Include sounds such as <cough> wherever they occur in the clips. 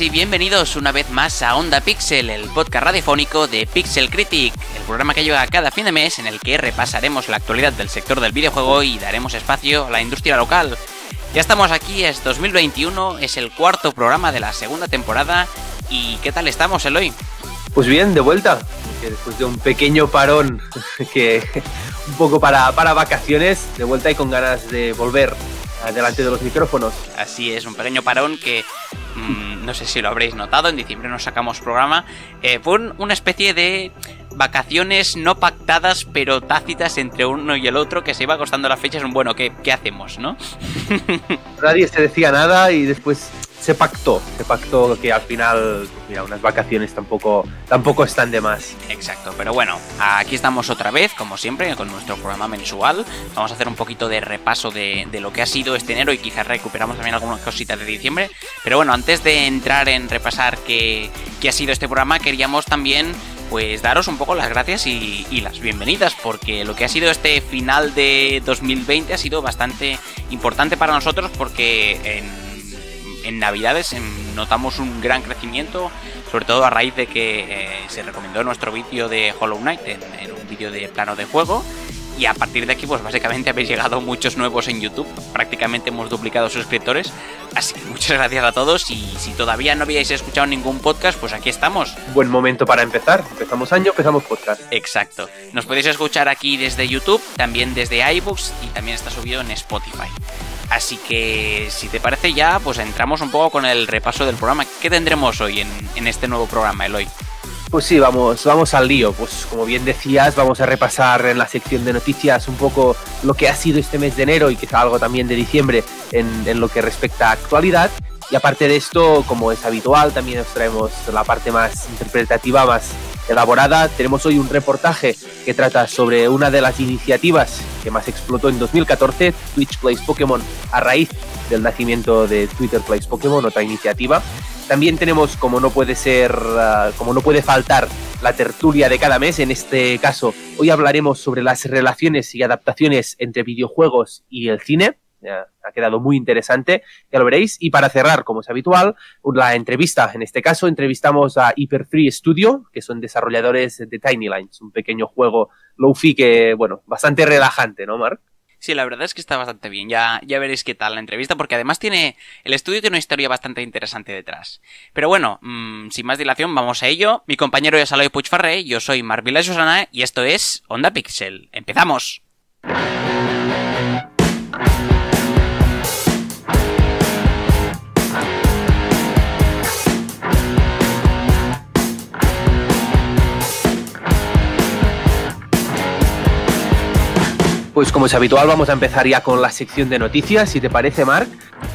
y bienvenidos una vez más a Onda Pixel, el podcast radiofónico de Pixel Critic, el programa que llega cada fin de mes en el que repasaremos la actualidad del sector del videojuego y daremos espacio a la industria local. Ya estamos aquí, es 2021, es el cuarto programa de la segunda temporada y ¿qué tal estamos, Eloy? Pues bien, de vuelta, después de un pequeño parón, <laughs> que un poco para, para vacaciones, de vuelta y con ganas de volver delante de los micrófonos. Así es, un pequeño parón que mm, no sé si lo habréis notado, en diciembre nos sacamos programa. Eh, fue una especie de vacaciones no pactadas pero tácitas entre uno y el otro que se iba costando las fechas. Bueno, ¿qué, qué hacemos, no? <laughs> Nadie se decía nada y después se pactó, se pactó que al final, mira, unas vacaciones tampoco, tampoco están de más. Exacto, pero bueno, aquí estamos otra vez, como siempre, con nuestro programa mensual. Vamos a hacer un poquito de repaso de, lo que ha sido este enero y quizás recuperamos también algunas cositas de diciembre. Pero bueno, antes de entrar en repasar qué, ha sido este programa, queríamos también pues daros un poco las gracias y, y, las bienvenidas, porque lo que ha sido este final de 2020 ha sido bastante importante para nosotros, porque en en Navidades notamos un gran crecimiento, sobre todo a raíz de que eh, se recomendó nuestro vídeo de Hollow Knight en, en un vídeo de plano de juego y a partir de aquí pues básicamente habéis llegado muchos nuevos en YouTube, prácticamente hemos duplicado suscriptores, así que muchas gracias a todos y si todavía no habíais escuchado ningún podcast, pues aquí estamos. Buen momento para empezar, empezamos año, empezamos podcast. Exacto, nos podéis escuchar aquí desde YouTube, también desde iBooks y también está subido en Spotify. Así que si te parece ya, pues entramos un poco con el repaso del programa. ¿Qué tendremos hoy en, en este nuevo programa, Eloy? Pues sí, vamos, vamos al lío. Pues como bien decías, vamos a repasar en la sección de noticias un poco lo que ha sido este mes de enero y quizá algo también de diciembre en, en lo que respecta a actualidad. Y aparte de esto, como es habitual, también os traemos la parte más interpretativa, más elaborada. Tenemos hoy un reportaje que trata sobre una de las iniciativas que más explotó en 2014, Twitch Plays Pokémon, a raíz del nacimiento de Twitter Plays Pokémon, otra iniciativa. También tenemos, como no puede ser, ah, como no puede faltar, la tertulia de cada mes. En este caso, hoy hablaremos sobre las relaciones y adaptaciones entre videojuegos y el cine. ha quedado muy interesante, ya lo veréis. Y para cerrar, como es habitual, la entrevista. En este caso, entrevistamos a Hyper Studio, que son desarrolladores de Tiny Lines, un pequeño juego low-fi que, bueno, bastante relajante, ¿no, Mark? Sí, la verdad es que está bastante bien. Ya, ya veréis qué tal la entrevista, porque además tiene. El estudio tiene una historia bastante interesante detrás. Pero bueno, mm, sin más dilación, vamos a ello. Mi compañero es Aloy Puchfarré, yo soy Marvila Susana y esto es Onda Pixel. ¡Empezamos! Pues como es habitual, vamos a empezar ya con la sección de noticias, si te parece, Mark.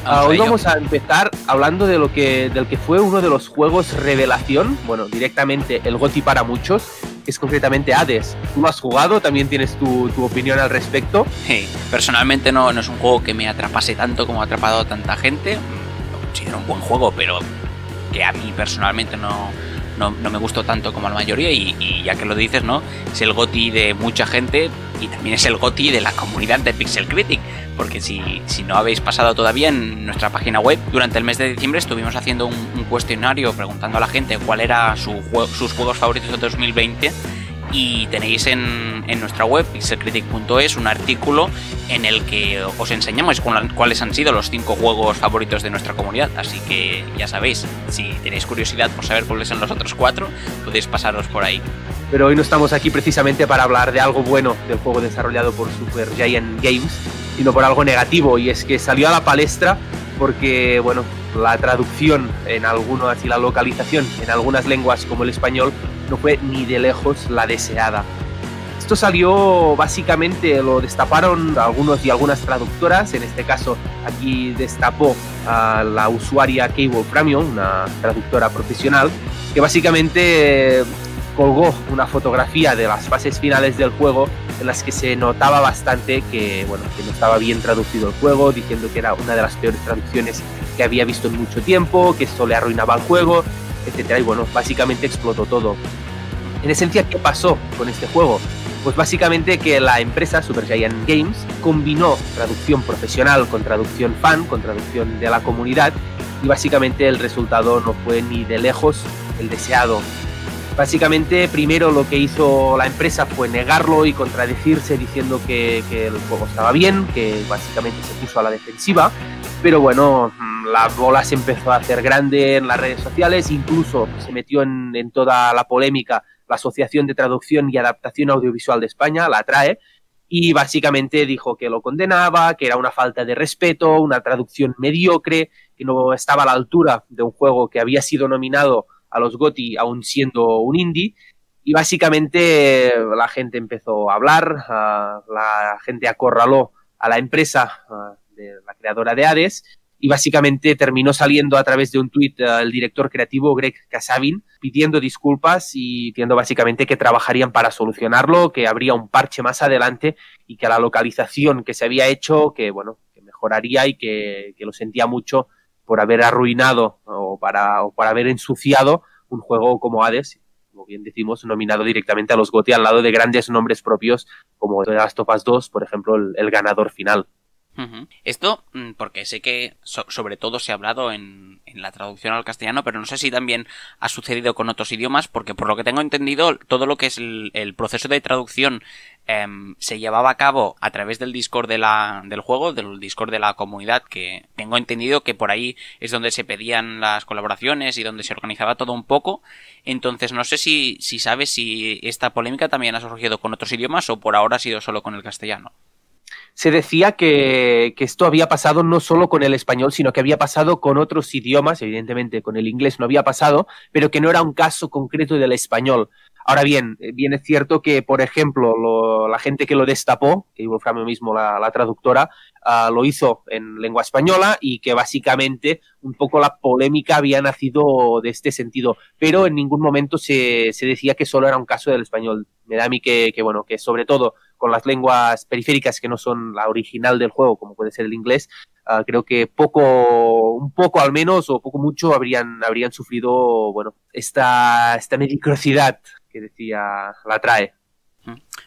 Ah, hoy vamos a empezar hablando de lo que, del que fue uno de los juegos revelación, bueno, directamente el GOTI para muchos, que es concretamente Hades. Tú lo has jugado, también tienes tu, opinión al respecto. Hey, personalmente no, no es un juego que me atrapase tanto como ha atrapado a tanta gente. Lo considero un buen juego, pero que a mí personalmente no, no, me gustó tanto como la mayoría y, ya que lo dices, ¿no? Es el goti de mucha gente y también es el goti de la comunidad de Pixel Critic, porque si, no habéis pasado todavía en nuestra página web, durante el mes de diciembre estuvimos haciendo un, cuestionario preguntando a la gente cuál era sus juegos favoritos de 2020 y tenéis en, nuestra web pixelcritic.es un artículo en el que os enseñamos cuáles han sido los cinco juegos favoritos de nuestra comunidad, así que ya sabéis, si tenéis curiosidad por saber cuáles son los otros cuatro podéis pasaros por ahí. Pero hoy no estamos aquí precisamente para hablar de algo bueno del juego desarrollado por Super Giant Games, sino por algo negativo, y es que salió a la palestra porque, bueno, la traducción en algunas y la localización en algunas lenguas como el español no fue ni de lejos la deseada. Esto salió básicamente, lo destaparon algunos y algunas traductoras, en este caso aquí destapó a la usuaria Cable Premium, una traductora profesional, que básicamente eh, colgó una fotografía de las fases finales del juego en las que se notaba bastante que, bueno, que no estaba bien traducido el juego, diciendo que era una de las peores traducciones que había visto en mucho tiempo, que esto le arruinaba el juego etcétera. Y bueno, básicamente explotó todo. En esencia, ¿qué pasó con este juego? Pues básicamente que la empresa Supergiant Games combinó traducción profesional con traducción fan, con traducción de la comunidad, y básicamente el resultado no fue ni de lejos el deseado. Básicamente, primero lo que hizo la empresa fue negarlo y contradecirse diciendo que, que el juego estaba bien, que básicamente se puso a la defensiva, pero bueno, mm, la bola se empezó a hacer grande en las redes sociales, incluso se metió en, toda la polémica la Asociación de Traducción y Adaptación Audiovisual de España, la trae, y básicamente dijo que lo condenaba, que era una falta de respeto, una traducción mediocre, que no estaba a la altura de un juego que había sido nominado a los GOTI aún siendo un indie. Y básicamente eh, la gente empezó a hablar, ah, la gente acorraló a la empresa ah, creadora de Hades, y básicamente terminó saliendo a través de un tuit el director creativo Greg Kasabin pidiendo disculpas y diciendo básicamente que trabajarían para solucionarlo, que habría un parche más adelante y que la localización que se había hecho, que bueno, que mejoraría y que, lo sentía mucho por haber arruinado o, para, o por haber ensuciado un juego como Hades, como bien decimos, nominado directamente a los GOTY al lado de grandes nombres propios como The Last 2, por ejemplo, el ganador final. Esto, mm, porque sé que sobre todo se ha hablado en, la traducción al castellano, pero no sé si también ha sucedido con otros idiomas, porque por lo que tengo entendido, todo lo que es el, proceso de traducción em, se llevaba a cabo a través del Discord de la, del juego, del Discord de la comunidad, que tengo entendido que por ahí es donde se pedían las colaboraciones y donde se organizaba todo un poco. Entonces, no sé si, si sabes si esta polémica también ha surgido con otros idiomas o por ahora ha sido solo con el castellano se decía que, esto había pasado no solo con el español, sino que había pasado con otros idiomas, evidentemente con el inglés no había pasado, pero que no era un caso concreto del español. Ahora bien, eh, bien es cierto que, por ejemplo, la gente que lo destapó, que mí mismo, la, traductora, ah, lo hizo en lengua española y que básicamente un poco la polémica había nacido de este sentido, pero en ningún momento se, decía que solo era un caso del español. Me da a mí que bueno, que sobre todo con las lenguas periféricas que no son la original del juego, como puede ser el inglés, ah, creo que poco, un poco al menos, o poco mucho, habrían, habrían sufrido, bueno, esta, esta que decía la trae.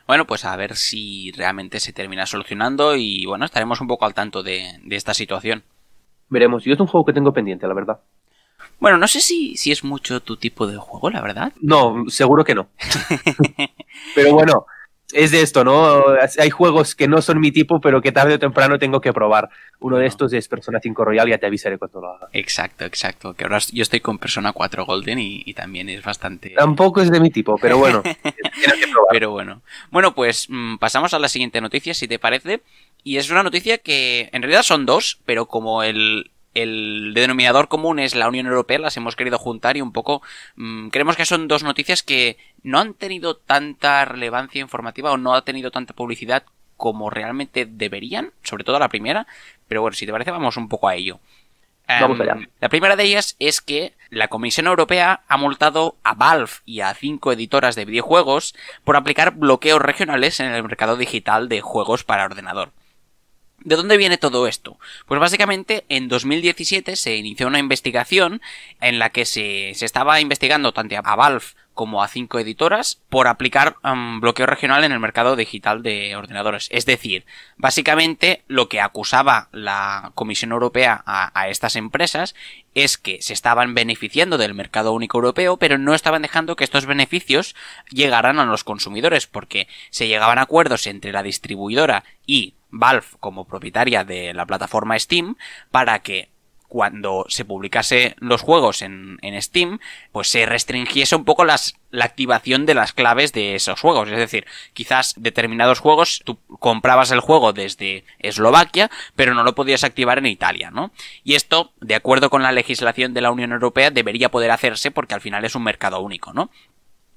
Bueno, pues a ver si realmente se termina solucionando y bueno, estaremos un poco al tanto de, esta situación. Veremos, yo es un juego que tengo pendiente, la verdad. Bueno, no sé si, si es mucho tu tipo de juego, la verdad. No, seguro que no. <laughs> Pero bueno, es de esto, ¿no? Hay juegos que no son mi tipo, pero que tarde o temprano tengo que probar. Uno de estos es Persona 5 Royal, ya te avisaré cuando lo haga. Exacto, exacto. Que ahora yo estoy con Persona 4 Golden y, también es bastante. Tampoco es de mi tipo, pero bueno. <laughs> que probar. Pero bueno. Bueno, pues mm, pasamos a la siguiente noticia, si te parece. Y es una noticia que en realidad son dos, pero como el, el denominador común es la Unión Europea, las hemos querido juntar y un poco mm, creemos que son dos noticias que no han tenido tanta relevancia informativa o no ha tenido tanta publicidad como realmente deberían, sobre todo la primera, pero bueno, si te parece vamos un poco a ello. Em, la primera de ellas es que la Comisión Europea ha multado a Valve y a cinco editoras de videojuegos por aplicar bloqueos regionales en el mercado digital de juegos para ordenador. ¿De dónde viene todo esto? Pues básicamente en 2017 se inició una investigación en la que se, estaba investigando tanto a Valve como a cinco editoras por aplicar um, bloqueo regional en el mercado digital de ordenadores. Es decir, básicamente lo que acusaba la Comisión Europea a, a, estas empresas es que se estaban beneficiando del mercado único europeo, pero no estaban dejando que estos beneficios llegaran a los consumidores, porque se llegaban acuerdos entre la distribuidora y Valve como propietaria de la plataforma Steam para que cuando se publicase los juegos en, Steam, pues se restringiese un poco la activación de las claves de esos juegos. Es decir, quizás determinados juegos, tú comprabas el juego desde Eslovaquia, pero no lo podías activar en Italia, ¿no? Y esto, de acuerdo con la legislación de la Unión Europea, debería poder hacerse porque al final es un mercado único, ¿no?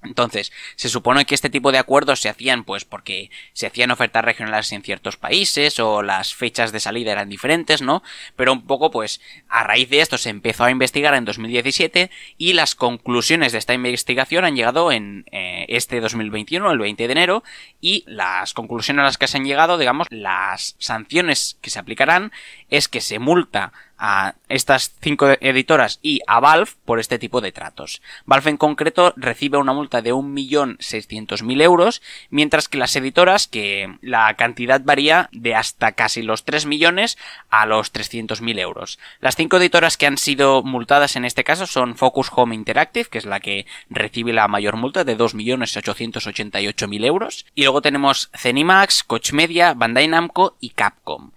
Entonces, se supone que este tipo de acuerdos se hacían pues porque se hacían ofertas regionales en ciertos países o las fechas de salida eran diferentes, ¿no? Pero un poco pues a raíz de esto se empezó a investigar en 2017 y las conclusiones de esta investigación han llegado en eh, este 2021, el 20 de enero, y las conclusiones a las que se han llegado, digamos, las sanciones que se aplicarán es que se multa a estas cinco editoras y a Valve por este tipo de tratos. Valve en concreto recibe una multa de 1.600.000 euros, mientras que las editoras, que la cantidad varía de hasta casi los 3 millones a los 300.000 euros. Las cinco editoras que han sido multadas en este caso son Focus Home Interactive, que es la que recibe la mayor multa de 2.888.000 euros, y luego tenemos Cenimax, Coach Media, Bandai Namco y Capcom.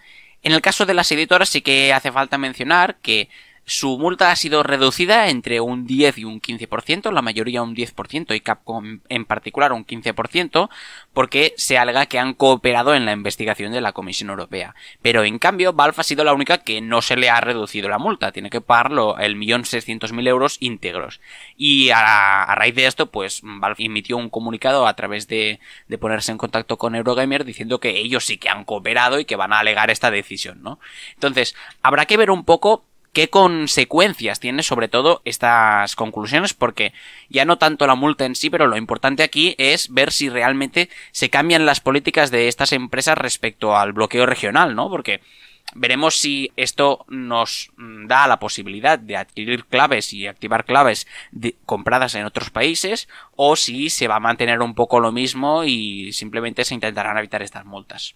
En el caso de las editoras sí que hace falta mencionar que su multa ha sido reducida entre un 10 y un 15%, la mayoría un 10% y Capcom en particular un 15%, porque se alega que han cooperado en la investigación de la Comisión Europea. Pero en cambio, Valve ha sido la única que no se le ha reducido la multa, tiene que pagarlo el millón seiscientos mil euros íntegros. Y a, raíz de esto, pues Valve emitió un comunicado a través de, de ponerse en contacto con Eurogamer diciendo que ellos sí que han cooperado y que van a alegar esta decisión, ¿no? Entonces, habrá que ver un poco qué consecuencias tiene sobre todo estas conclusiones, porque ya no tanto la multa en sí, pero lo importante aquí es ver si realmente se cambian las políticas de estas empresas respecto al bloqueo regional, ¿no? Porque veremos si esto nos mm, da la posibilidad de adquirir claves y activar claves compradas en otros países o si se va a mantener un poco lo mismo y simplemente se intentarán evitar estas multas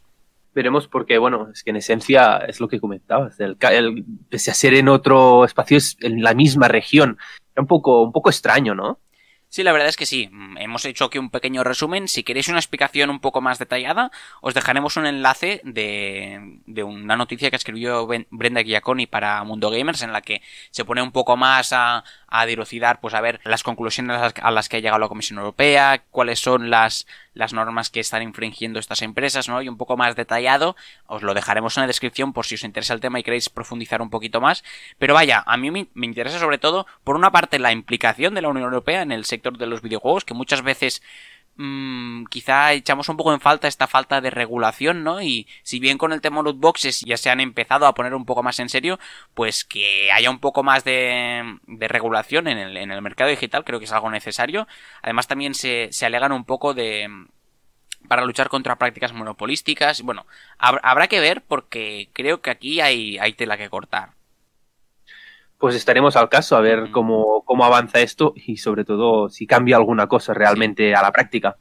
veremos porque, bueno, es que en esencia es lo que comentabas, el, el, pese a ser en otro espacio, es en la misma región. Era un poco, un poco extraño, ¿no? Sí, la verdad es que sí. Mm, hemos hecho aquí un pequeño resumen. Si queréis una explicación un poco más detallada, os dejaremos un enlace de, de una noticia que escribió Brenda Giaconi para Mundo Gamers, en la que se pone un poco más a, a dilucidar, pues a ver las conclusiones a las, que ha llegado la Comisión Europea, cuáles son las, las normas que están infringiendo estas empresas, ¿no? Y un poco más detallado, os lo dejaremos en la descripción por si os interesa el tema y queréis profundizar un poquito más. Pero vaya, a mí me interesa sobre todo, por una parte, la implicación de la Unión Europea en el sector de los videojuegos, que muchas veces Mm, quizá echamos un poco en falta esta falta de regulación, ¿no? Y si bien con el tema lootboxes boxes ya se han empezado a poner un poco más en serio, pues que haya un poco más de, regulación en el, mercado digital, creo que es algo necesario. Además también se, se alegan un poco de para luchar contra prácticas monopolísticas. Bueno, habrá que ver porque creo que aquí hay, hay tela que cortar pues estaremos al caso a ver cómo, cómo avanza esto y sobre todo si cambia alguna cosa realmente a la práctica.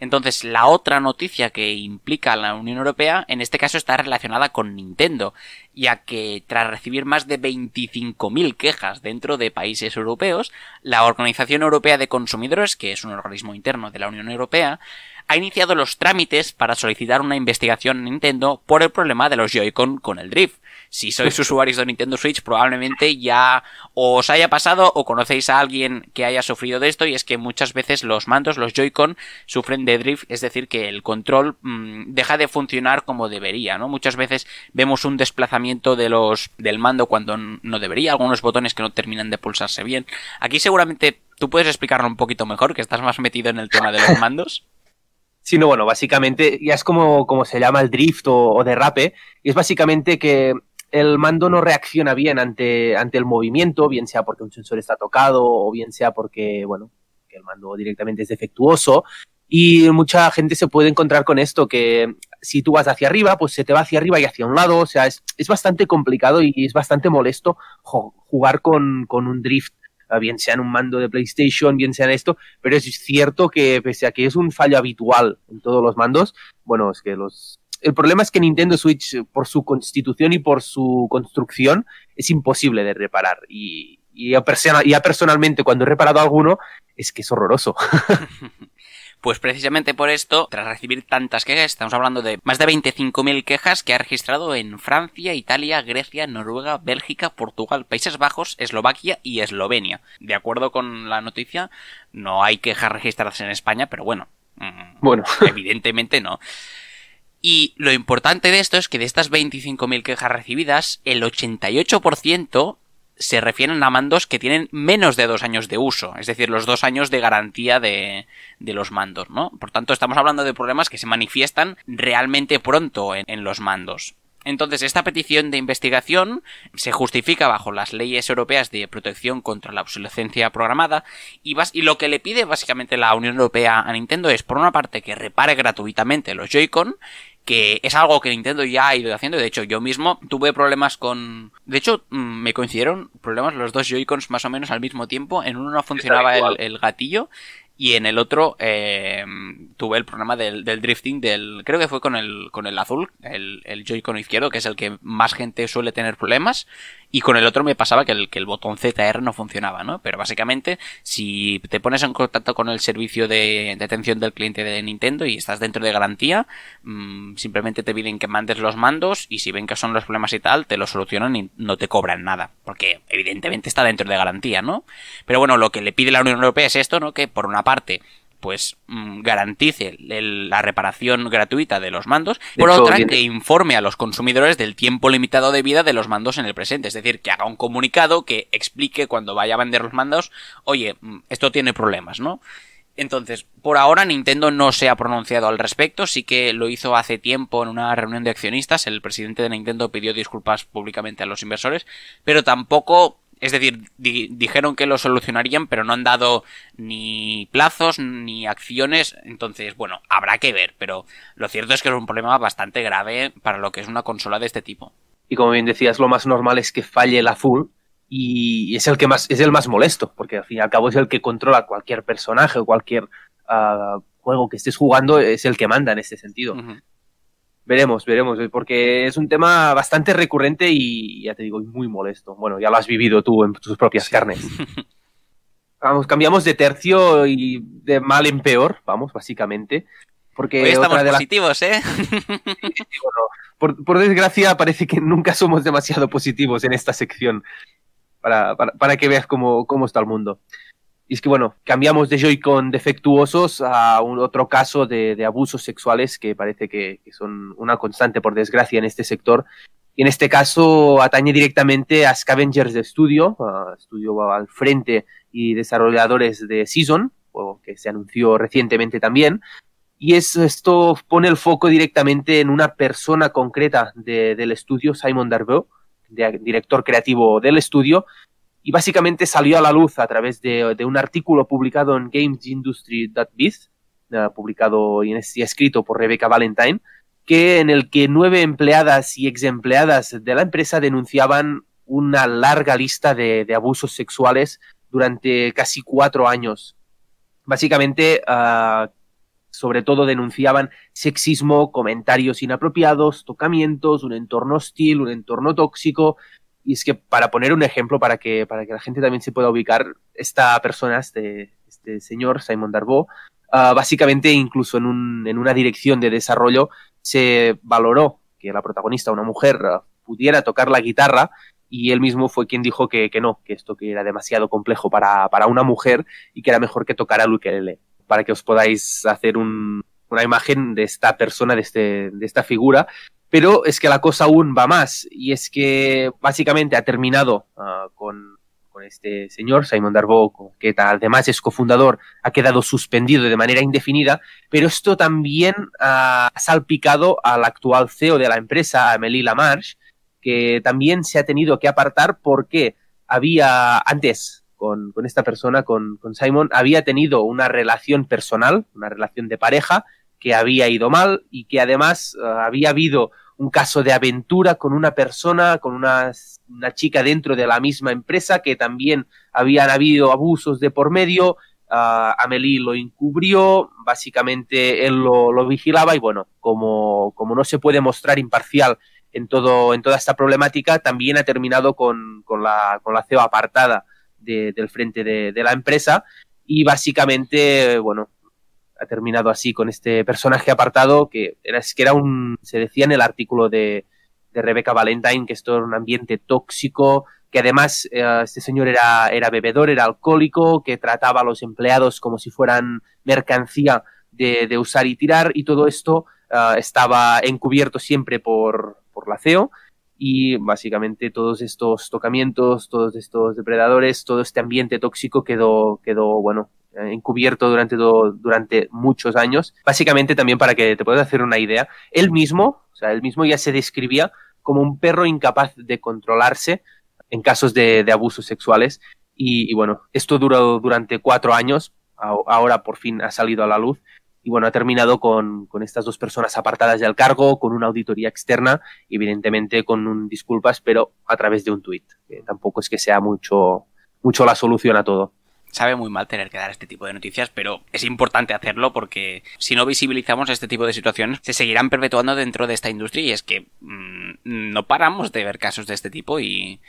Entonces, la otra noticia que implica la Unión Europea, en este caso está relacionada con Nintendo, ya que tras recibir más de 25.000 quejas dentro de países europeos, la Organización Europea de Consumidores, que es un organismo interno de la Unión Europea, ha iniciado los trámites para solicitar una investigación a Nintendo por el problema de los Joy-Con con el Drift si sois usuarios de Nintendo Switch, probablemente ya os haya pasado o conocéis a alguien que haya sufrido de esto, y es que muchas veces los mandos, los Joy-Con, sufren de drift, es decir, que el control mm, deja de funcionar como debería, ¿no? Muchas veces vemos un desplazamiento de los, del mando cuando no debería, algunos botones que no terminan de pulsarse bien. Aquí seguramente tú puedes explicarlo un poquito mejor, que estás más metido en el tema de los <laughs> mandos. Sí, no, bueno, básicamente ya es como, como se llama el drift o derrape, y es básicamente que el mando no reacciona bien ante, ante el movimiento, bien sea porque un sensor está tocado o bien sea porque, bueno, el mando directamente es defectuoso. Y mucha gente se puede encontrar con esto, que si tú vas hacia arriba, pues se te va hacia arriba y hacia un lado. O sea, es, bastante complicado y es bastante molesto jugar con, con un drift, ah, bien sea en un mando de PlayStation, bien sea en esto. Pero es cierto que, pese a que es un fallo habitual en todos los mandos, bueno, es que los, el problema es que Nintendo Switch, eh, por su constitución y por su construcción, es imposible de reparar. Y, ya, personalmente, cuando he reparado alguno, es que es horroroso. <laughs> Pues precisamente por esto, tras recibir tantas quejas, estamos hablando de más de 25.000 quejas que ha registrado en Francia, Italia, Grecia, Noruega, Bélgica, Portugal, Países Bajos, Eslovaquia y Eslovenia. De acuerdo con la noticia, no hay quejas registradas en España, pero bueno. Mm, bueno. Evidentemente no. Y lo importante de esto es que de estas 25.000 quejas recibidas, el 88% se refieren a mandos que tienen menos de dos años de uso, es decir, los dos años de garantía de, de los mandos, ¿no? Por tanto, estamos hablando de problemas que se manifiestan realmente pronto en, los mandos. Entonces, esta petición de investigación se justifica bajo las leyes europeas de protección contra la obsolescencia programada y, lo que le pide básicamente la Unión Europea a Nintendo es, por una parte, que repare gratuitamente los Joy-Con que es algo que Nintendo ya ha ido haciendo. De hecho, yo mismo tuve problemas con. De hecho, mm, me coincidieron problemas los dos Joy-Cons más o menos al mismo tiempo. En uno no funcionaba el, gatillo y en el otro em, tuve el problema del, drifting del creo que fue con el con el azul el, el Joy-Con izquierdo que es el que más gente suele tener problemas y con el otro me pasaba que el, que el botón ZR no funcionaba, ¿no? Pero básicamente, si te pones en contacto con el servicio de, de atención del cliente de Nintendo y estás dentro de garantía, mm, simplemente te piden que mandes los mandos y si ven que son los problemas y tal, te lo solucionan y no te cobran nada. Porque evidentemente está dentro de garantía, ¿no? Pero bueno, lo que le pide la Unión Europea es esto, ¿no? Que por una parte pues mm, garantice la reparación gratuita de los mandos, por otra que informe a los consumidores del tiempo limitado de vida de los mandos en el presente, es decir, que haga un comunicado que explique cuando vaya a vender los mandos, oye, mm, esto tiene problemas, ¿no? Entonces, por ahora Nintendo no se ha pronunciado al respecto, sí que lo hizo hace tiempo en una reunión de accionistas, el presidente de Nintendo pidió disculpas públicamente a los inversores, pero tampoco es decir, dijeron que lo solucionarían, pero no han dado ni plazos ni acciones. Entonces, bueno, habrá que ver, pero lo cierto es que es un problema bastante grave para lo que es una consola de este tipo. Y como bien decías, lo más normal es que falle la azul, y es el que más es el más molesto, porque al fin y al cabo es el que controla cualquier personaje o cualquier ah, juego que estés jugando es el que manda en este sentido. Veremos, veremos, eh, porque es un tema bastante recurrente y ya te digo, muy molesto. Bueno, ya lo has vivido tú en tus propias carnes. <laughs> vamos, cambiamos de tercio y de mal en peor, vamos, básicamente. Porque Hoy estamos positivos, ¿eh? por, desgracia parece que nunca somos demasiado positivos en esta sección, para, para, para que veas cómo, cómo está el mundo. Y es que bueno, cambiamos de Joy-Con defectuosos a un otro caso de, abusos sexuales que parece que, son una constante, por desgracia, en este sector. Y en este caso atañe directamente a Scavengers de Studio, estudio al frente y desarrolladores de Season, que se anunció recientemente también. Y esto pone el foco directamente en una persona concreta del estudio, Simon Darbeau, director creativo del estudio, y básicamente salió a la luz a través de, un artículo publicado en GamesIndustry.biz, eh, publicado y escrito por Rebecca Valentine, que en el que nueve empleadas y exempleadas de la empresa denunciaban una larga lista de, abusos sexuales durante casi cuatro años. Básicamente, ah, sobre todo denunciaban sexismo, comentarios inapropiados, tocamientos, un entorno hostil, un entorno tóxico y es que para poner un ejemplo, para que, para que la gente también se pueda ubicar, esta persona, este, este señor, Simon Darbo, ah, básicamente incluso en, una dirección de desarrollo se valoró que la protagonista, una mujer, ah, pudiera tocar la guitarra y él mismo fue quien dijo que, que no, que esto que era demasiado complejo para, una mujer y que era mejor que tocara Luke ukelele. Para que os podáis hacer una imagen de esta persona, de, este, de esta figura, pero es que la cosa aún va más y es que básicamente ha terminado ah, con, este señor, Simon Darbo, que además es cofundador, ha quedado suspendido de manera indefinida, pero esto también ha salpicado al actual CEO de la empresa, Melila Lamarche, que también se ha tenido que apartar porque había antes con, esta persona, con, con Simon, había tenido una relación personal, una relación de pareja, que había ido mal y que además eh, había habido un caso de aventura con una persona, con una, chica dentro de la misma empresa, que también habían habido abusos de por medio. Ah, Amelie lo encubrió, básicamente él lo, vigilaba y bueno, como, como, no se puede mostrar imparcial en, todo, en toda esta problemática, también ha terminado con, con la, con apartada del frente de, de la empresa y básicamente, bueno, ha terminado así con este personaje apartado que era, que era un, se decía en el artículo de, Rebeca Rebecca Valentine que esto era un ambiente tóxico, que además eh, este señor era, era bebedor, era alcohólico, que trataba a los empleados como si fueran mercancía de, usar y tirar y todo esto eh, estaba encubierto siempre por, por la CEO y básicamente todos estos tocamientos, todos estos depredadores, todo este ambiente tóxico quedó, quedó bueno, encubierto durante, durante muchos años. Básicamente también para que te puedas hacer una idea, él mismo, o sea, él mismo ya se describía como un perro incapaz de controlarse en casos de, abusos sexuales. Y, bueno, esto duró durante cuatro años, ahora por fin ha salido a la luz. Y bueno, ha terminado con, estas dos personas apartadas del cargo, con una auditoría externa, evidentemente con un disculpas, pero a través de un tuit. tampoco es que sea mucho, mucho la solución a todo. Sabe muy mal tener que dar este tipo de noticias, pero es importante hacerlo porque si no visibilizamos este tipo de situaciones, se seguirán perpetuando dentro de esta industria y es que mm, no paramos de ver casos de este tipo y,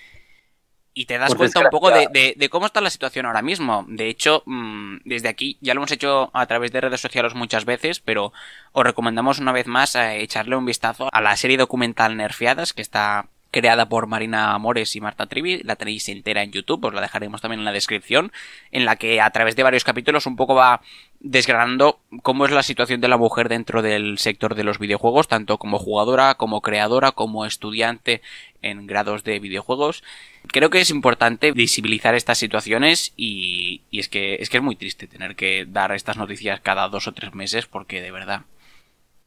y te das cuenta un poco de, cómo está la situación ahora mismo. De hecho, mm, desde aquí ya lo hemos hecho a través de redes sociales muchas veces, pero os recomendamos una vez más echarle un vistazo a la serie documental Nerfeadas que está creada por Marina Amores y Marta Trivi, la tenéis entera en YouTube, os la dejaremos también en la descripción, en la que a través de varios capítulos un poco va desgranando cómo es la situación de la mujer dentro del sector de los videojuegos, tanto como jugadora, como creadora, como estudiante en grados de videojuegos. Creo que es importante visibilizar estas situaciones y, es, que, es que es muy triste tener que dar estas noticias cada dos o tres meses porque de verdad.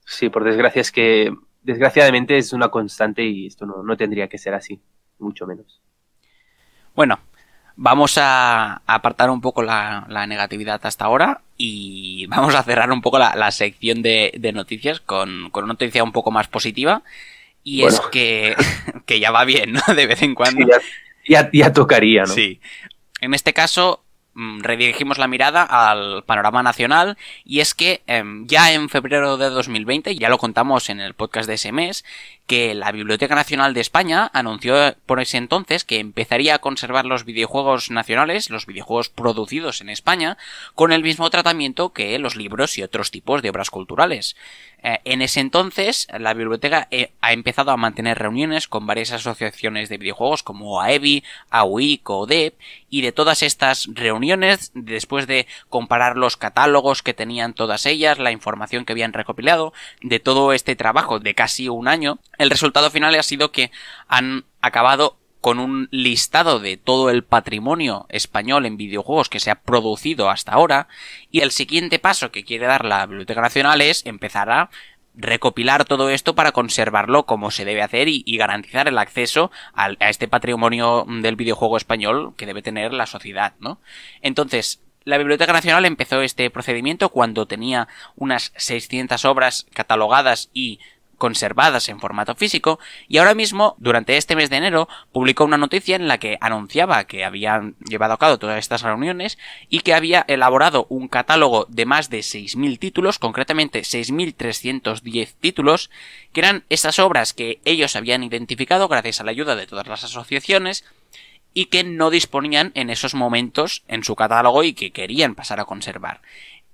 Sí, por desgracia es que desgraciadamente es una constante y esto no, tendría que ser así, mucho menos. Bueno, vamos a apartar un poco la, negatividad hasta ahora y <laughs> vamos a cerrar un poco la, sección de, noticias con, una noticia un poco más positiva. Y es <laughs> que, ya va bien, ¿no? De vez en cuando. Ya, ya, tocaría, ¿no? Sí. En este caso, Mm, redirigimos la mirada al panorama nacional y es que em, ya en febrero de 2020, ya lo contamos en el podcast de ese mes, que la Biblioteca Nacional de España anunció por ese entonces que empezaría a conservar los videojuegos nacionales, los videojuegos producidos en España, con el mismo tratamiento que los libros y otros tipos de obras culturales. Eh, en ese entonces, la biblioteca eh, ha empezado a mantener reuniones con varias asociaciones de videojuegos como AEBI, AUI, CODEP, y de todas estas reuniones, después de comparar los catálogos que tenían todas ellas, la información que habían recopilado, de todo este trabajo de casi un año, el resultado final ha sido que han acabado con un listado de todo el patrimonio español en videojuegos que se ha producido hasta ahora y el siguiente paso que quiere dar la Biblioteca Nacional es empezar a recopilar todo esto para conservarlo como se debe hacer y, garantizar el acceso a este patrimonio del videojuego español que debe tener la sociedad, ¿no? Entonces, la Biblioteca Nacional empezó este procedimiento cuando tenía unas 600 obras catalogadas y conservadas en formato físico, y ahora mismo, durante este mes de enero, publicó una noticia en la que anunciaba que habían llevado a cabo todas estas reuniones y que había elaborado un catálogo de más de 6.000 títulos, concretamente 6.310 títulos, que eran esas obras que ellos habían identificado gracias a la ayuda de todas las asociaciones, y que no disponían en esos momentos en su catálogo y que querían pasar a conservar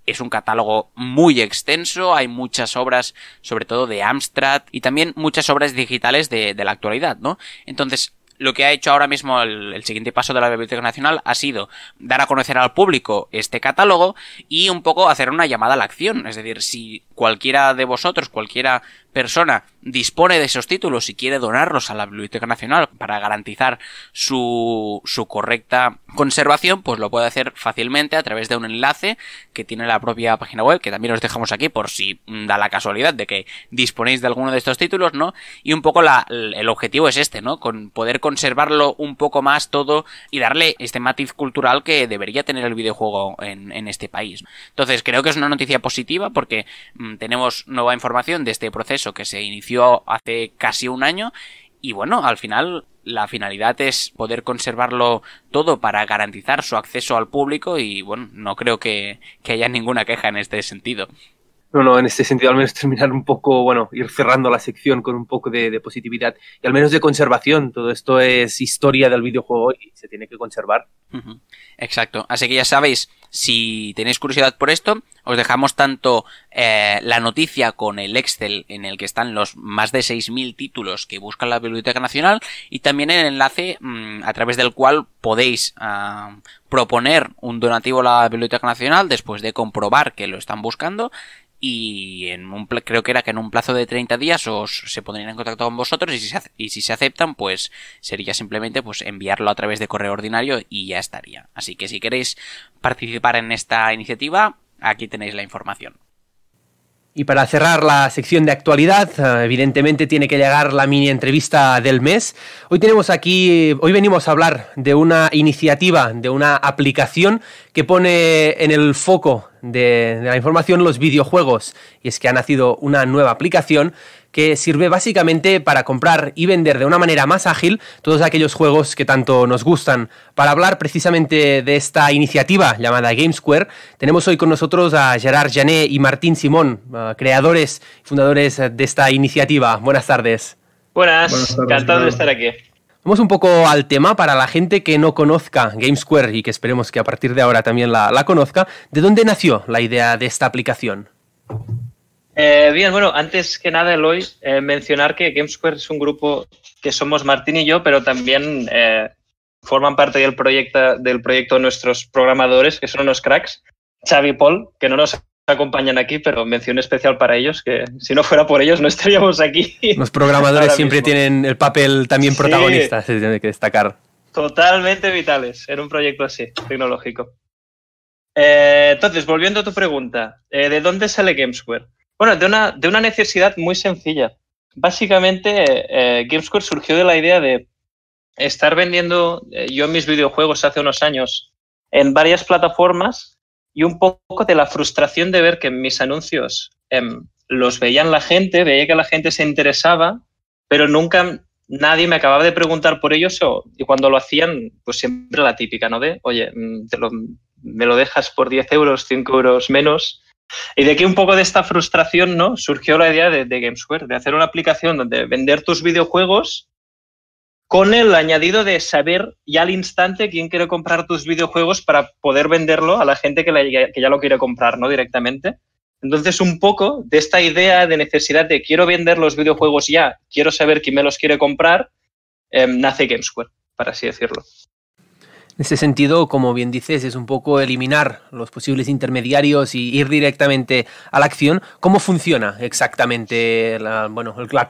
es un catálogo muy extenso, hay muchas obras, sobre todo de Amstrad, y también muchas obras digitales de, la actualidad, ¿no? Entonces, lo que ha hecho ahora mismo el, el, siguiente paso de la Biblioteca Nacional ha sido dar a conocer al público este catálogo y un poco hacer una llamada a la acción. Es decir, si cualquiera de vosotros, cualquiera persona dispone de esos títulos y quiere donarlos a la Biblioteca Nacional para garantizar su, su correcta conservación, pues lo puede hacer fácilmente a través de un enlace que tiene la propia página web, que también os dejamos aquí por si da la casualidad de que disponéis de alguno de estos títulos, ¿no? Y un poco la, el objetivo es este, ¿no? Con poder conservarlo un poco más todo y darle este matiz cultural que debería tener el videojuego en, en este país. Entonces creo que es una noticia positiva porque Mm, tenemos nueva información de este proceso que se inició hace casi un año y bueno, al final la finalidad es poder conservarlo todo para garantizar su acceso al público y bueno, no creo que, haya ninguna queja en este sentido. No, no, en este sentido al menos terminar un poco, bueno, ir cerrando la sección con un poco de, positividad y al menos de conservación. Todo esto es historia del videojuego y se tiene que conservar. Exacto. Así que ya sabéis, si tenéis curiosidad por esto, os dejamos tanto eh, la noticia con el Excel en el que están los más de 6.000 títulos que busca la Biblioteca Nacional y también el enlace mm, a través del cual podéis ah, proponer un donativo a la Biblioteca Nacional después de comprobar que lo están buscando y en creo que era que en un plazo de 30 días os se pondrían en contacto con vosotros y si, se, si se aceptan pues sería simplemente pues enviarlo a través de correo ordinario y ya estaría. Así que si queréis participar en esta iniciativa, aquí tenéis la información. Y para cerrar la sección de actualidad, eh, evidentemente tiene que llegar la mini entrevista del mes. Hoy tenemos aquí, hoy venimos a hablar de una iniciativa, de una aplicación que pone en el foco de, la información los videojuegos. Y es que ha nacido una nueva aplicación que sirve básicamente para comprar y vender de una manera más ágil todos aquellos juegos que tanto nos gustan. Para hablar precisamente de esta iniciativa llamada GameSquare, tenemos hoy con nosotros a Gerard Janet y Martín Simón, eh, creadores y fundadores de esta iniciativa. Buenas tardes. Buenas, encantado de estar aquí. Vamos un poco al tema para la gente que no conozca GameSquare y que esperemos que a partir de ahora también la, conozca. ¿De dónde nació la idea de esta aplicación? Eh, bien, bueno, antes que nada, Eloy, eh, mencionar que GameSquare es un grupo que somos Martín y yo, pero también eh, forman parte del proyecto, del proyecto nuestros programadores, que son unos cracks, Xavi y Paul, que no nos acompañan aquí, pero mención especial para ellos, que si no fuera por ellos no <laughs> estaríamos aquí. Los programadores siempre tienen el papel también protagonista, se tiene que destacar. Totalmente vitales en un proyecto así, tecnológico. Eh, entonces, volviendo a tu pregunta, eh, ¿de dónde sale GameSquare? Bueno, de una, de una necesidad muy sencilla. Básicamente, eh, GameSquare surgió de la idea de estar vendiendo yo mis videojuegos hace unos años en varias plataformas y un poco de la frustración de ver que en mis anuncios em, los veían la gente, veía que la gente se interesaba, pero nunca nadie me acababa de preguntar por ellos y cuando lo hacían, pues siempre la típica, ¿no? De, oye, mm, me lo dejas por 10 euros, 5 euros menos. Y de aquí un poco de esta frustración, ¿no? Surgió la idea de, de de hacer una aplicación donde vender tus videojuegos con el añadido de saber ya al instante quién quiere comprar tus videojuegos para poder venderlo a la gente que, ya lo quiere comprar, ¿no? Directamente. Entonces, un poco de esta idea de necesidad de quiero vender los videojuegos ya, quiero saber quién me los quiere comprar, em, nace GameSquare, para así decirlo. En ese sentido, como bien dices, es un poco eliminar los posibles intermediarios y ir directamente a la acción. ¿Cómo funciona exactamente la, bueno, la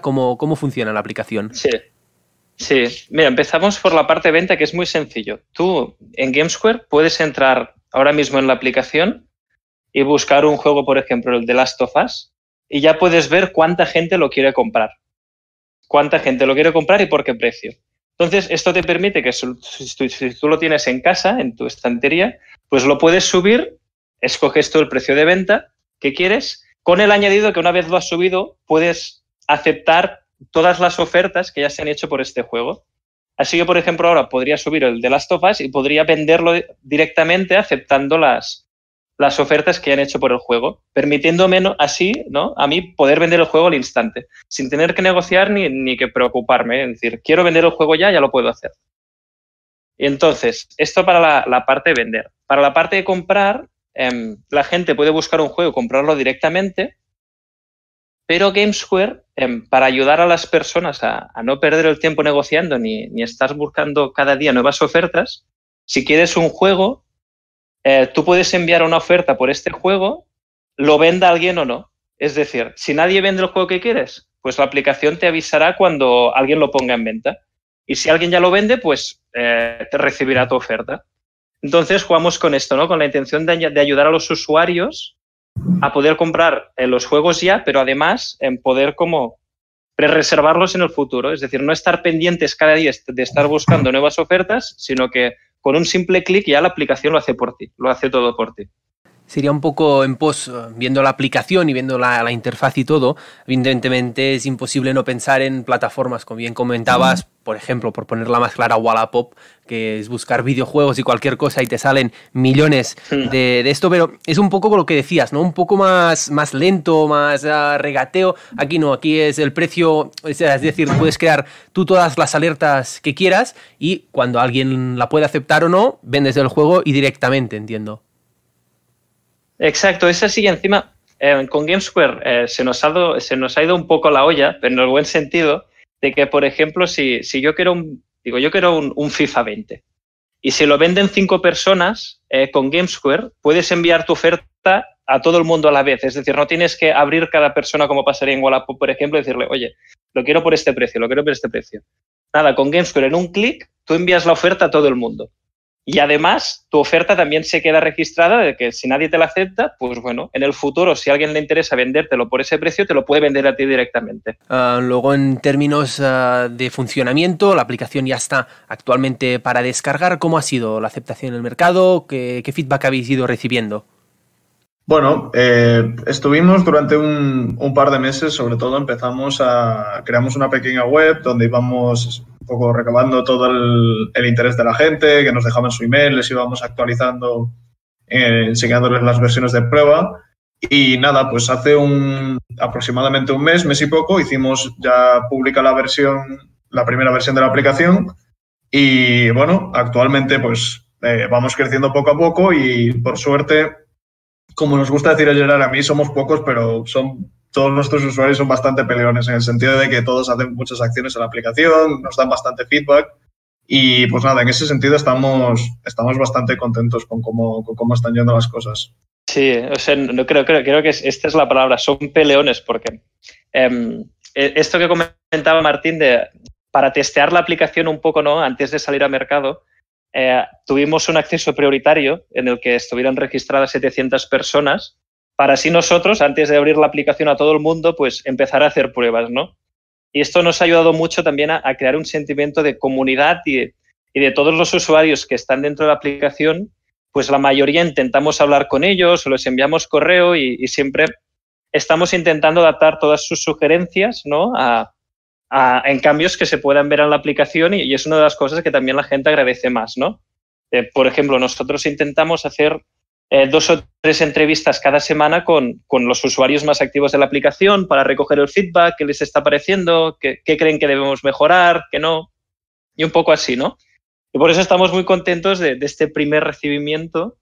¿Cómo, ¿Cómo funciona la aplicación? Sí. Sí, mira, empezamos por la parte de venta que es muy sencillo. Tú en GameSquare puedes entrar ahora mismo en la aplicación y buscar un juego, por ejemplo, el de Last of Us, y ya puedes ver cuánta gente lo quiere comprar. Cuánta gente lo quiere comprar y por qué precio. Entonces, esto te permite que si tú lo tienes en casa, en tu estantería, pues lo puedes subir, escoges tú el precio de venta que quieres, con el añadido que una vez lo has subido, puedes aceptar todas las ofertas que ya se han hecho por este juego. Así yo, por ejemplo, ahora podría subir el de las of y podría venderlo directamente aceptando las, las ofertas que han hecho por el juego, permitiéndome así ¿no? a mí poder vender el juego al instante, sin tener que negociar ni, que preocuparme. ¿eh? Es decir, quiero vender el juego ya, ya lo puedo hacer. y Entonces, esto para la, parte de vender. Para la parte de comprar, em, la gente puede buscar un juego, comprarlo directamente pero GameSquare, em, para ayudar a las personas a, no perder el tiempo negociando ni, estás buscando cada día nuevas ofertas, si quieres un juego, eh, tú puedes enviar una oferta por este juego, lo venda alguien o no. Es decir, si nadie vende el juego que quieres, pues la aplicación te avisará cuando alguien lo ponga en venta. Y si alguien ya lo vende, pues eh, te recibirá tu oferta. Entonces jugamos con esto, ¿no? Con la intención de ayudar a los usuarios a poder comprar eh, los juegos ya, pero además en poder como reservarlos en el futuro. Es decir, no estar pendientes cada día de estar buscando nuevas ofertas, sino que con un simple clic ya la aplicación lo hace por ti, lo hace todo por ti sería un poco en pos, eh, viendo la aplicación y viendo la, interfaz y todo, evidentemente es imposible no pensar en plataformas, como bien comentabas, mm. por ejemplo, por ponerla más clara, Wallapop, que es buscar videojuegos y cualquier cosa y te salen millones de, esto, pero es un poco lo que decías, ¿no? Un poco más, más lento, más ah, regateo. Aquí no, aquí es el precio, es decir, puedes crear tú todas las alertas que quieras y cuando alguien la puede aceptar o no, vendes el juego y directamente, entiendo. Exacto, es así. Encima, eh, con GameSquare eh, se, nos ha se nos ha ido un poco la olla, pero en el buen sentido, de que, por ejemplo, si, yo quiero un, digo, yo quiero un, FIFA 20 y si lo venden cinco personas eh, con GameSquare, puedes enviar tu oferta a todo el mundo a la vez. Es decir, no tienes que abrir cada persona como pasaría en Wallapop, por ejemplo, y decirle, oye, lo quiero por este precio, lo quiero por este precio. Nada, con GameSquare en un clic, tú envías la oferta a todo el mundo. Y además, tu oferta también se queda registrada de que si nadie te la acepta, pues bueno, en el futuro, si a alguien le interesa vendértelo por ese precio, te lo puede vender a ti directamente. Ah, luego, en términos ah, de funcionamiento, la aplicación ya está actualmente para descargar. ¿Cómo ha sido la aceptación en el mercado? qué feedback habéis ido recibiendo? Bueno, eh, estuvimos durante un, par de meses, sobre todo empezamos a, creamos una pequeña web donde íbamos un poco recabando todo el, interés de la gente, que nos dejaban su email, les íbamos actualizando, eh, enseñándoles las versiones de prueba. Y nada, pues hace un, aproximadamente un mes, mes y poco, hicimos ya pública la versión, la primera versión de la aplicación. Y bueno, actualmente pues eh, vamos creciendo poco a poco y por suerte como nos gusta decir a Gerard, a mí somos pocos, pero son todos nuestros usuarios son bastante peleones en el sentido de que todos hacen muchas acciones en la aplicación, nos dan bastante feedback y pues nada, en ese sentido estamos, estamos bastante contentos con cómo, cómo están yendo las cosas. Sí, o sea, no creo, creo, que esta es la palabra, son peleones porque em, e, esto que comentaba Martín de para testear la aplicación un poco, ¿no? Antes de salir al mercado, eh, tuvimos un acceso prioritario en el que estuvieron registradas 700 personas para así nosotros, antes de abrir la aplicación a todo el mundo, pues empezar a hacer pruebas, ¿no? Y esto nos ha ayudado mucho también a, crear un sentimiento de comunidad y de, todos los usuarios que están dentro de la aplicación, pues la mayoría intentamos hablar con ellos, les enviamos correo y, siempre estamos intentando adaptar todas sus sugerencias ¿no? a, Ah, en cambios que se puedan ver en la aplicación y, es una de las cosas que también la gente agradece más, ¿no? Eh, por ejemplo, nosotros intentamos hacer eh, dos o tres entrevistas cada semana con, los usuarios más activos de la aplicación para recoger el feedback, qué les está pareciendo, qué, creen que debemos mejorar, qué no, y un poco así, ¿no? Y por eso estamos muy contentos de, de este primer recibimiento,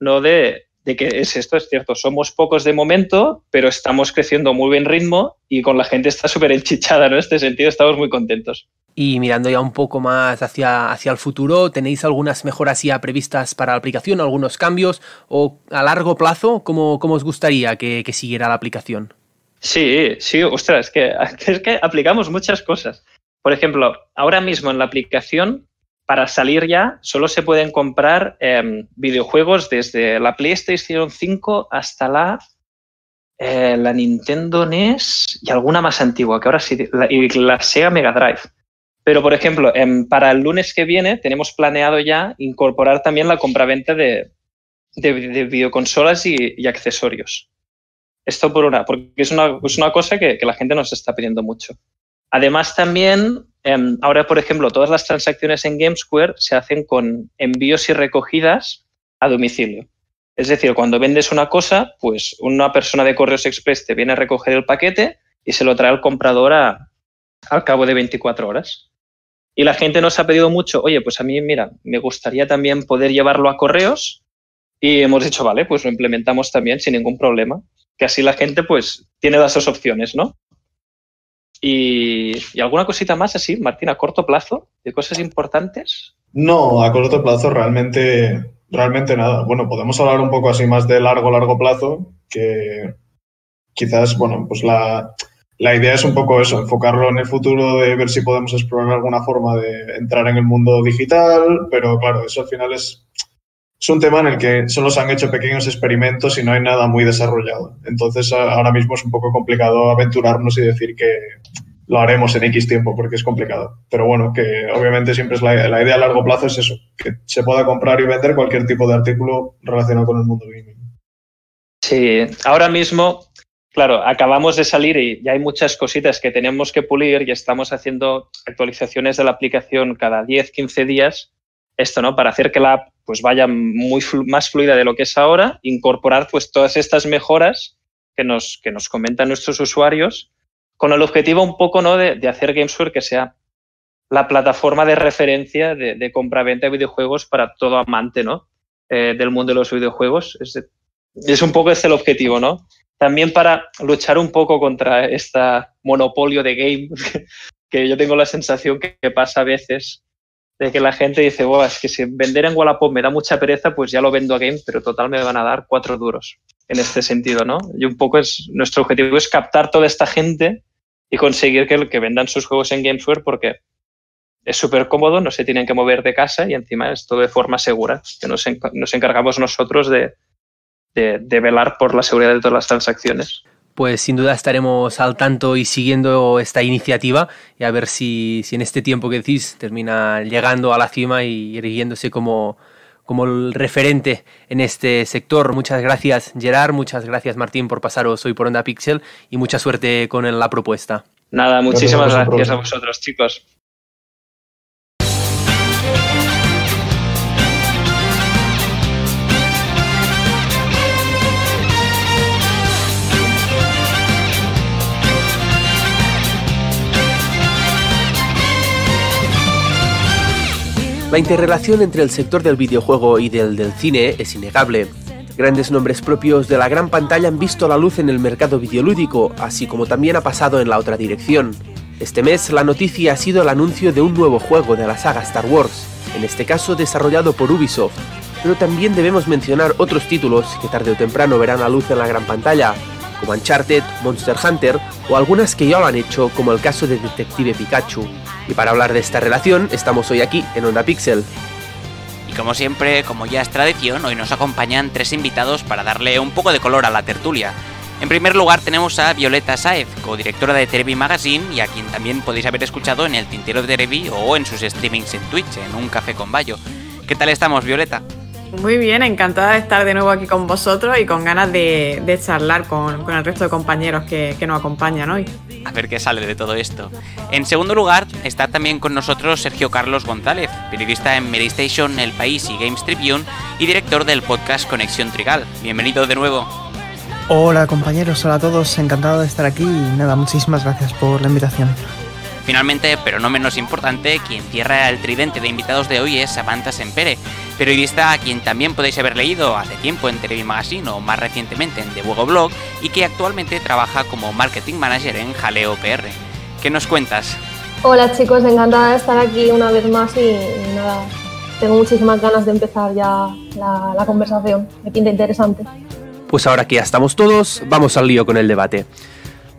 ¿no? De, de que es esto, es cierto, somos pocos de momento, pero estamos creciendo muy buen ritmo y con la gente está súper enchichada, ¿no? En este sentido estamos muy contentos. Y mirando ya un poco más hacia, hacia el futuro, ¿tenéis algunas mejoras ya previstas para la aplicación, algunos cambios o a largo plazo, cómo, cómo os gustaría que, que, siguiera la aplicación? Sí, sí, ostras, es que, <laughs> es que aplicamos muchas cosas. Por ejemplo, ahora mismo en la aplicación para salir ya solo se pueden comprar em, videojuegos desde la PlayStation 5 hasta la, eh, la Nintendo NES y alguna más antigua, que ahora sí, la, y la Sega Mega Drive. Pero, por ejemplo, em, para el lunes que viene tenemos planeado ya incorporar también la compra-venta de, videoconsolas y, accesorios. Esto por una, porque es una, cosa que, que la gente nos está pidiendo mucho. Además, también Em, ahora, por ejemplo, todas las transacciones en GameSquare se hacen con envíos y recogidas a domicilio. Es decir, cuando vendes una cosa, pues una persona de Correos Express te viene a recoger el paquete y se lo trae al comprador a, al cabo de 24 horas. Y la gente nos ha pedido mucho, oye, pues a mí, mira, me gustaría también poder llevarlo a Correos. Y hemos dicho, vale, pues lo implementamos también sin ningún problema. Que así la gente, pues, tiene las dos opciones, ¿no? Y, alguna cosita más así, Martín, a corto plazo, de cosas importantes? No, a corto plazo realmente, realmente nada. Bueno, podemos hablar un poco así más de largo, largo plazo, que quizás, bueno, pues la, la idea es un poco eso, enfocarlo en el futuro, de ver si podemos explorar alguna forma de entrar en el mundo digital, pero claro, eso al final es es un tema en el que solo se han hecho pequeños experimentos y no hay nada muy desarrollado. Entonces, ahora mismo es un poco complicado aventurarnos y decir que lo haremos en X tiempo, porque es complicado. Pero bueno, que obviamente siempre es la, idea a largo plazo es eso, que se pueda comprar y vender cualquier tipo de artículo relacionado con el mundo gaming. Sí, ahora mismo, claro, acabamos de salir y ya hay muchas cositas que tenemos que pulir y estamos haciendo actualizaciones de la aplicación cada 10, 15 días. Esto, ¿no? Para hacer que la pues vaya muy más fluida de lo que es ahora, incorporar pues todas estas mejoras que nos, que nos comentan nuestros usuarios con el objetivo un poco ¿no? de, de hacer Gamesware que sea la plataforma de referencia de, compra-venta de videojuegos para todo amante ¿no? Eh, del mundo de los videojuegos. Es, es un poco ese el objetivo, ¿no? También para luchar un poco contra este monopolio de game <laughs> que yo tengo la sensación que pasa a veces de que la gente dice, es que si vender en Wallapop me da mucha pereza, pues ya lo vendo a Game, pero total me van a dar cuatro duros en este sentido, ¿no? Y un poco es, nuestro objetivo es captar toda esta gente y conseguir que, que vendan sus juegos en GameSware porque es súper cómodo, no se tienen que mover de casa y encima es todo de forma segura, que nos, encargamos nosotros de velar por la seguridad de todas las transacciones pues sin duda estaremos al tanto y siguiendo esta iniciativa y a ver si, si en este tiempo que decís termina llegando a la cima y erigiéndose como, como el referente en este sector. Muchas gracias Gerard, muchas gracias Martín por pasaros hoy por Onda Pixel y mucha suerte con la propuesta. Nada, muchísimas gracias a vosotros chicos. La interrelación entre el sector del videojuego y del del cine es innegable. Grandes nombres propios de la gran pantalla han visto la luz en el mercado videolúdico, así como también ha pasado en la otra dirección. Este mes la noticia ha sido el anuncio de un nuevo juego de la saga Star Wars, en este caso desarrollado por Ubisoft, pero también debemos mencionar otros títulos que tarde o temprano verán la luz en la gran pantalla, como Uncharted, Monster Hunter o algunas que ya lo han hecho como el caso de Detective Pikachu. Y para hablar de esta relación estamos hoy aquí en Onda Pixel. Y como siempre, como ya es tradición, hoy nos acompañan tres invitados para darle un poco de color a la tertulia. En primer lugar tenemos a Violeta Saez, directora de Terebi Magazine y a quien también podéis haber escuchado en el Tintero de Terebi o en sus streamings en Twitch, en Un Café con Bayo. ¿Qué tal estamos, Violeta? Muy bien, encantada de estar de nuevo aquí con vosotros y con ganas de, charlar con, el resto de compañeros que, nos acompañan hoy. A ver qué sale de todo esto. En segundo lugar, está también con nosotros Sergio Carlos González, periodista en Medistation, El País y Games Tribune y director del podcast Conexión Trigal. Bienvenido de nuevo. Hola compañeros, hola a todos, encantado de estar aquí y nada, muchísimas gracias por la invitación. Finalmente, pero no menos importante, quien cierra el tridente de invitados de hoy es Samantha Sempere, periodista a quien también podéis haber leído hace tiempo en TV Magazine o más recientemente en The Blog y que actualmente trabaja como Marketing Manager en Jaleo PR. ¿Qué nos cuentas? Hola chicos, encantada de estar aquí una vez más y, nada, tengo muchísimas ganas de empezar ya la, la conversación, me pinta interesante. Pues ahora que ya estamos todos, vamos al lío con el debate.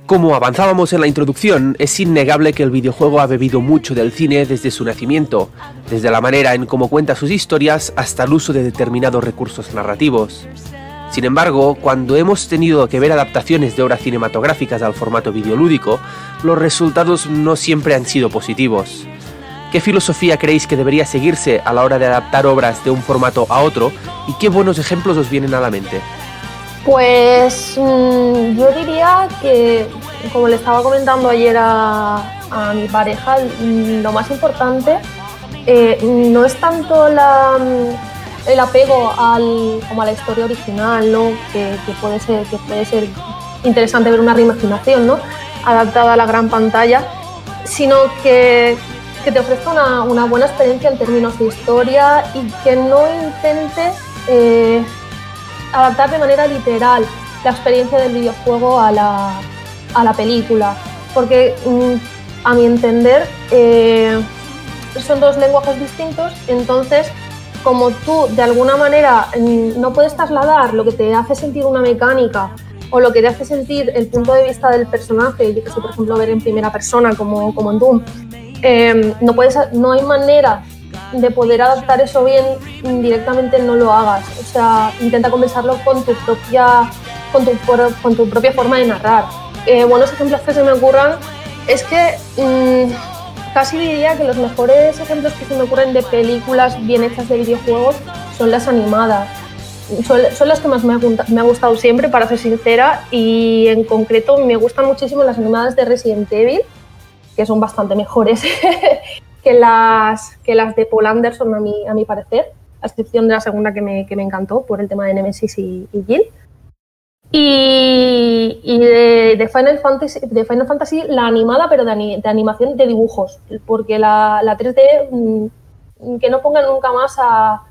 Como avanzábamos en la introducción, es innegable que el videojuego ha bebido mucho del cine desde su nacimiento, desde la manera en cómo cuenta sus historias hasta el uso de determinados recursos narrativos. Sin embargo, cuando hemos tenido que ver adaptaciones de obras cinematográficas al formato videolúdico, los resultados no siempre han sido positivos. ¿Qué filosofía creéis que debería seguirse a la hora de adaptar obras de un formato a otro y qué buenos ejemplos os vienen a la mente? Pues mm, yo diría que, como le estaba comentando ayer a, mi pareja, mm, lo más importante eh, no es tanto mm, el apego al, como a la historia original, ¿no? que, puede ser, que puede ser interesante ver una reimaginación ¿no? adaptada a la gran pantalla, sino que, te ofrezca una, buena experiencia en términos de historia y que no intente eh, adaptar de manera literal la experiencia del videojuego a la, película. Porque mm, a mi entender eh, son dos lenguajes distintos, entonces como tú de alguna manera mm, no puedes trasladar lo que te hace sentir una mecánica o lo que te hace sentir el punto de vista del personaje, que por ejemplo, ver en primera persona como, como en Doom, eh, no, puedes, no hay manera de poder adaptar eso bien, directamente no lo hagas. O sea, intenta conversarlo con tu propia, con tu, con tu propia forma de narrar. Eh, buenos ejemplos que se me ocurran es que mm, casi diría que los mejores ejemplos que se me ocurren de películas bien hechas de videojuegos son las animadas. Son, son las que más me, me ha gustado siempre, para ser sincera, y en concreto me gustan muchísimo las animadas de Resident Evil, que son bastante mejores. <laughs> que las, que las de Paul Anderson, a mi, a mi parecer, a excepción de la segunda que me, que me encantó por el tema de Nemesis y, Jill. Y, de, Final Fantasy, de Final Fantasy, la animada, pero de, animación de dibujos, porque la, la 3D, mm, que no pongan nunca más a,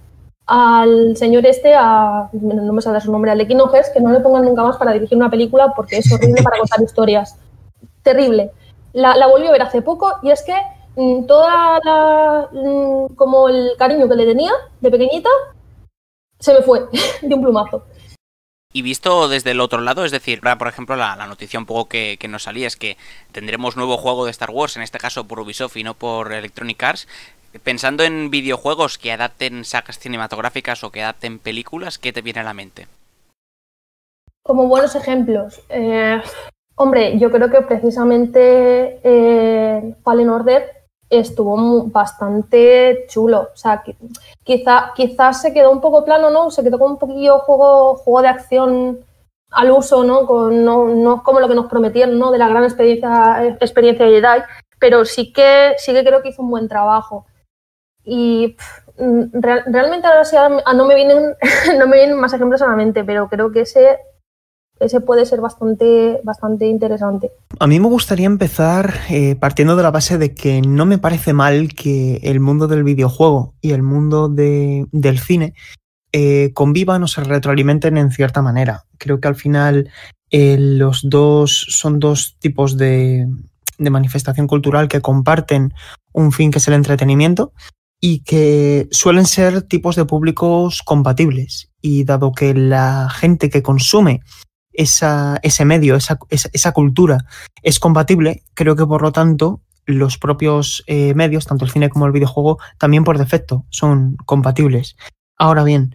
al señor este, a, no me sale su nombre, al Equinox que no le pongan nunca más para dirigir una película porque es horrible para contar historias. Terrible. La, la volví a ver hace poco y es que Mm, toda la, mm, como el cariño que le tenía de pequeñita, se me fue <laughs> de un plumazo. Y visto desde el otro lado, es decir, por ejemplo, la, noticia un poco que, nos salía es que tendremos nuevo juego de Star Wars, en este caso por Ubisoft y no por Electronic Arts. Pensando en videojuegos que adapten sagas cinematográficas o que adapten películas, ¿qué te viene a la mente? Como buenos ejemplos, eh, hombre, yo creo que precisamente eh, Fallen Order estuvo bastante chulo. O sea, quizá, quizás se quedó un poco plano, ¿no? Se quedó con un poquillo juego, juego de acción al uso, ¿no? Con, no, como lo que nos prometieron, ¿no? De la gran experiencia, experiencia de Jedi, pero sí que, sí que creo que hizo un buen trabajo. Y mm, realmente ahora sí, ah, no me, vienen, <laughs> no me vienen más ejemplos a la mente, pero creo que ese ese puede ser bastante, bastante interesante. A mí me gustaría empezar eh, partiendo de la base de que no me parece mal que el mundo del videojuego y el mundo del cine eh, convivan o se retroalimenten en cierta manera. Creo que al final eh, los dos son dos tipos de, de manifestación cultural que comparten un fin que es el entretenimiento y que suelen ser tipos de públicos compatibles. Y dado que la gente que consume ese medio, esa, cultura es compatible, creo que por lo tanto los propios eh, medios, tanto el cine como el videojuego, también por defecto son compatibles. Ahora bien,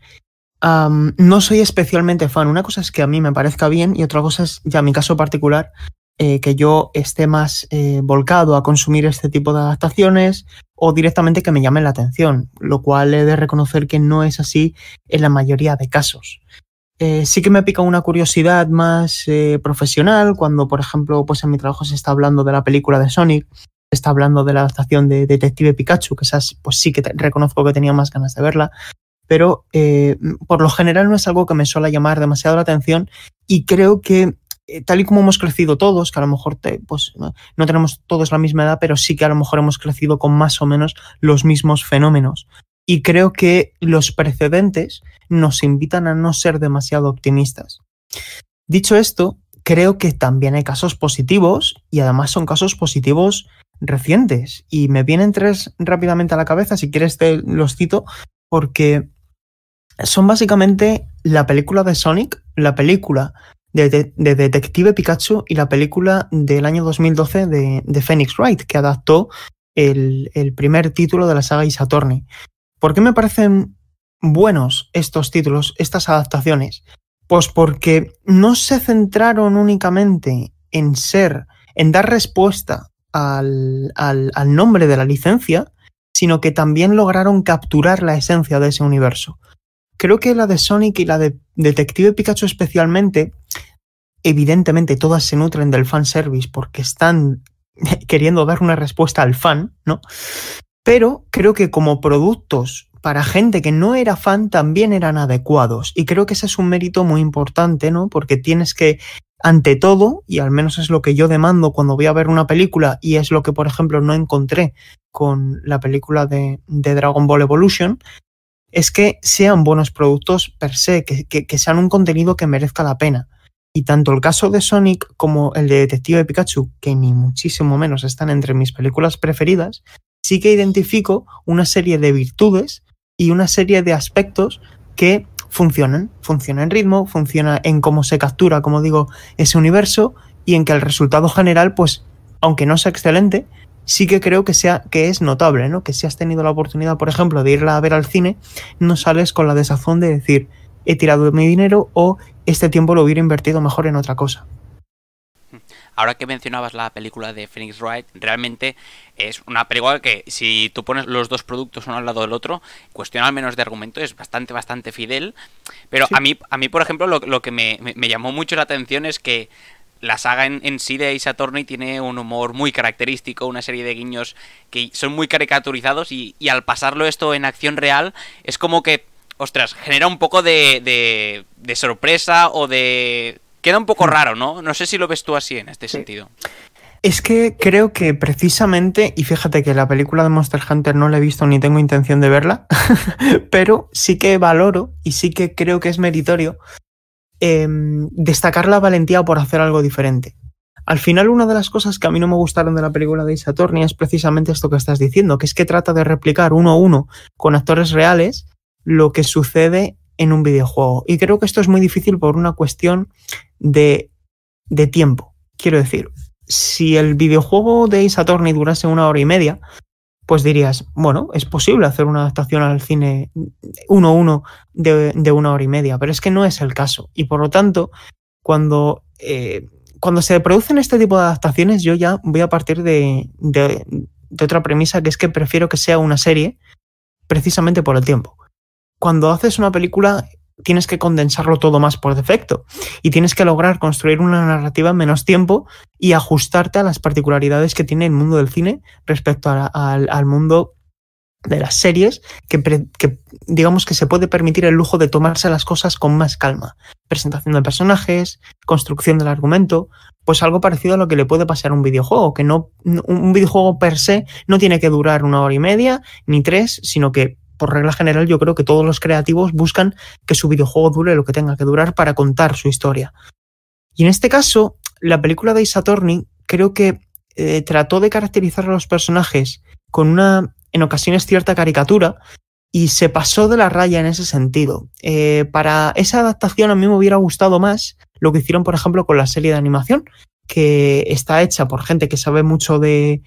no soy especialmente fan. Una cosa es que a mí me parezca bien y otra cosa es, ya mi caso particular, eh, que yo esté más eh, volcado a consumir este tipo de adaptaciones o directamente que me llamen la atención, lo cual he de reconocer que no es así en la mayoría de casos. Eh, sí que me pica una curiosidad más eh, profesional cuando, por ejemplo, pues en mi trabajo se está hablando de la película de Sonic, se está hablando de la adaptación de Detective Pikachu, que esas, pues sí que reconozco que tenía más ganas de verla, pero eh, por lo general no es algo que me suele llamar demasiado la atención y creo que tal y como hemos crecido todos, que a lo mejor pues, no tenemos todos la misma edad, pero sí que a lo mejor hemos crecido con más o menos los mismos fenómenos. Y creo que los precedentes nos invitan a no ser demasiado optimistas. Dicho esto, creo que también hay casos positivos y además son casos positivos recientes. Y me vienen tres rápidamente a la cabeza, si quieres te los cito, porque son básicamente la película de Sonic, la película de, Detective Pikachu y la película del año 2012 de, Phoenix Wright, que adaptó el, el, primer título de la saga Isatorni. ¿Por qué me parecen buenos estos títulos, estas adaptaciones? Pues porque no se centraron únicamente en ser, en dar respuesta al, nombre de la licencia, sino que también lograron capturar la esencia de ese universo. Creo que la de Sonic y la de Detective Pikachu especialmente, evidentemente todas se nutren del fanservice porque están <laughs> queriendo dar una respuesta al fan, ¿no? Pero creo que como productos para gente que no era fan también eran adecuados. Y creo que ese es un mérito muy importante, ¿no? Porque tienes que, ante todo, y al menos es lo que yo demando cuando voy a ver una película, y es lo que, por ejemplo, no encontré con la película de, Dragon Ball Evolution, es que sean buenos productos per se, que, sean un contenido que merezca la pena. Y tanto el caso de Sonic como el de Detective Pikachu, que ni muchísimo menos están entre mis películas preferidas, sí que identifico una serie de virtudes y una serie de aspectos que funcionan. Funciona en ritmo, funciona en cómo se captura, como digo, ese universo y en que el resultado general, pues, aunque no sea excelente, sí que creo que, sea, que es notable, ¿no? Que si has tenido la oportunidad, por ejemplo, de irla a ver al cine, no sales con la desazón de decir, he tirado mi dinero o este tiempo lo hubiera invertido mejor en otra cosa. Ahora que mencionabas la película de Phoenix Wright, realmente es una película que si tú pones los dos productos uno al lado del otro, cuestiona al menos de argumento, es bastante, bastante fidel. Pero a, mí, a mí, por ejemplo, lo, que me, llamó mucho la atención es que la saga en, sí de Ace Attorney tiene un humor muy característico, una serie de guiños que son muy caricaturizados y, al pasarlo esto en acción real es como que, ostras, genera un poco de, de sorpresa o de Queda un poco mm. raro, ¿no? No sé si lo ves tú así en este sentido. Es que creo que precisamente, y fíjate que la película de Monster Hunter no la he visto ni tengo intención de verla, <laughs> pero sí que valoro y sí que creo que es meritorio em, destacar la valentía por hacer algo diferente. Al final, una de las cosas que a mí no me gustaron de la película de Isatornia es precisamente esto que estás diciendo, que es que trata de replicar uno a uno con actores reales lo que sucede en un videojuego. Y creo que esto es muy difícil por una cuestión de, de tiempo. Quiero decir, si el videojuego de Ace Attorney durase una hora y media, pues dirías, bueno, es posible hacer una adaptación al cine 1-1 de, de, una hora y media, pero es que no es el caso. Y por lo tanto, cuando, eh, cuando se producen este tipo de adaptaciones, yo ya voy a partir de otra premisa, que es que prefiero que sea una serie precisamente por el tiempo cuando haces una película tienes que condensarlo todo más por defecto y tienes que lograr construir una narrativa en menos tiempo y ajustarte a las particularidades que tiene el mundo del cine respecto al mundo de las series que, digamos que se puede permitir el lujo de tomarse las cosas con más calma. Presentación de personajes, construcción del argumento, pues algo parecido a lo que le puede pasar a un videojuego, que no, un videojuego per se no tiene que durar una hora y media ni tres, sino que por regla general, yo creo que todos los creativos buscan que su videojuego dure lo que tenga que durar para contar su historia. Y en este caso, la película de Isatorni creo que eh, trató de caracterizar a los personajes con una, en ocasiones, cierta caricatura y se pasó de la raya en ese sentido. Eh, para esa adaptación a mí me hubiera gustado más lo que hicieron, por ejemplo, con la serie de animación, que está hecha por gente que sabe mucho de,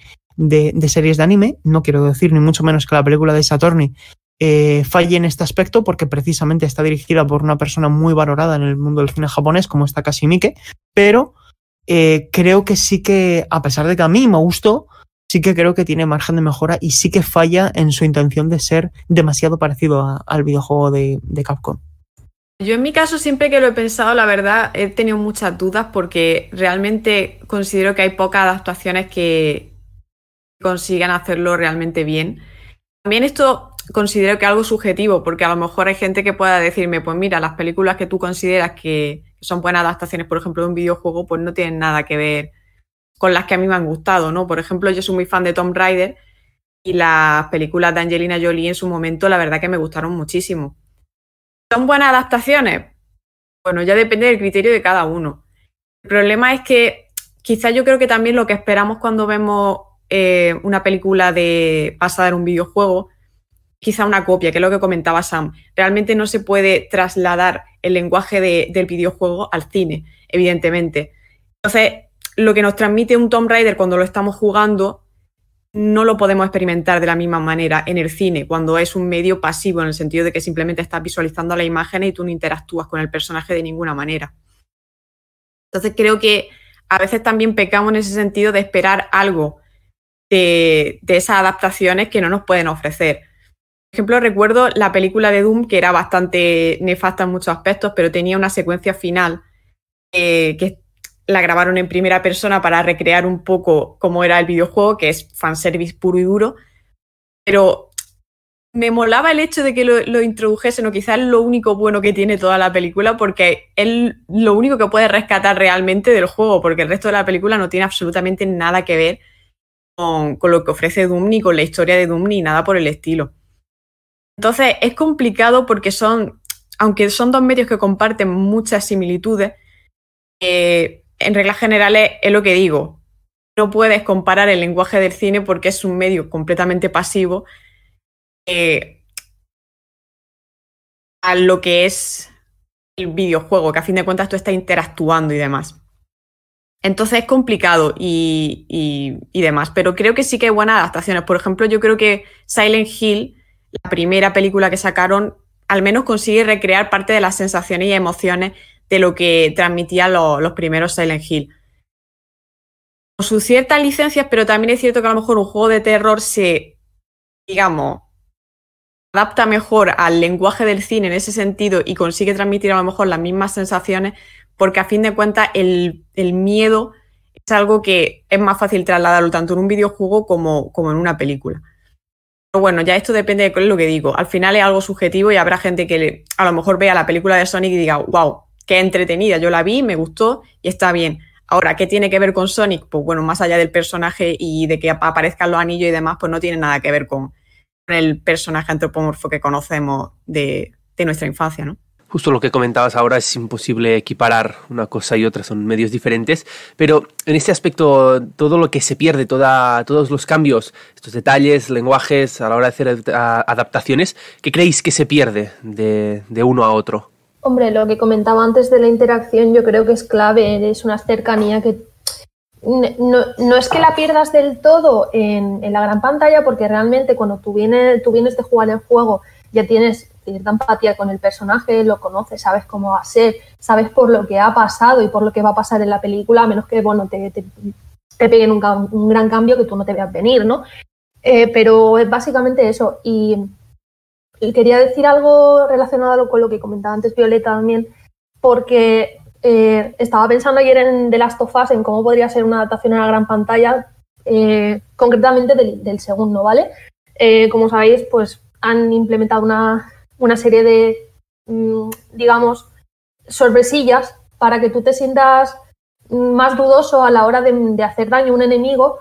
series de anime. No quiero decir ni mucho menos que la película de Saturni eh, falle en este aspecto porque precisamente está dirigida por una persona muy valorada en el mundo del cine japonés como está Kasimike pero eh, creo que sí que, a pesar de que a mí me gustó, sí que creo que tiene margen de mejora y sí que falla en su intención de ser demasiado parecido al videojuego de, Capcom. Yo en mi caso siempre que lo he pensado, la verdad, he tenido muchas dudas porque realmente considero que hay pocas actuaciones que consigan hacerlo realmente bien. También esto considero que algo subjetivo, porque a lo mejor hay gente que pueda decirme, pues mira, las películas que tú consideras que son buenas adaptaciones, por ejemplo, de un videojuego, pues no tienen nada que ver con las que a mí me han gustado, ¿no? Por ejemplo, yo soy muy fan de Tom Rider y las películas de Angelina Jolie en su momento, la verdad que me gustaron muchísimo. ¿Son buenas adaptaciones? Bueno, ya depende del criterio de cada uno. El problema es que quizá yo creo que también lo que esperamos cuando vemos eh, una película de pasada en un videojuego quizá una copia, que es lo que comentaba Sam. Realmente no se puede trasladar el lenguaje del videojuego al cine, evidentemente. Entonces, lo que nos transmite un Tomb Raider cuando lo estamos jugando no lo podemos experimentar de la misma manera en el cine, cuando es un medio pasivo, en el sentido de que simplemente estás visualizando la imagen y tú no interactúas con el personaje de ninguna manera. Entonces creo que a veces también pecamos en ese sentido de esperar algo de esas adaptaciones que no nos pueden ofrecer por ejemplo, recuerdo la película de Doom, que era bastante nefasta en muchos aspectos, pero tenía una secuencia final eh, que la grabaron en primera persona para recrear un poco cómo era el videojuego, que es fanservice puro y duro. Pero me molaba el hecho de que lo, introdujesen, o quizás es lo único bueno que tiene toda la película, porque es lo único que puede rescatar realmente del juego, porque el resto de la película no tiene absolutamente nada que ver con lo que ofrece Doom, ni con la historia de Doom, ni nada por el estilo. Entonces es complicado porque son, aunque son dos medios que comparten muchas similitudes, eh, en reglas generales es lo que digo. No puedes comparar el lenguaje del cine porque es un medio completamente pasivo eh, a lo que es el videojuego, que a fin de cuentas tú estás interactuando y demás. Entonces es complicado y demás, pero creo que sí que hay buenas adaptaciones. Por ejemplo, yo creo que Silent Hill la primera película que sacaron, al menos consigue recrear parte de las sensaciones y emociones de lo que transmitían los primeros Silent Hill. Con sus ciertas licencias, pero también es cierto que a lo mejor un juego de terror se, digamos, adapta mejor al lenguaje del cine en ese sentido y consigue transmitir a lo mejor las mismas sensaciones, porque a fin de cuentas el, el miedo es algo que es más fácil trasladarlo tanto en un videojuego como, como en una película bueno, ya esto depende de lo que digo. Al final es algo subjetivo y habrá gente que a lo mejor vea la película de Sonic y diga, wow, qué entretenida, yo la vi, me gustó y está bien. Ahora, ¿qué tiene que ver con Sonic? Pues bueno, más allá del personaje y de que aparezcan los anillos y demás, pues no tiene nada que ver con el personaje antropomorfo que conocemos de, de nuestra infancia, ¿no? Justo lo que comentabas ahora es imposible equiparar una cosa y otra, son medios diferentes, pero en este aspecto todo lo que se pierde, toda, todos los cambios, estos detalles, lenguajes a la hora de hacer adaptaciones, ¿qué creéis que se pierde de, uno a otro? Hombre, lo que comentaba antes de la interacción yo creo que es clave, es una cercanía que no, es que la pierdas del todo en, la gran pantalla porque realmente cuando tú vienes, tú vienes de jugar el juego ya tienes cierta eh, empatía con el personaje, lo conoces, sabes cómo va a ser, sabes por lo que ha pasado y por lo que va a pasar en la película, a menos que, bueno, te, te, te peguen un, gran cambio que tú no te veas venir, ¿no? Eh, pero es básicamente eso. Y, quería decir algo relacionado con lo que comentaba antes Violeta también, porque eh, estaba pensando ayer en The Last of Us, en cómo podría ser una adaptación a la gran pantalla, concretamente del, del, segundo, ¿vale? como sabéis, pues han implementado una una serie de, mm, digamos, sorpresillas para que tú te sientas más dudoso a la hora de, hacer daño a un enemigo.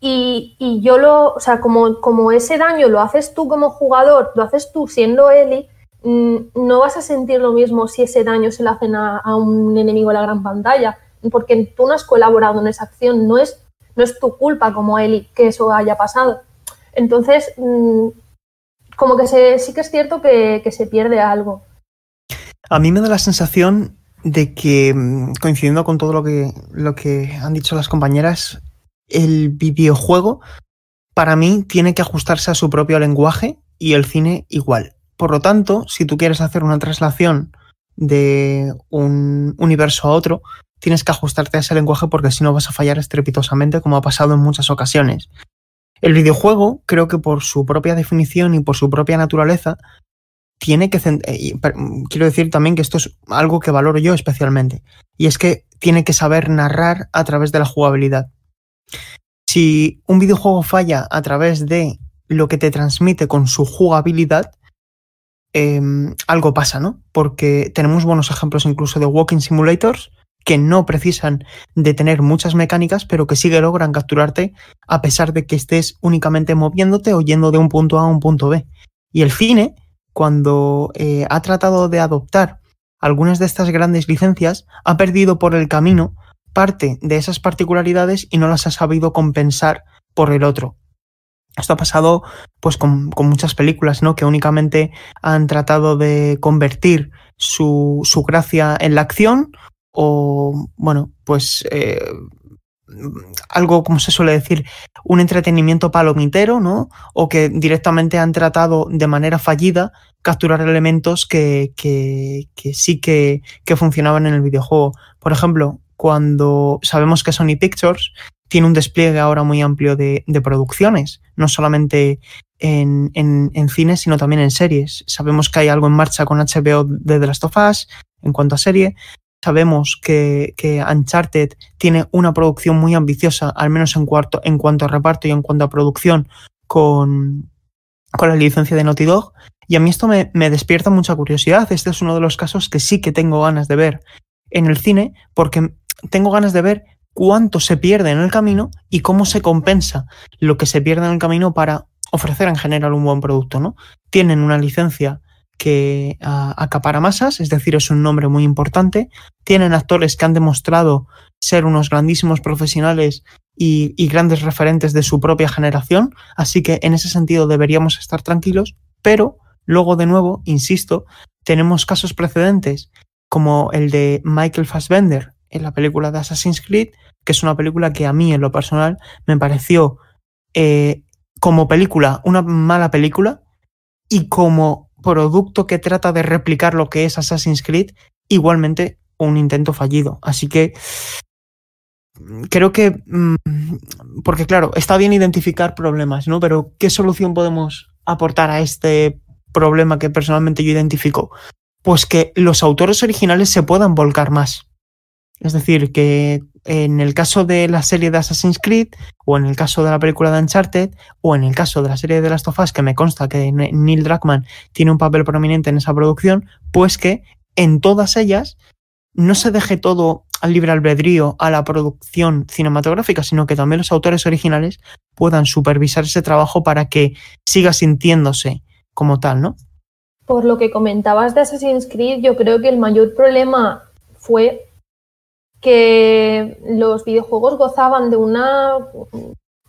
Y, yo lo, o sea, como, como ese daño lo haces tú como jugador, lo haces tú siendo Eli, mm, no vas a sentir lo mismo si ese daño se lo hacen a, un enemigo de la gran pantalla, porque tú no has colaborado en esa acción, no es, no es tu culpa como Eli que eso haya pasado. Entonces, mm, como que sí que es cierto que, que se pierde algo. A mí me da la sensación de que, mm, coincidiendo con todo lo que, lo que han dicho las compañeras, el videojuego para mí tiene que ajustarse a su propio lenguaje y el cine igual. Por lo tanto, si tú quieres hacer una traslación de un universo a otro, tienes que ajustarte a ese lenguaje porque si no vas a fallar estrepitosamente como ha pasado en muchas ocasiones. El videojuego, creo que por su propia definición y por su propia naturaleza, tiene que. Eh, mm, quiero decir también que esto es algo que valoro yo especialmente. Y es que tiene que saber narrar a través de la jugabilidad. Si un videojuego falla a través de lo que te transmite con su jugabilidad, em, algo pasa, ¿no? Porque tenemos buenos ejemplos incluso de Walking Simulators, que no precisan de tener muchas mecánicas, pero que sí que logran capturarte a pesar de que estés únicamente moviéndote o yendo de un punto A a un punto B. Y el cine, cuando eh, ha tratado de adoptar algunas de estas grandes licencias, ha perdido por el camino parte de esas particularidades y no las ha sabido compensar por el otro. Esto ha pasado pues con, muchas películas, ¿no? Que únicamente han tratado de convertir su, su gracia en la acción o, bueno, pues eh, algo, como se suele decir, un entretenimiento palomitero, ¿no? O que directamente han tratado de manera fallida capturar elementos que, sí que, funcionaban en el videojuego. Por ejemplo, cuando sabemos que Sony Pictures tiene un despliegue ahora muy amplio de, producciones, no solamente en, en cines, sino también en series. Sabemos que hay algo en marcha con HBO de The Last of Us en cuanto a serie, sabemos que, Uncharted tiene una producción muy ambiciosa, al menos en, cuarto, en cuanto a reparto y en cuanto a producción, con, con la licencia de Naughty Dog. Y a mí esto me, me, despierta mucha curiosidad. Este es uno de los casos que sí que tengo ganas de ver en el cine, porque tengo ganas de ver cuánto se pierde en el camino y cómo se compensa lo que se pierde en el camino para ofrecer en general un buen producto, ¿no? Tienen una licencia que ah, acapara masas, es decir, es un nombre muy importante. Tienen actores que han demostrado ser unos grandísimos profesionales y, grandes referentes de su propia generación, así que en ese sentido deberíamos estar tranquilos, pero luego de nuevo, insisto, tenemos casos precedentes como el de Michael Fassbender en la película de Assassin's Creed, que es una película que a mí en lo personal me pareció eh, como película una mala película y como producto que trata de replicar lo que es Assassin's Creed, igualmente un intento fallido. Así que mm, creo que, mm, porque claro, está bien identificar problemas, ¿no? Pero ¿qué solución podemos aportar a este problema que personalmente yo identifico? Pues que los autores originales se puedan volcar más. Es decir, que en el caso de la serie de Assassin's Creed, o en el caso de la película de Uncharted, o en el caso de la serie de Last of Us, que me consta que Neil Druckmann tiene un papel prominente en esa producción, pues que en todas ellas no se deje todo al libre albedrío a la producción cinematográfica, sino que también los autores originales puedan supervisar ese trabajo para que siga sintiéndose como tal, ¿no? Por lo que comentabas de Assassin's Creed, yo creo que el mayor problema fue que los videojuegos gozaban de una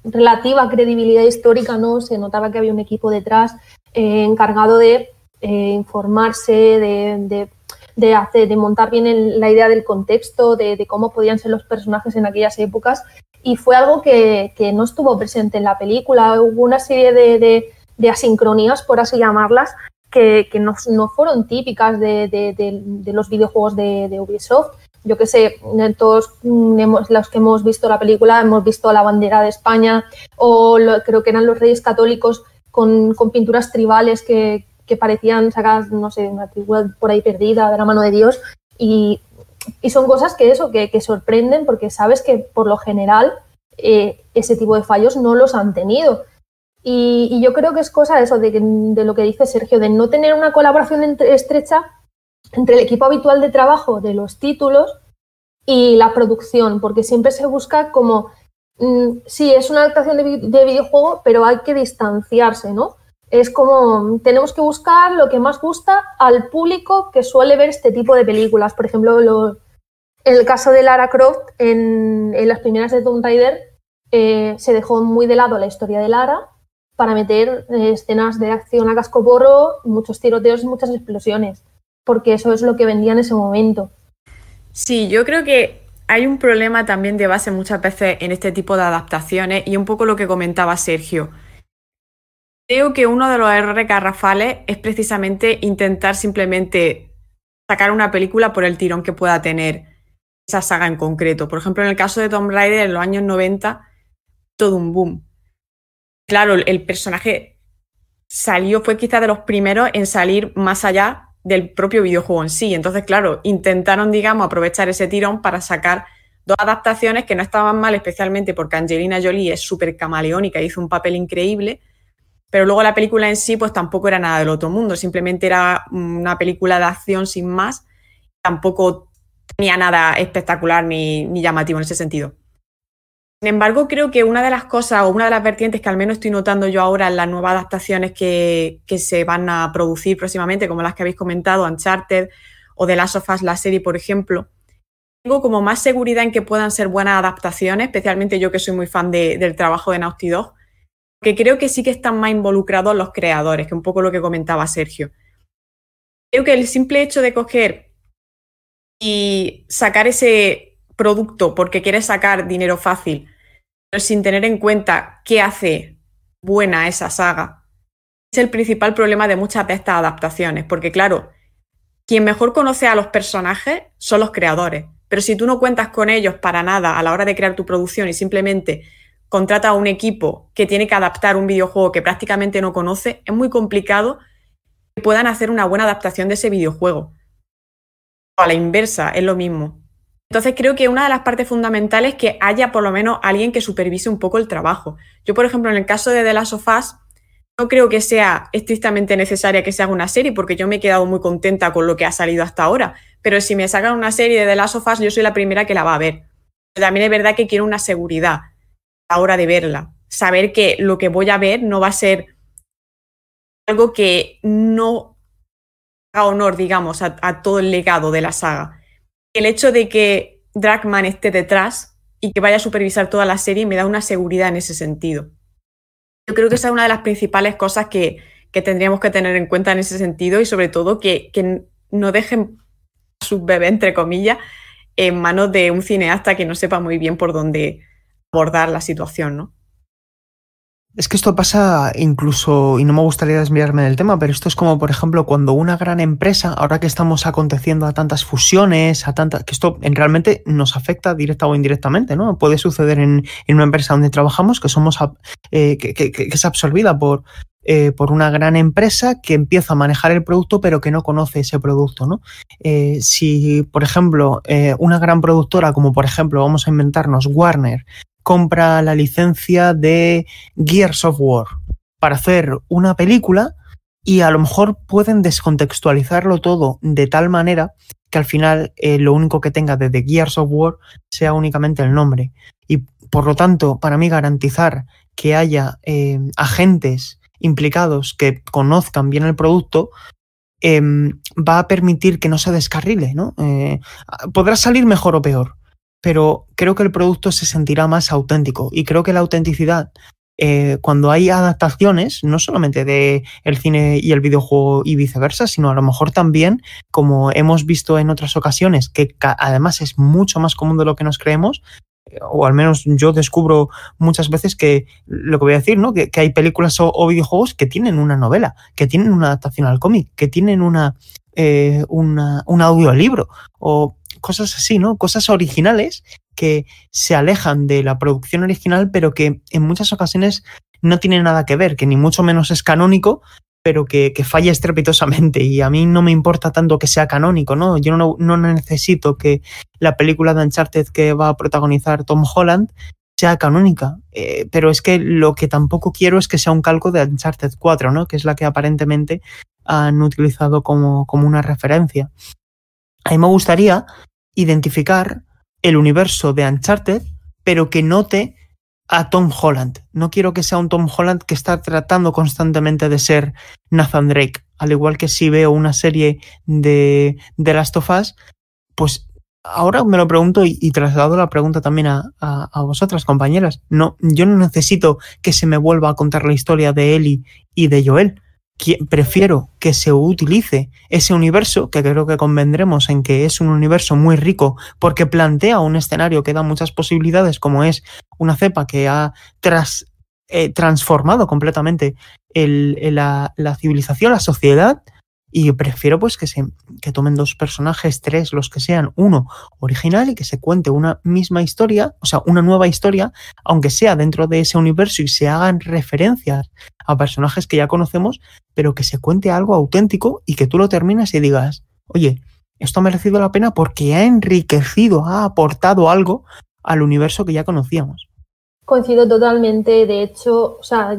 relativa credibilidad histórica, ¿no? Se notaba que había un equipo detrás eh, encargado de eh, informarse, de, de montar bien la idea del contexto, de, cómo podían ser los personajes en aquellas épocas. Y fue algo que, no estuvo presente en la película. Hubo una serie de, asincronías, por así llamarlas, que, no, fueron típicas de, los videojuegos de Ubisoft yo qué sé, todos mm, los que hemos visto la película hemos visto la bandera de España o creo que eran los reyes católicos con, pinturas tribales que, parecían sacar, no sé, una figura por ahí perdida de la mano de Dios y, son cosas que eso, que, sorprenden porque sabes que por lo general eh, ese tipo de fallos no los han tenido. Y, yo creo que es cosa eso de, lo que dice Sergio, de no tener una colaboración estrecha entre el equipo habitual de trabajo de los títulos y la producción, porque siempre se busca como, si mm, sí, es una adaptación de, videojuego, pero hay que distanciarse, ¿no? Es como, tenemos que buscar lo que más gusta al público que suele ver este tipo de películas. Por ejemplo, en el caso de Lara Croft, en, las primeras de Tomb Raider, eh, se dejó muy de lado la historia de Lara para meter eh, escenas de acción a casco borro muchos tiroteos y muchas explosiones porque eso es lo que vendía en ese momento. Sí, yo creo que hay un problema también de base muchas veces en este tipo de adaptaciones y un poco lo que comentaba Sergio. Creo que uno de los errores garrafales es precisamente intentar simplemente sacar una película por el tirón que pueda tener esa saga en concreto. Por ejemplo, en el caso de Tomb Raider en los años 90, todo un boom. Claro, el personaje salió, fue quizá de los primeros en salir más allá del propio videojuego en sí. Entonces, claro, intentaron, digamos, aprovechar ese tirón para sacar dos adaptaciones que no estaban mal, especialmente porque Angelina Jolie es súper camaleónica, hizo un papel increíble, pero luego la película en sí pues tampoco era nada del otro mundo, simplemente era una película de acción sin más, tampoco tenía nada espectacular ni llamativo en ese sentido. Sin embargo, creo que una de las cosas o una de las vertientes que al menos estoy notando yo ahora en las nuevas adaptaciones que, se van a producir próximamente, como las que habéis comentado, Uncharted o The Last of Us, la serie, por ejemplo, tengo como más seguridad en que puedan ser buenas adaptaciones, especialmente yo que soy muy fan del trabajo de Naughty Dog, que creo que sí que están más involucrados los creadores, que un poco lo que comentaba Sergio. Creo que el simple hecho de coger y sacar ese producto porque quiere sacar dinero fácil, pero sin tener en cuenta qué hace buena esa saga, es el principal problema de muchas de estas adaptaciones, porque claro, quien mejor conoce a los personajes son los creadores, pero si tú no cuentas con ellos para nada a la hora de crear tu producción y simplemente contrata a un equipo que tiene que adaptar un videojuego que prácticamente no conoce, es muy complicado que puedan hacer una buena adaptación de ese videojuego. A la inversa es lo mismo. Entonces creo que una de las partes fundamentales es que haya por lo menos alguien que supervise un poco el trabajo. Yo, por ejemplo, en el caso de The Last of Us, no creo que sea estrictamente necesaria que se haga una serie, porque yo me he quedado muy contenta con lo que ha salido hasta ahora. Pero si me sacan una serie de The Last of Us, yo soy la primera que la va a ver. Pero también es verdad que quiero una seguridad a la hora de verla. Saber que lo que voy a ver no va a ser algo que no haga honor, digamos, a todo el legado de la saga el hecho de que Dragman esté detrás y que vaya a supervisar toda la serie me da una seguridad en ese sentido. Yo creo que esa es una de las principales cosas que, tendríamos que tener en cuenta en ese sentido y sobre todo que, no dejen a su bebé, entre comillas, en manos de un cineasta que no sepa muy bien por dónde abordar la situación, ¿no? Es que esto pasa incluso, y no me gustaría desviarme del tema, pero esto es como, por ejemplo, cuando una gran empresa, ahora que estamos aconteciendo a tantas fusiones, a tantas, que esto realmente nos afecta directa o indirectamente, ¿no? Puede suceder en, una empresa donde trabajamos que somos, eh, que, es absorbida por, eh, por una gran empresa que empieza a manejar el producto pero que no conoce ese producto. ¿no? Eh, si, por ejemplo, una gran productora como por ejemplo, vamos a inventarnos Warner, compra la licencia de Gears of War para hacer una película y a lo mejor pueden descontextualizarlo todo de tal manera que al final eh, lo único que tenga de Gears of War sea únicamente el nombre. Y por lo tanto, para mí garantizar que haya eh, agentes implicados que conozcan bien el producto, em, va a permitir que no se descarrile, ¿no? Eh, podrá salir mejor o peor, pero creo que el producto se sentirá más auténtico y creo que la autenticidad eh, cuando hay adaptaciones, no solamente de el cine y el videojuego y viceversa, sino a lo mejor también, como hemos visto en otras ocasiones, que además es mucho más común de lo que nos creemos, eh, o al menos yo descubro muchas veces que lo que voy a decir, ¿no? Que, hay películas o, videojuegos que tienen una novela, que tienen una adaptación al cómic, que tienen una, eh, un audiolibro, o cosas así, ¿no? Cosas originales que se alejan de la producción original, pero que en muchas ocasiones no tienen nada que ver, que ni mucho menos es canónico, pero que, que falla estrepitosamente. Y a mí no me importa tanto que sea canónico, ¿no? Yo no, necesito que la película de Uncharted que va a protagonizar Tom Holland sea canónica. Eh, pero es que lo que tampoco quiero es que sea un calco de Uncharted 4, ¿no? Que es la que aparentemente han utilizado como, como una referencia. A mí me gustaría identificar el universo de Uncharted, pero que note a Tom Holland. No quiero que sea un Tom Holland que está tratando constantemente de ser Nathan Drake. Al igual que si veo una serie de, de Last of Us, pues ahora me lo pregunto y, traslado la pregunta también a, vosotras, compañeras. No, yo no necesito que se me vuelva a contar la historia de Ellie y de Joel prefiero que se utilice ese universo, que creo que convendremos en que es un universo muy rico, porque plantea un escenario que da muchas posibilidades, como es una cepa que ha tras, eh, transformado completamente el, eh, la civilización, la sociedad, y prefiero pues que, se, que tomen dos personajes, tres, los que sean, uno original y que se cuente una misma historia, o sea, una nueva historia, aunque sea dentro de ese universo y se hagan referencias a personajes que ya conocemos, pero que se cuente algo auténtico y que tú lo terminas y digas, oye, esto ha merecido la pena porque ha enriquecido, ha aportado algo al universo que ya conocíamos. Coincido totalmente, de hecho, o sea,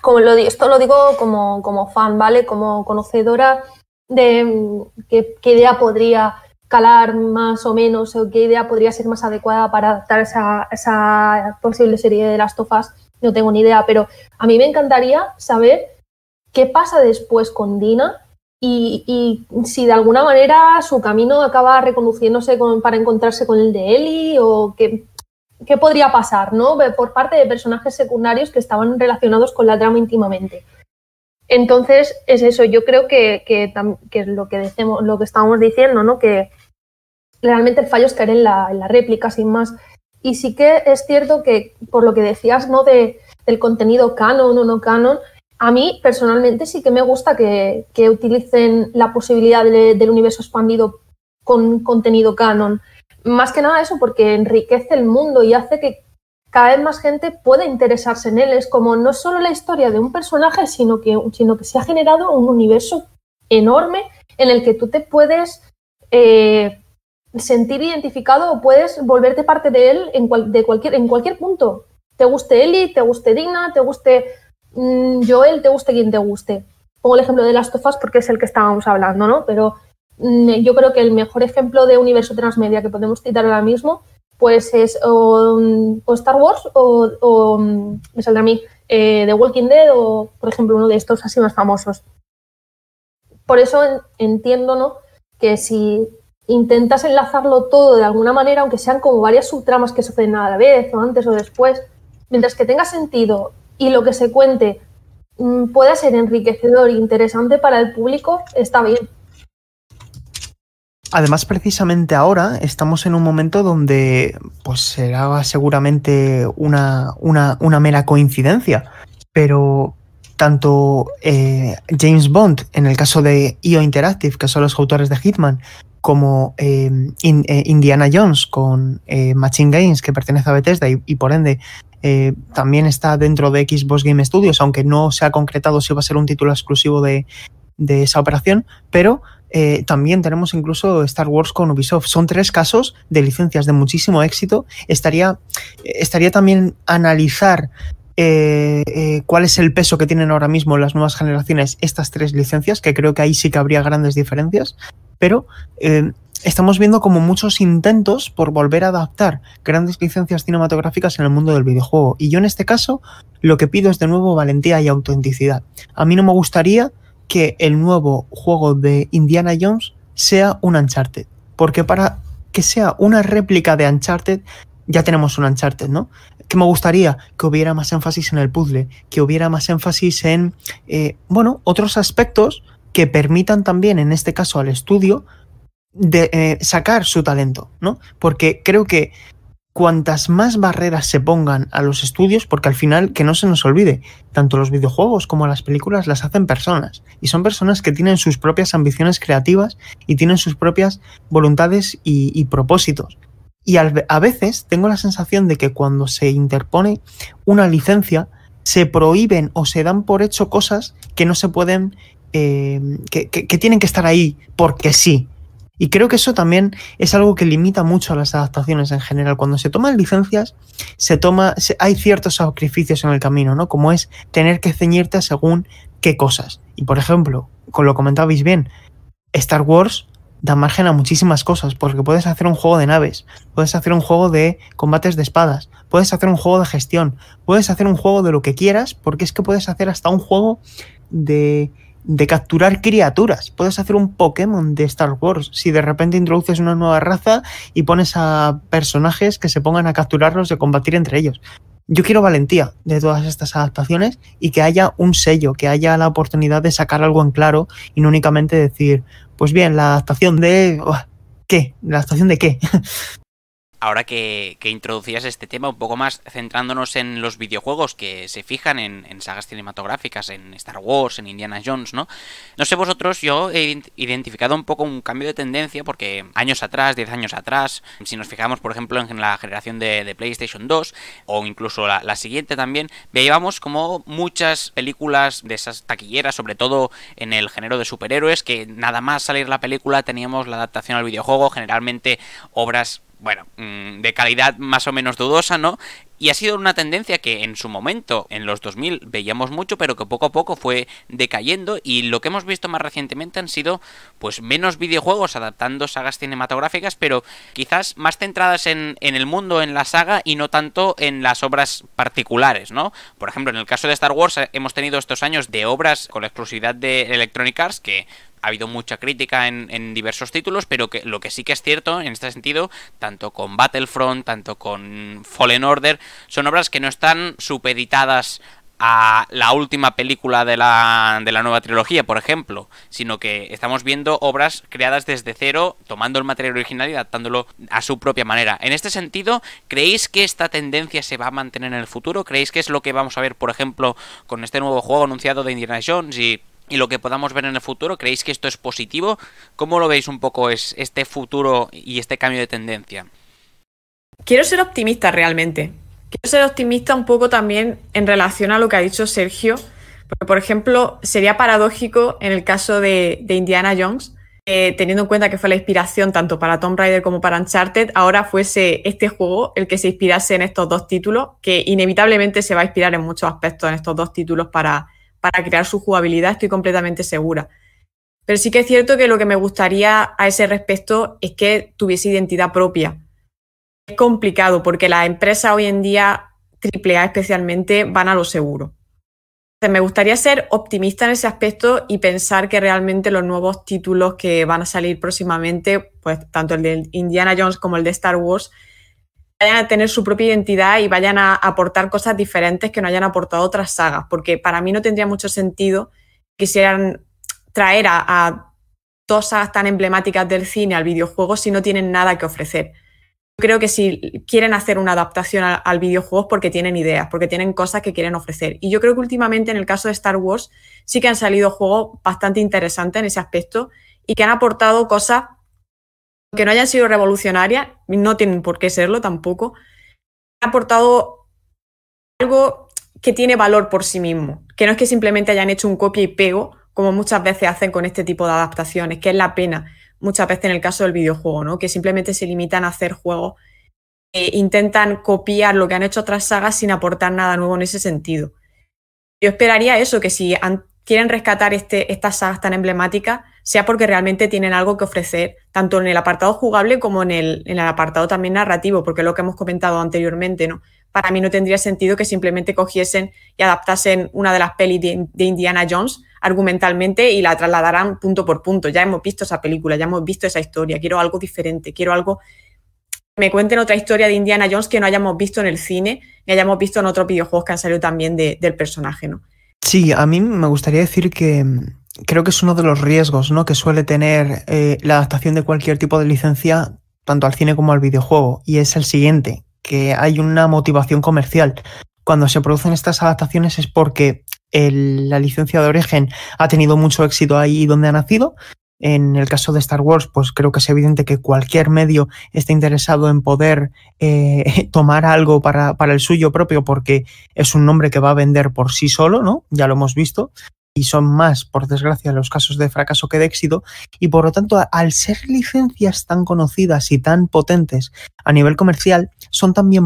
como lo, esto lo digo como, como fan, ¿vale? Como conocedora de mm, qué, idea podría calar más o menos o qué idea podría ser más adecuada para adaptar esa, esa posible serie de las tofas, no tengo ni idea, pero a mí me encantaría saber qué pasa después con Dina y, si de alguna manera su camino acaba reconduciéndose para encontrarse con el de Eli o qué qué podría pasar, ¿no? Por parte de personajes secundarios que estaban relacionados con la trama íntimamente. Entonces, es eso, yo creo que, que, es lo que, decimos, lo que estábamos diciendo, ¿no? Que realmente el fallo es caer en la, en la, réplica, sin más. Y sí que es cierto que, por lo que decías, ¿no? De, del contenido canon o no canon, a mí personalmente sí que me gusta que, que utilicen la posibilidad del universo expandido con contenido canon. Más que nada eso, porque enriquece el mundo y hace que cada vez más gente pueda interesarse en él. Es como no solo la historia de un personaje, sino que, sino que se ha generado un universo enorme en el que tú te puedes eh, sentir identificado o puedes volverte parte de él en, de cualquier, en cualquier punto. Te guste Eli, te guste Dina, te guste mm, Joel, te guste quien te guste. Pongo el ejemplo de las tofas porque es el que estábamos hablando, ¿no? Pero Mm, yo creo que el mejor ejemplo de universo transmedia que podemos citar ahora mismo, pues es o, mm, Star Wars o, mm, me saldrá a mí, eh, The Walking Dead o, por ejemplo, uno de estos así más famosos. Por eso entiendo, ¿no? Que si intentas enlazarlo todo de alguna manera, aunque sean como varias subtramas que suceden a la vez o antes o después, mientras que tenga sentido y lo que se cuente pueda ser enriquecedor e interesante para el público, está bien. Además, precisamente ahora estamos en un momento donde pues será seguramente una, una, mera coincidencia, pero tanto eh, James Bond, en el caso de IO e Interactive, que son los autores de Hitman, como eh, eh, Indiana Jones con Machine Games, que pertenece a Bethesda y, por ende también está dentro de Xbox Game Studios, aunque no se ha concretado si va a ser un título exclusivo de, de esa operación, pero eh, también tenemos incluso Star Wars con Ubisoft. Son tres casos de licencias de muchísimo éxito. Estaría, estaría también analizar eh, eh, cuál es el peso que tienen ahora mismo las nuevas generaciones estas tres licencias, que creo que ahí sí que habría grandes diferencias, pero estamos viendo como muchos intentos por volver a adaptar grandes licencias cinematográficas en el mundo del videojuego. Y yo en este caso lo que pido es de nuevo valentía y autenticidad. A mí no me gustaría que el nuevo juego de Indiana Jones sea un Uncharted. Porque para que sea una réplica de Uncharted, ya tenemos un Uncharted, ¿no? Que me gustaría que hubiera más énfasis en el puzzle, que hubiera más énfasis en, eh, bueno, otros aspectos que permitan también, en este caso al estudio, de eh, sacar su talento, ¿no? Porque creo que cuantas más barreras se pongan a los estudios, porque al final, que no se nos olvide, tanto los videojuegos como las películas las hacen personas, y son personas que tienen sus propias ambiciones creativas y tienen sus propias voluntades y, propósitos. Y a veces tengo la sensación de que cuando se interpone una licencia, se prohíben o se dan por hecho cosas que no se pueden, eh, que tienen que estar ahí porque sí, y creo que eso también es algo que limita mucho a las adaptaciones en general. Cuando se toman licencias, se toma, hay ciertos sacrificios en el camino, ¿no? Como es tener que ceñirte según qué cosas. Y por ejemplo, con lo comentabais bien, Star Wars da margen a muchísimas cosas, porque puedes hacer un juego de naves, puedes hacer un juego de combates de espadas, puedes hacer un juego de gestión, puedes hacer un juego de lo que quieras, porque es que puedes hacer hasta un juego de de capturar criaturas. Puedes hacer un Pokémon de Star Wars si de repente introduces una nueva raza y pones a personajes que se pongan a capturarlos y a combatir entre ellos. Yo quiero valentía de todas estas adaptaciones y que haya un sello, que haya la oportunidad de sacar algo en claro y no únicamente decir, pues bien, la adaptación de... ¿Qué? ¿La adaptación de qué? <laughs> ahora que, introducías este tema un poco más centrándonos en los videojuegos que se fijan en, sagas cinematográficas, en Star Wars, en Indiana Jones, ¿no? No sé vosotros, yo he identificado un poco un cambio de tendencia porque años atrás, 10 años atrás, si nos fijamos por ejemplo en la generación de, PlayStation 2 o incluso la, la, siguiente también, veíamos como muchas películas de esas taquilleras, sobre todo en el género de superhéroes, que nada más salir la película teníamos la adaptación al videojuego, generalmente obras bueno, mm, de calidad más o menos dudosa, ¿no? Y ha sido una tendencia que en su momento, en los 2000, veíamos mucho, pero que poco a poco fue decayendo y lo que hemos visto más recientemente han sido pues menos videojuegos adaptando sagas cinematográficas, pero quizás más centradas en, en el mundo, en la saga y no tanto en las obras particulares, ¿no? Por ejemplo, en el caso de Star Wars eh, hemos tenido estos años de obras con la exclusividad de Electronic Arts que ha habido mucha crítica en, diversos títulos, pero que lo que sí que es cierto en este sentido, tanto con Battlefront, tanto con Fallen Order, son obras que no están supeditadas a la última película de la, de la nueva trilogía, por ejemplo, sino que estamos viendo obras creadas desde cero, tomando el material original y adaptándolo a su propia manera. En este sentido, ¿creéis que esta tendencia se va a mantener en el futuro? ¿Creéis que es lo que vamos a ver, por ejemplo, con este nuevo juego anunciado de Indiana Jones y y lo que podamos ver en el futuro. ¿Creéis que esto es positivo? ¿Cómo lo veis un poco este futuro y este cambio de tendencia? Quiero ser optimista realmente. Quiero ser optimista un poco también en relación a lo que ha dicho Sergio. Porque, por ejemplo, sería paradójico en el caso de, Indiana Jones, eh, teniendo en cuenta que fue la inspiración tanto para Tomb Raider como para Uncharted, ahora fuese este juego el que se inspirase en estos dos títulos, que inevitablemente se va a inspirar en muchos aspectos en estos dos títulos para, para crear su jugabilidad, estoy completamente segura. Pero sí que es cierto que lo que me gustaría a ese respecto es que tuviese identidad propia. Es complicado porque las empresas hoy en día, AAA especialmente, van a lo seguro. Entonces, me gustaría ser optimista en ese aspecto y pensar que realmente los nuevos títulos que van a salir próximamente, pues tanto el de Indiana Jones como el de Star Wars, vayan a tener su propia identidad y vayan a aportar cosas diferentes que no hayan aportado otras sagas, porque para mí no tendría mucho sentido que quisieran traer a, a dos sagas tan emblemáticas del cine al videojuego si no tienen nada que ofrecer. Yo Creo que si quieren hacer una adaptación al, al videojuego es porque tienen ideas, porque tienen cosas que quieren ofrecer. Y yo creo que últimamente en el caso de Star Wars sí que han salido juegos bastante interesantes en ese aspecto y que han aportado cosas que no hayan sido revolucionarias, no tienen por qué serlo tampoco, ha aportado algo que tiene valor por sí mismo, que no es que simplemente hayan hecho un copia y pego, como muchas veces hacen con este tipo de adaptaciones, que es la pena muchas veces en el caso del videojuego, ¿no? que simplemente se limitan a hacer juegos e intentan copiar lo que han hecho otras sagas sin aportar nada nuevo en ese sentido. Yo esperaría eso, que si han quieren rescatar este, estas sagas tan emblemáticas sea porque realmente tienen algo que ofrecer, tanto en el apartado jugable como en el, en el apartado también narrativo, porque es lo que hemos comentado anteriormente, ¿no? Para mí no tendría sentido que simplemente cogiesen y adaptasen una de las pelis de, Indiana Jones argumentalmente y la trasladaran punto por punto. Ya hemos visto esa película, ya hemos visto esa historia, quiero algo diferente, quiero algo me cuenten otra historia de Indiana Jones que no hayamos visto en el cine ni hayamos visto en otros videojuegos que han salido también del personaje, ¿no? Sí, a mí me gustaría decir que mm, creo que es uno de los riesgos ¿no? que suele tener eh, la adaptación de cualquier tipo de licencia, tanto al cine como al videojuego, y es el siguiente, que hay una motivación comercial. Cuando se producen estas adaptaciones es porque la licencia de origen ha tenido mucho éxito ahí donde ha nacido en el caso de Star Wars, pues creo que es evidente que cualquier medio está interesado en poder eh, <laughs> tomar algo para, para, el suyo propio porque es un nombre que va a vender por sí solo, ¿no? Ya lo hemos visto. Y son más, por desgracia, los casos de fracaso que de éxito. Y por lo tanto, al ser licencias tan conocidas y tan potentes a nivel comercial, son también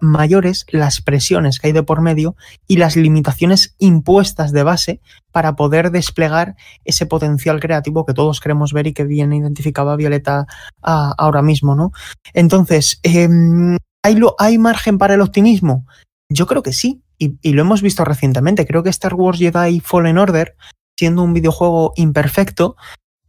mayores las presiones que hay de por medio y las limitaciones impuestas de base para poder desplegar ese potencial creativo que todos queremos ver y que bien identificaba Violeta ah, ahora mismo, ¿no? Entonces, em, ¿hay, ¿hay margen para el optimismo? Yo creo que sí, y, lo hemos visto recientemente. Creo que Star Wars Jedi Fallen Order, siendo un videojuego imperfecto,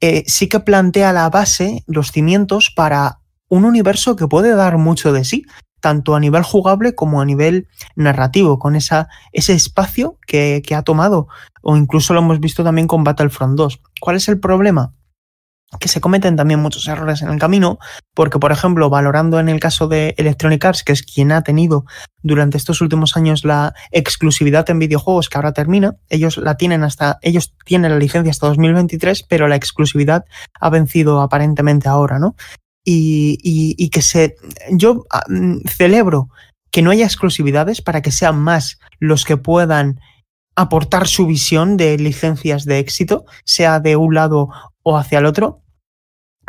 eh, sí que plantea la base, los cimientos para un universo que puede dar mucho de sí, tanto a nivel jugable como a nivel narrativo, con esa, ese espacio que, ha tomado, o incluso lo hemos visto también con Battlefront 2. ¿Cuál es el problema? que se cometen también muchos errores en el camino, porque por ejemplo, valorando en el caso de Electronic Arts, que es quien ha tenido durante estos últimos años la exclusividad en videojuegos que ahora termina, ellos la tienen hasta ellos tienen la licencia hasta 2023, pero la exclusividad ha vencido aparentemente ahora, ¿no? y, que se... Yo ah, mm, celebro que no haya exclusividades para que sean más los que puedan aportar su visión de licencias de éxito, sea de un lado o hacia el otro,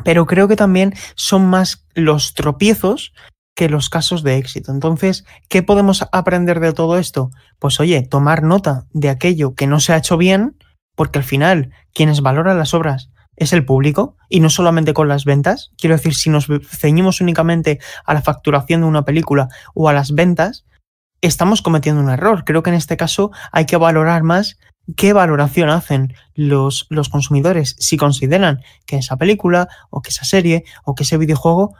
pero creo que también son más los tropiezos que los casos de éxito. Entonces, ¿qué podemos aprender de todo esto? Pues oye, tomar nota de aquello que no se ha hecho bien, porque al final quienes valoran las obras es el público y no solamente con las ventas. Quiero decir, si nos ceñimos únicamente a la facturación de una película o a las ventas, estamos cometiendo un error. Creo que en este caso hay que valorar más qué valoración hacen los, los consumidores si consideran que esa película o que esa serie o que ese videojuego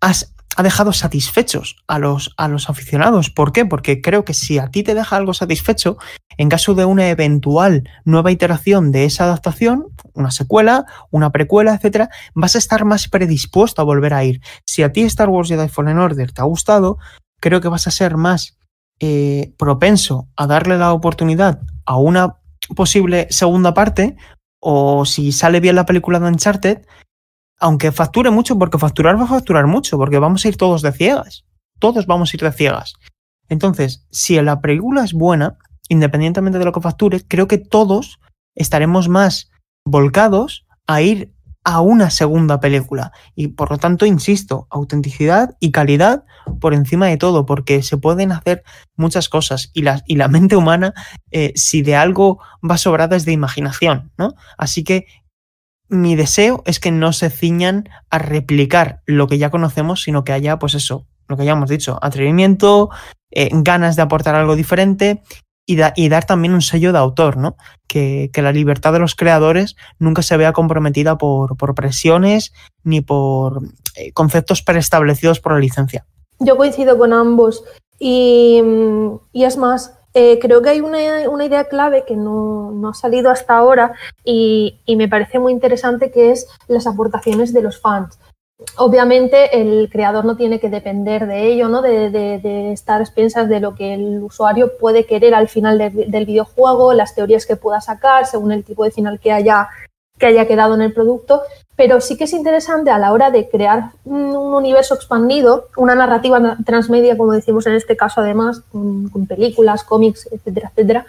ha dejado satisfechos a los, a los aficionados. ¿Por qué? Porque creo que si a ti te deja algo satisfecho, en caso de una eventual nueva iteración de esa adaptación, una secuela, una precuela, etcétera, vas a estar más predispuesto a volver a ir. Si a ti Star Wars Jedi en Order te ha gustado, creo que vas a ser más eh, propenso a darle la oportunidad a una posible segunda parte, o si sale bien la película de Uncharted, aunque facture mucho, porque facturar va a facturar mucho, porque vamos a ir todos de ciegas. Todos vamos a ir de ciegas. Entonces, si la película es buena, independientemente de lo que facture, creo que todos estaremos más volcados a ir a una segunda película. Y por lo tanto, insisto, autenticidad y calidad por encima de todo, porque se pueden hacer muchas cosas y la, y la mente humana, eh, si de algo va sobrada, es de imaginación, ¿no? Así que mi deseo es que no se ciñan a replicar lo que ya conocemos, sino que haya, pues eso, lo que ya hemos dicho, atrevimiento, eh, ganas de aportar algo diferente y, dar también un sello de autor, ¿no? Que, la libertad de los creadores nunca se vea comprometida por, por presiones ni por eh, conceptos preestablecidos por la licencia. Yo coincido con ambos y mm, es más, eh, creo que hay una, idea clave que no, ha salido hasta ahora y, me parece muy interesante que es las aportaciones de los fans obviamente el creador no tiene que depender de ello, ¿no? De, de, de expensas de lo que el usuario puede querer al final del videojuego, las teorías que pueda sacar, según el tipo de final que haya que haya quedado en el producto, pero sí que es interesante a la hora de crear un universo expandido, una narrativa transmedia, como decimos en este caso además, con, películas, cómics, etcétera, etcétera,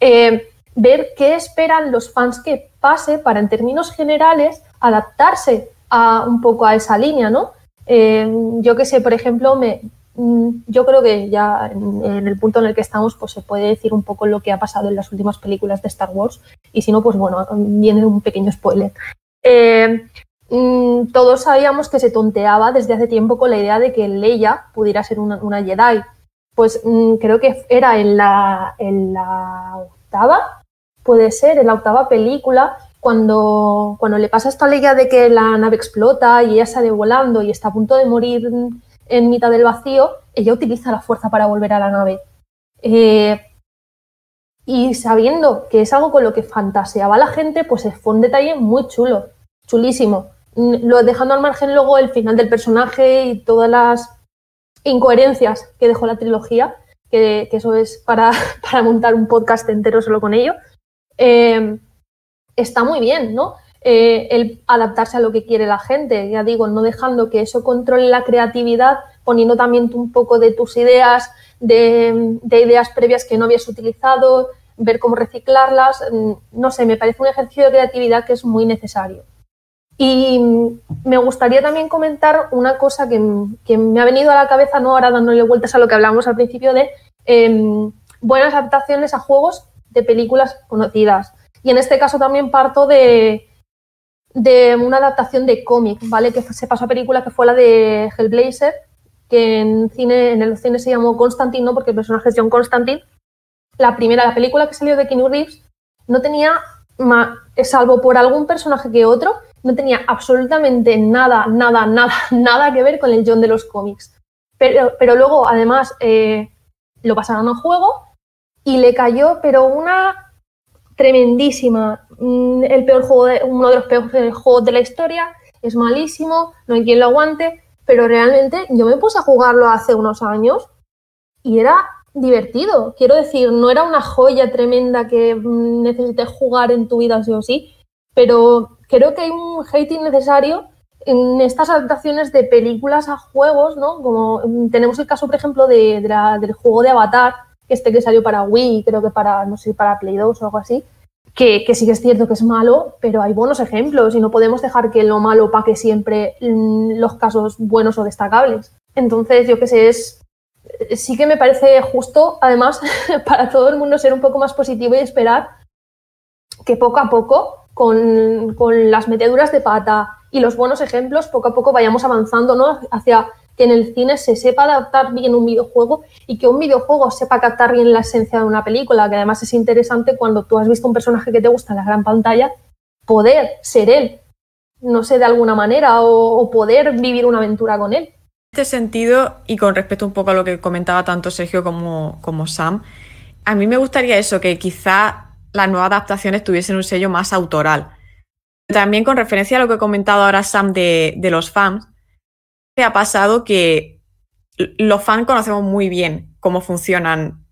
eh, ver qué esperan los fans que pase para en términos generales adaptarse a, un poco a esa línea, ¿no? Eh, yo que sé, por ejemplo, me, Mm, yo creo que ya en, el punto en el que estamos, pues se puede decir un poco lo que ha pasado en las últimas películas de Star Wars. Y si no, pues bueno, viene un pequeño spoiler. Eh, mm, todos sabíamos que se tonteaba desde hace tiempo con la idea de que Leia pudiera ser una, Jedi. Pues mm, creo que era en la, octava, puede ser, en la octava película, cuando, cuando le pasa esta Leia de que la nave explota y ella sale volando y está a punto de morir en mitad del vacío, ella utiliza la fuerza para volver a la nave. Eh, y sabiendo que es algo con lo que fantaseaba la gente, pues fue un detalle muy chulo, chulísimo. Lo, dejando al margen luego el final del personaje y todas las incoherencias que dejó la trilogía, que, eso es <laughs> para, montar un podcast entero solo con ello, eh, está muy bien, ¿no? Eh, el adaptarse a lo que quiere la gente, ya digo, no dejando que eso controle la creatividad, poniendo también un poco de tus ideas, de, ideas previas que no habías utilizado, ver cómo reciclarlas, mm, no sé, me parece un ejercicio de creatividad que es muy necesario. Y mm, me gustaría también comentar una cosa que, me ha venido a la cabeza, no ahora dándole vueltas a lo que hablábamos al principio de em, buenas adaptaciones a juegos de películas conocidas. Y en este caso también parto de, de una adaptación de cómic, ¿vale? Que se pasó a película, que fue la de Hellblazer, que en, cine, en el cine se llamó Constantine, Porque el personaje es John Constantine. La primera, la película que salió de Keanu Reeves, no tenía, salvo por algún personaje que otro, no tenía absolutamente nada, nada, nada, <laughs> nada que ver con el John de los cómics. Pero, luego, además, eh, lo pasaron a juego y le cayó, pero una tremendísima. Mm, el peor juego, uno de los peores juegos de la historia, es malísimo, no hay quien lo aguante, pero realmente yo me puse a jugarlo hace unos años y era divertido. Quiero decir, no era una joya tremenda que mm, necesites jugar en tu vida sí o sí, pero creo que hay un hating necesario en estas adaptaciones de películas a juegos, ¿no? Como mm, tenemos el caso, por ejemplo, de, del juego de Avatar, este que salió para Wii, creo que para, no sé, para Play 2 o algo así, que, sí que es cierto que es malo, pero hay buenos ejemplos y no podemos dejar que lo malo paque siempre mm, los casos buenos o destacables. Entonces, yo qué sé, eh, sí que me parece justo, además, <laughs> para todo el mundo ser un poco más positivo y esperar que poco a poco, con, las meteduras de pata y los buenos ejemplos, poco a poco vayamos avanzando ¿no? hacia que en el cine se sepa adaptar bien un videojuego y que un videojuego sepa captar bien la esencia de una película, que además es interesante cuando tú has visto un personaje que te gusta en la gran pantalla, poder ser él, no sé, de alguna manera, o, poder vivir una aventura con él. En este sentido, y con respecto un poco a lo que comentaba tanto Sergio como, como Sam, a mí me gustaría eso, que quizá las nuevas adaptaciones tuviesen un sello más autoral. También con referencia a lo que ha comentado ahora Sam de los fans, ha pasado que los fans conocemos muy bien cómo funcionan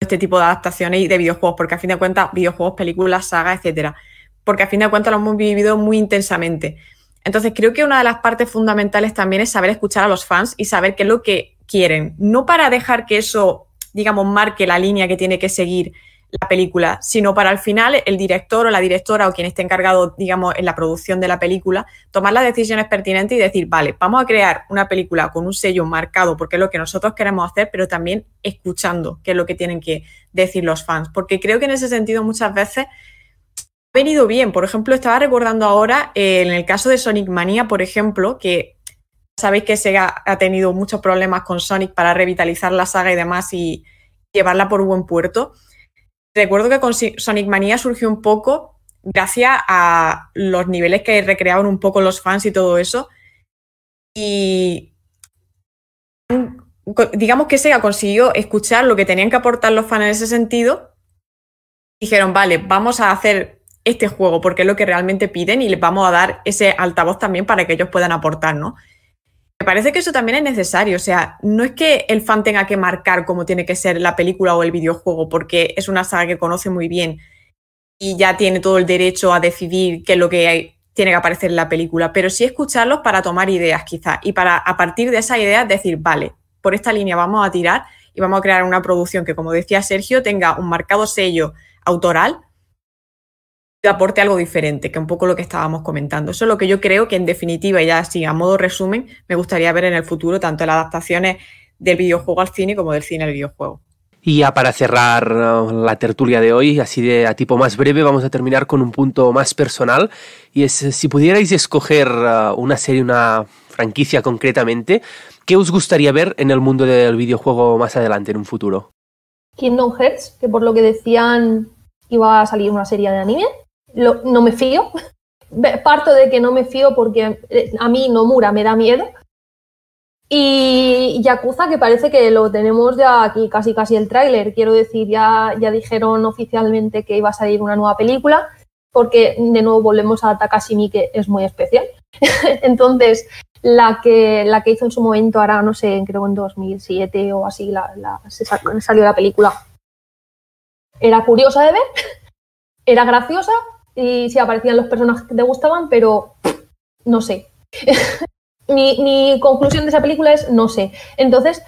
este tipo de adaptaciones y de videojuegos, porque a fin de cuentas, videojuegos, películas, sagas, etcétera. Porque a fin de cuentas lo hemos vivido muy intensamente. Entonces, creo que una de las partes fundamentales también es saber escuchar a los fans y saber qué es lo que quieren. No para dejar que eso, digamos, marque la línea que tiene que seguir la película, sino para al final el director o la directora o quien esté encargado, digamos, en la producción de la película, tomar las decisiones pertinentes y decir, vale, vamos a crear una película con un sello marcado porque es lo que nosotros queremos hacer, pero también escuchando qué es lo que tienen que decir los fans. Porque creo que en ese sentido muchas veces ha venido bien. Por ejemplo, estaba recordando ahora eh, en el caso de Sonic Mania, por ejemplo, que sabéis que Sega ha tenido muchos problemas con Sonic para revitalizar la saga y demás y llevarla por buen puerto recuerdo que con Sonic Manía surgió un poco gracias a los niveles que recreaban un poco los fans y todo eso. Y digamos que Sega consiguió escuchar lo que tenían que aportar los fans en ese sentido. Dijeron, vale, vamos a hacer este juego porque es lo que realmente piden y les vamos a dar ese altavoz también para que ellos puedan aportar, ¿no? Me parece que eso también es necesario. O sea, no es que el fan tenga que marcar cómo tiene que ser la película o el videojuego, porque es una saga que conoce muy bien y ya tiene todo el derecho a decidir qué es lo que tiene que aparecer en la película, pero sí escucharlos para tomar ideas quizás y para a partir de esa idea decir, vale, por esta línea vamos a tirar y vamos a crear una producción que, como decía Sergio, tenga un marcado sello autoral, aporte algo diferente, que un poco lo que estábamos comentando. Eso es lo que yo creo que en definitiva, y ya así a modo resumen, me gustaría ver en el futuro, tanto las adaptaciones del videojuego al cine como del cine al videojuego. Y ya para cerrar uh, la tertulia de hoy, así de a tipo más breve, vamos a terminar con un punto más personal. Y es, eh, si pudierais escoger uh, una serie, una franquicia concretamente, ¿qué os gustaría ver en el mundo del videojuego más adelante, en un futuro? Kingdom Hearts, que por lo que decían iba a salir una serie de anime no me fío. Parto de que no me fío porque eh, a mí Nomura me da miedo. Y Yakuza, que parece que lo tenemos ya aquí, casi casi el tráiler. Quiero decir, ya, ya dijeron oficialmente que iba a salir una nueva película, porque de nuevo volvemos a Takashimi, que es muy especial. <laughs> Entonces, la que, la que hizo en su momento, ahora no sé, creo en 2007 o así, la, salió la película. Era curiosa de ver, <laughs> era graciosa y si aparecían los personajes que te gustaban, pero no sé. <laughs> mi, mi conclusión de esa película es no sé. Entonces,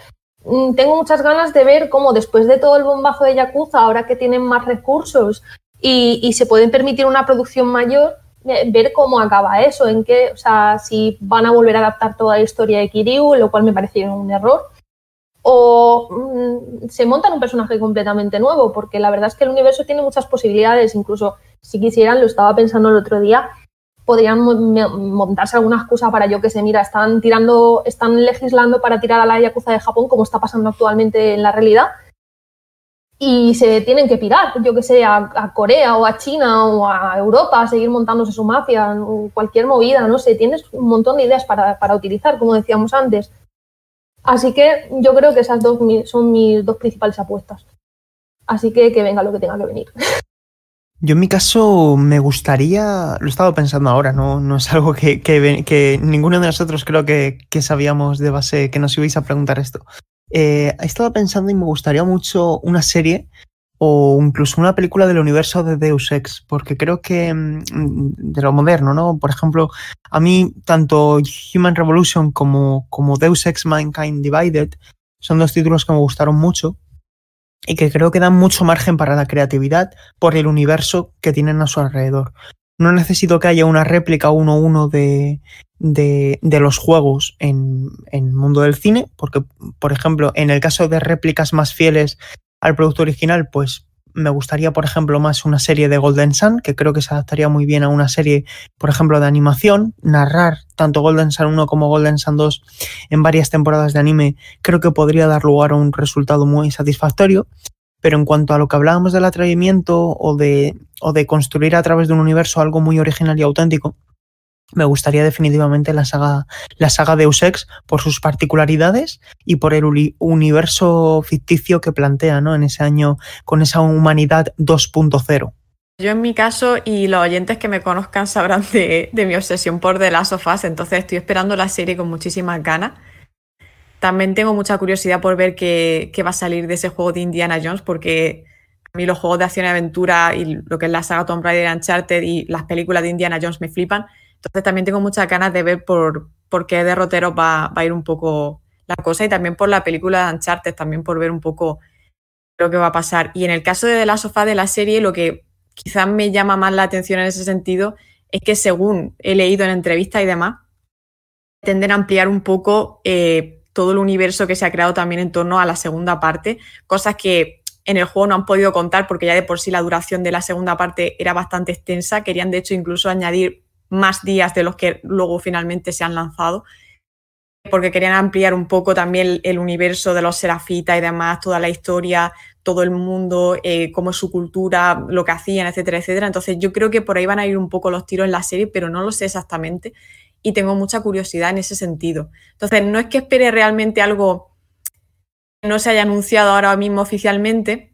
mm, tengo muchas ganas de ver cómo después de todo el bombazo de Yakuza, ahora que tienen más recursos y, y, se pueden permitir una producción mayor, eh, ver cómo acaba eso, en qué, o sea, si van a volver a adaptar toda la historia de Kiryu, lo cual me parece un error, o mm, se montan un personaje completamente nuevo, porque la verdad es que el universo tiene muchas posibilidades, incluso si quisieran, lo estaba pensando el otro día, podrían montarse alguna excusa para yo que sé, mira, están tirando, están legislando para tirar a la Yakuza de Japón, como está pasando actualmente en la realidad, y se tienen que pirar, yo que sé, a, Corea o a China o a Europa a seguir montándose su mafia, cualquier movida, no sé, tienes un montón de ideas para, utilizar, como decíamos antes. Así que yo creo que esas dos son mis dos principales apuestas. Así que que venga lo que tenga que venir. <laughs> Yo en mi caso me gustaría, lo he estado pensando ahora, no, no es algo que, que, ninguno de nosotros creo que, sabíamos de base que nos ibais a preguntar esto. Eh, he estado pensando y me gustaría mucho una serie o incluso una película del universo de Deus Ex, porque creo que mm, de lo moderno, ¿no? Por ejemplo, a mí tanto Human Revolution como, como Deus Ex Mankind Divided son dos títulos que me gustaron mucho y que creo que dan mucho margen para la creatividad por el universo que tienen a su alrededor. No necesito que haya una réplica uno 1 de, de, de, los juegos en el mundo del cine, porque, por ejemplo, en el caso de réplicas más fieles al producto original, pues me gustaría, por ejemplo, más una serie de Golden Sun, que creo que se adaptaría muy bien a una serie, por ejemplo, de animación. Narrar tanto Golden Sun 1 como Golden Sun 2 en varias temporadas de anime creo que podría dar lugar a un resultado muy satisfactorio. Pero en cuanto a lo que hablábamos del atrevimiento o de, o de construir a través de un universo algo muy original y auténtico, me gustaría definitivamente la saga, la saga de por sus particularidades y por el universo ficticio que plantea ¿no? en ese año con esa humanidad 2.0. Yo en mi caso, y los oyentes que me conozcan sabrán de, de mi obsesión por The Last of Us, entonces estoy esperando la serie con muchísimas ganas. También tengo mucha curiosidad por ver qué, qué va a salir de ese juego de Indiana Jones, porque a mí los juegos de acción y aventura y lo que es la saga Tomb Raider Uncharted y las películas de Indiana Jones me flipan. Entonces también tengo muchas ganas de ver por, por qué derrotero va, va, a ir un poco la cosa y también por la película de Uncharted, también por ver un poco lo que va a pasar. Y en el caso de la sofá de la serie, lo que quizás me llama más la atención en ese sentido es que según he leído en entrevistas y demás, tienden a ampliar un poco eh, todo el universo que se ha creado también en torno a la segunda parte, cosas que en el juego no han podido contar porque ya de por sí la duración de la segunda parte era bastante extensa, querían de hecho incluso añadir más días de los que luego finalmente se han lanzado, porque querían ampliar un poco también el, universo de los serafitas y demás, toda la historia, todo el mundo, eh, cómo es su cultura, lo que hacían, etcétera, etcétera. Entonces yo creo que por ahí van a ir un poco los tiros en la serie, pero no lo sé exactamente y tengo mucha curiosidad en ese sentido. Entonces no es que espere realmente algo que no se haya anunciado ahora mismo oficialmente,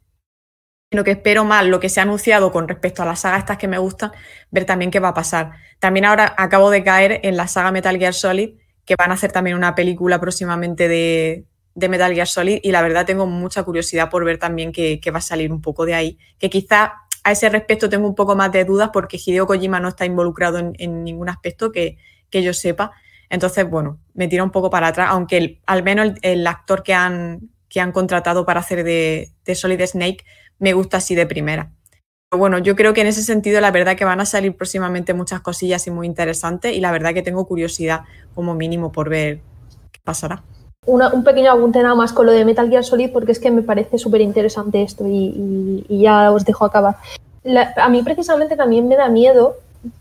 lo que espero más lo que se ha anunciado con respecto a las sagas estas que me gustan, ver también qué va a pasar. También ahora acabo de caer en la saga Metal Gear Solid, que van a hacer también una película próximamente de, Metal Gear Solid y la verdad tengo mucha curiosidad por ver también qué, va a salir un poco de ahí, que quizá a ese respecto tengo un poco más de dudas porque Hideo Kojima no está involucrado en, ningún aspecto que, yo sepa. Entonces, bueno, me tira un poco para atrás, aunque al menos el, actor que han, que han contratado para hacer de, de Solid Snake me gusta así de primera. bueno, yo creo que en ese sentido la verdad que van a salir próximamente muchas cosillas y muy interesantes y la verdad que tengo curiosidad como mínimo por ver qué pasará. un pequeño apunte nada más con lo de Metal Gear Solid porque es que me parece súper interesante esto y, ya os dejo acabar. a mí precisamente también me da miedo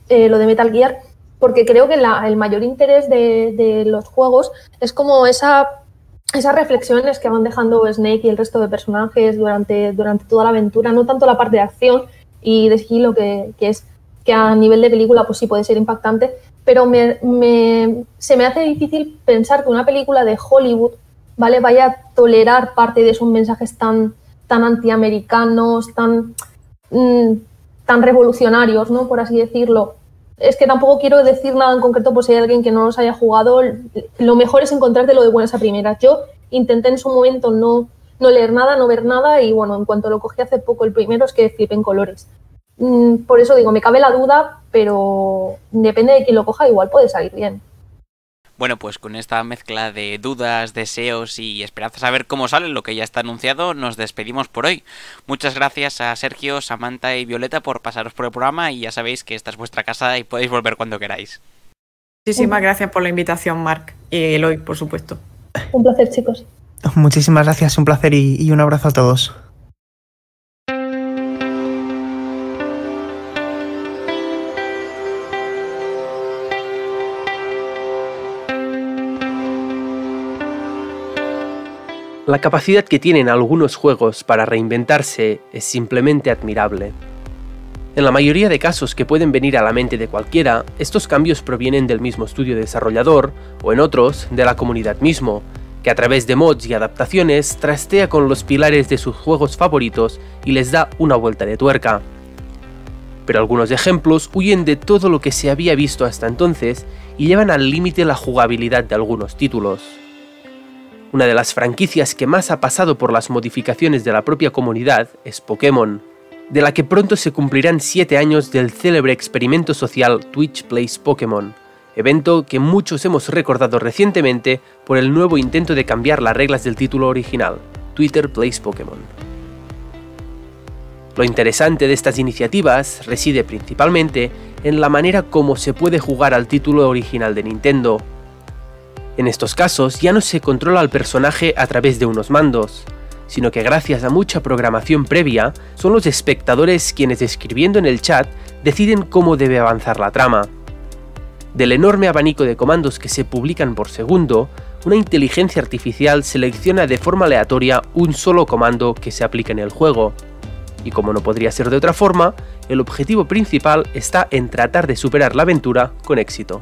eh, lo de Metal Gear porque creo que el mayor interés de, los juegos es como esa esas reflexiones que van dejando Snake y el resto de personajes durante, durante toda la aventura, no tanto la parte de acción y de sigilo que, que es que a nivel de película pues sí puede ser impactante, pero me, se me hace difícil pensar que una película de Hollywood ¿vale? vaya a tolerar parte de esos mensajes tan, tan antiamericanos, tan, mm, tan revolucionarios, ¿no? por así decirlo es que tampoco quiero decir nada en concreto por si hay alguien que no nos haya jugado. Lo mejor es lo de buenas a primeras. Yo intenté en su momento no, no leer nada, no ver nada y bueno, en cuanto lo cogí hace poco, el primero es que flipen colores. Mm, por eso digo, me cabe la duda, pero depende de quién lo coja, igual puede salir bien. Bueno, pues con esta mezcla de dudas, deseos y esperanzas a ver cómo sale lo que ya está anunciado, nos despedimos por hoy. Muchas gracias a Sergio, Samantha y Violeta por pasaros por el programa y ya sabéis que esta es vuestra casa y podéis volver cuando queráis. Muchísimas gracias por la invitación, Marc, y Eloy, por supuesto. Un placer, chicos. Muchísimas gracias, un placer y un abrazo a todos. La capacidad que tienen algunos juegos para reinventarse es simplemente admirable. En la mayoría de casos que pueden venir a la mente de cualquiera, estos cambios provienen del mismo estudio desarrollador, o en otros, de la comunidad mismo, que a través de mods y adaptaciones trastea con los pilares de sus juegos favoritos y les da una vuelta de tuerca. Pero algunos ejemplos huyen de todo lo que se había visto hasta entonces y llevan al límite la jugabilidad de algunos títulos. Una de las franquicias que más ha pasado por las modificaciones de la propia comunidad es Pokémon, de la que pronto se cumplirán 7 años del célebre experimento social Twitch Plays Pokémon, evento que muchos hemos recordado recientemente por el nuevo intento de cambiar las reglas del título original, Twitter Plays Pokémon. Lo interesante de estas iniciativas reside principalmente en la manera como se puede jugar al título original de Nintendo, en estos casos ya no se controla al personaje a través de unos mandos, sino que gracias a mucha programación previa, son los espectadores quienes escribiendo en el chat deciden cómo debe avanzar la trama. Del enorme abanico de comandos que se publican por segundo, una inteligencia artificial selecciona de forma aleatoria un solo comando que se aplica en el juego. Y como no podría ser de otra forma, el objetivo principal está en tratar de superar la aventura con éxito.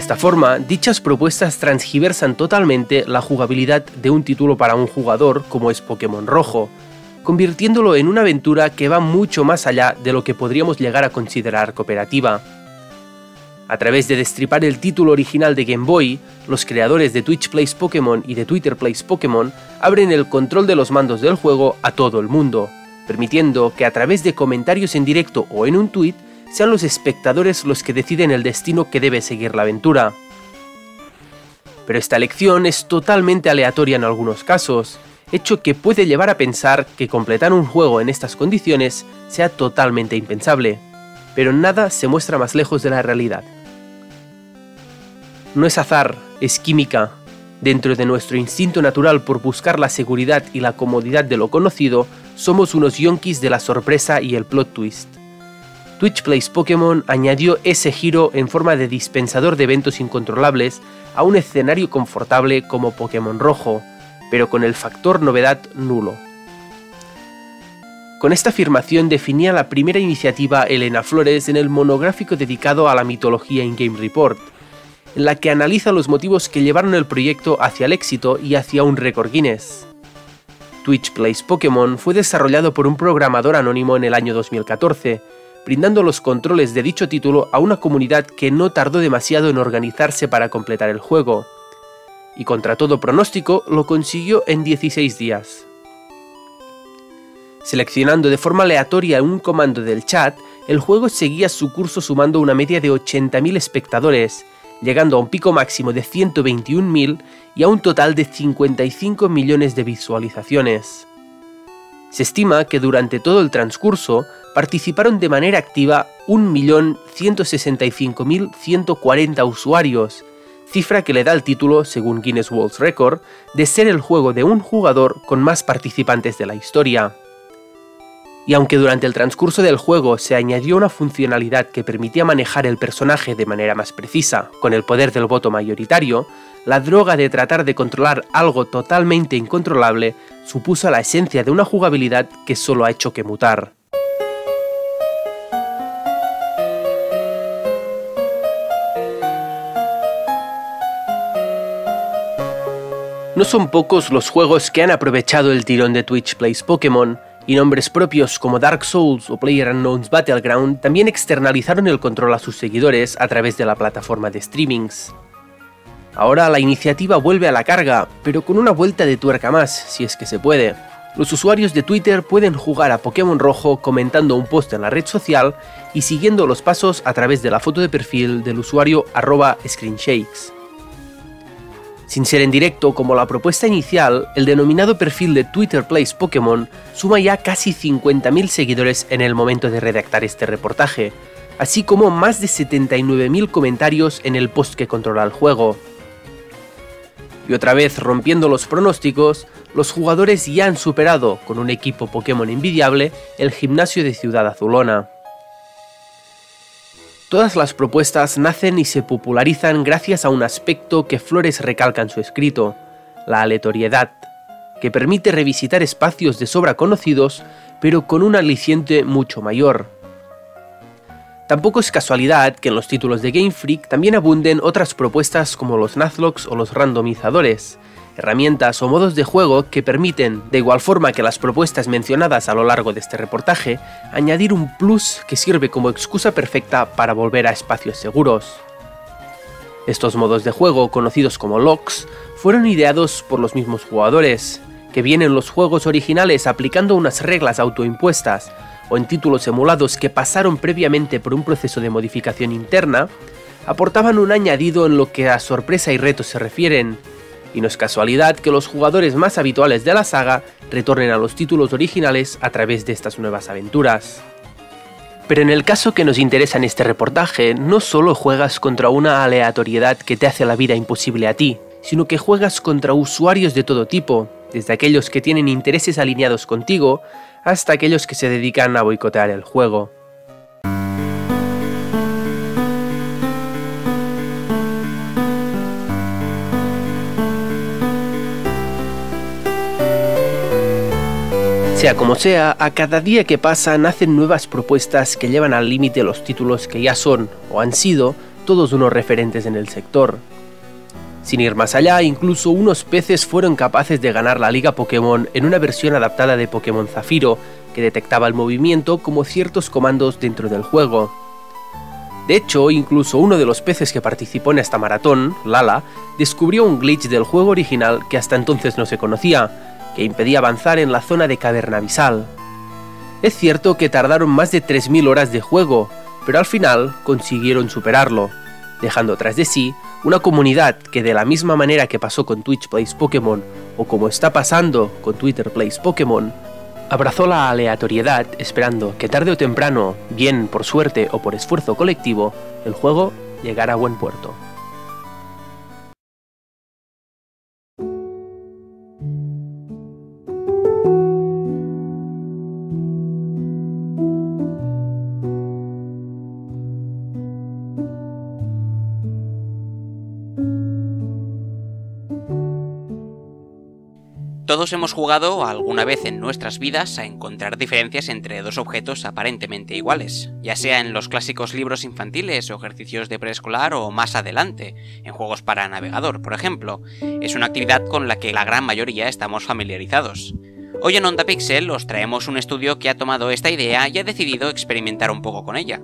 De esta forma, dichas propuestas transgiversan totalmente la jugabilidad de un título para un jugador como es Pokémon Rojo, convirtiéndolo en una aventura que va mucho más allá de lo que podríamos llegar a considerar cooperativa. A través de destripar el título original de Game Boy, los creadores de Twitch Plays Pokémon y de Twitter Plays Pokémon abren el control de los mandos del juego a todo el mundo, permitiendo que a través de comentarios en directo o en un tweet sean los espectadores los que deciden el destino que debe seguir la aventura. Pero esta elección es totalmente aleatoria en algunos casos, hecho que puede llevar a pensar que completar un juego en estas condiciones sea totalmente impensable, pero nada se muestra más lejos de la realidad. No es azar, es química. Dentro de nuestro instinto natural por buscar la seguridad y la comodidad de lo conocido, somos unos yonkis de la sorpresa y el plot twist. Twitch Plays Pokémon añadió ese giro en forma de dispensador de eventos incontrolables a un escenario confortable como Pokémon Rojo, pero con el factor novedad nulo. Con esta afirmación definía la primera iniciativa Elena Flores en el monográfico dedicado a la mitología in Game Report, en la que analiza los motivos que llevaron el proyecto hacia el éxito y hacia un récord Guinness. Twitch Plays Pokémon fue desarrollado por un programador anónimo en el año 2014 brindando los controles de dicho título a una comunidad que no tardó demasiado en organizarse para completar el juego, y contra todo pronóstico lo consiguió en 16 días. Seleccionando de forma aleatoria un comando del chat, el juego seguía su curso sumando una media de 80.000 espectadores, llegando a un pico máximo de 121.000 y a un total de 55 millones de visualizaciones. Se estima que durante todo el transcurso participaron de manera activa 1.165.140 usuarios, cifra que le da el título, según Guinness World Record, de ser el juego de un jugador con más participantes de la historia y aunque durante el transcurso del juego se añadió una funcionalidad que permitía manejar el personaje de manera más precisa, con el poder del voto mayoritario, la droga de tratar de controlar algo totalmente incontrolable supuso la esencia de una jugabilidad que solo ha hecho que mutar. No son pocos los juegos que han aprovechado el tirón de Twitch Plays Pokémon y nombres propios como Dark Souls o PlayerUnknown's Battleground también externalizaron el control a sus seguidores a través de la plataforma de streamings. Ahora la iniciativa vuelve a la carga, pero con una vuelta de tuerca más, si es que se puede. Los usuarios de Twitter pueden jugar a Pokémon Rojo comentando un post en la red social y siguiendo los pasos a través de la foto de perfil del usuario arroba screenshakes. Sin ser en directo como la propuesta inicial, el denominado perfil de Twitter Plays Pokémon suma ya casi 50.000 seguidores en el momento de redactar este reportaje, así como más de 79.000 comentarios en el post que controla el juego. Y otra vez rompiendo los pronósticos, los jugadores ya han superado, con un equipo Pokémon envidiable, el gimnasio de Ciudad Azulona. Todas las propuestas nacen y se popularizan gracias a un aspecto que Flores recalca en su escrito, la aleatoriedad, que permite revisitar espacios de sobra conocidos, pero con un aliciente mucho mayor. Tampoco es casualidad que en los títulos de Game Freak también abunden otras propuestas como los Nazlocks o los randomizadores, herramientas o modos de juego que permiten, de igual forma que las propuestas mencionadas a lo largo de este reportaje, añadir un plus que sirve como excusa perfecta para volver a espacios seguros. Estos modos de juego, conocidos como locks, fueron ideados por los mismos jugadores, que vienen los juegos originales aplicando unas reglas autoimpuestas, o en títulos emulados que pasaron previamente por un proceso de modificación interna, aportaban un añadido en lo que a sorpresa y reto se refieren, y no es casualidad que los jugadores más habituales de la saga retornen a los títulos originales a través de estas nuevas aventuras. Pero en el caso que nos interesa en este reportaje, no solo juegas contra una aleatoriedad que te hace la vida imposible a ti, sino que juegas contra usuarios de todo tipo, desde aquellos que tienen intereses alineados contigo hasta aquellos que se dedican a boicotear el juego. Sea como sea, a cada día que pasa nacen nuevas propuestas que llevan al límite los títulos que ya son o han sido todos unos referentes en el sector. Sin ir más allá, incluso unos peces fueron capaces de ganar la Liga Pokémon en una versión adaptada de Pokémon Zafiro, que detectaba el movimiento como ciertos comandos dentro del juego. De hecho, incluso uno de los peces que participó en esta maratón, Lala, descubrió un glitch del juego original que hasta entonces no se conocía, e impedía avanzar en la zona de caverna bisal Es cierto que tardaron más de 3.000 horas de juego, pero al final consiguieron superarlo, dejando tras de sí una comunidad que de la misma manera que pasó con Twitch Plays Pokémon o como está pasando con Twitter Plays Pokémon, abrazó la aleatoriedad esperando que tarde o temprano, bien por suerte o por esfuerzo colectivo, el juego llegara a buen puerto. Todos hemos jugado alguna vez en nuestras vidas a encontrar diferencias entre dos objetos aparentemente iguales, ya sea en los clásicos libros infantiles o ejercicios de preescolar o más adelante, en juegos para navegador, por ejemplo. Es una actividad con la que la gran mayoría estamos familiarizados. Hoy en Onda Pixel os traemos un estudio que ha tomado esta idea y ha decidido experimentar un poco con ella.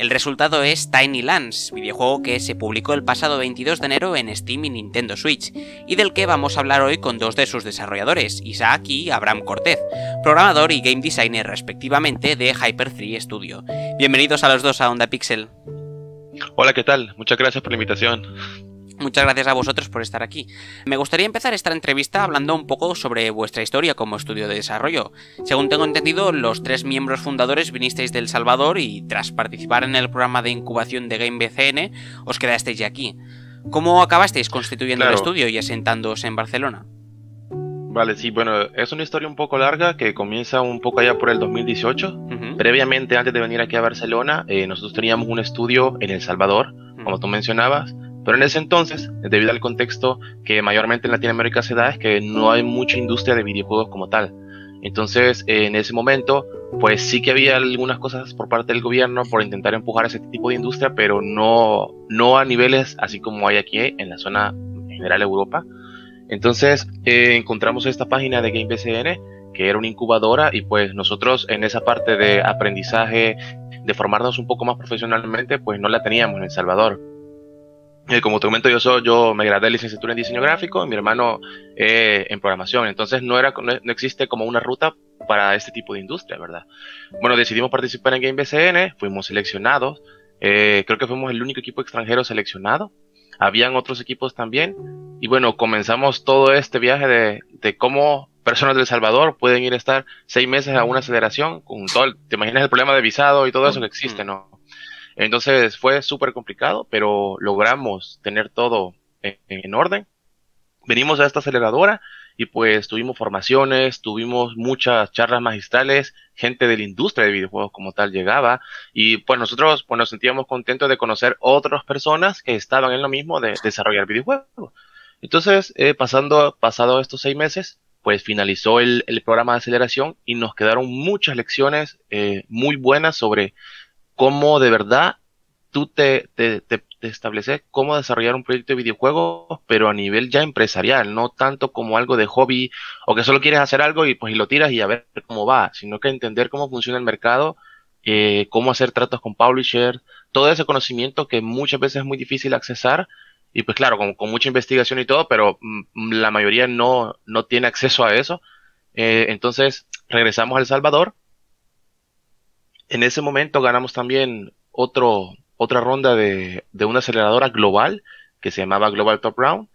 El resultado es Tiny Lands, videojuego que se publicó el pasado 22 de enero en Steam y Nintendo Switch, y del que vamos a hablar hoy con dos de sus desarrolladores, Isaac y Abraham Cortez, programador y game designer respectivamente de Hyper 3 Studio. Bienvenidos a los dos a Onda Pixel. Hola, ¿qué tal? Muchas gracias por la invitación. Muchas gracias a vosotros por estar aquí. Me gustaría empezar esta entrevista hablando un poco sobre vuestra historia como estudio de desarrollo. Según tengo entendido, los tres miembros fundadores vinisteis del Salvador y tras participar en el programa de incubación de GameBCN os quedasteis ya aquí. ¿Cómo acabasteis constituyendo el estudio y asentándoos en Barcelona? Vale, sí, bueno, es una historia un poco larga que comienza un poco allá por el 2018. Previamente, antes de venir aquí a Barcelona, eh, nosotros teníamos un estudio en El Salvador, como tú mencionabas, pero en ese entonces, debido al contexto que mayormente en Latinoamérica se da, es que no hay mucha industria de videojuegos como tal. Entonces, eh, en ese momento, pues sí que había algunas cosas por parte del gobierno por intentar empujar ese tipo de industria, pero no, no a niveles así como hay aquí eh, en la zona general Europa. Entonces, eh, encontramos esta página de GameBCN, que era una incubadora, y pues nosotros en esa parte de aprendizaje, de formarnos un poco más profesionalmente, pues no la teníamos en El Salvador. Eh, como te comento, yo, soy, yo me gradué de licenciatura en diseño gráfico, y mi hermano eh, en programación, entonces no, era, no, existe como una ruta para este tipo de industria, ¿verdad? Bueno, decidimos participar en GameBCN, fuimos seleccionados, eh, creo que fuimos el único equipo extranjero seleccionado, habían otros equipos también, y bueno, comenzamos todo este viaje de, de cómo personas del Salvador pueden ir a estar seis meses a una aceleración, con todo te imaginas el problema de visado y todo eso que existe, ¿no? Entonces fue súper complicado, pero logramos tener todo en, orden. Venimos a esta aceleradora y pues tuvimos formaciones, tuvimos muchas charlas magistrales, gente de la industria de videojuegos como tal llegaba y pues nosotros pues nos sentíamos contentos de conocer otras personas que estaban en lo mismo de desarrollar videojuegos. Entonces, eh, pasando, pasado estos seis meses, pues finalizó el, programa de aceleración y nos quedaron muchas lecciones eh, muy buenas sobre cómo de verdad tú te, te, estableces cómo desarrollar un proyecto de videojuegos, pero a nivel ya empresarial, no tanto como algo de hobby o que solo quieres hacer algo y pues lo tiras y a ver cómo va, sino que entender cómo funciona el mercado, eh, cómo hacer tratos con publishers, todo ese conocimiento que muchas veces es muy difícil accesar. Y pues claro, con, mucha investigación y todo, pero mm, la mayoría no, no tiene acceso a eso. Eh, entonces, regresamos al Salvador en ese momento ganamos también otro, otra ronda de, de una aceleradora global que se llamaba Global Top Round.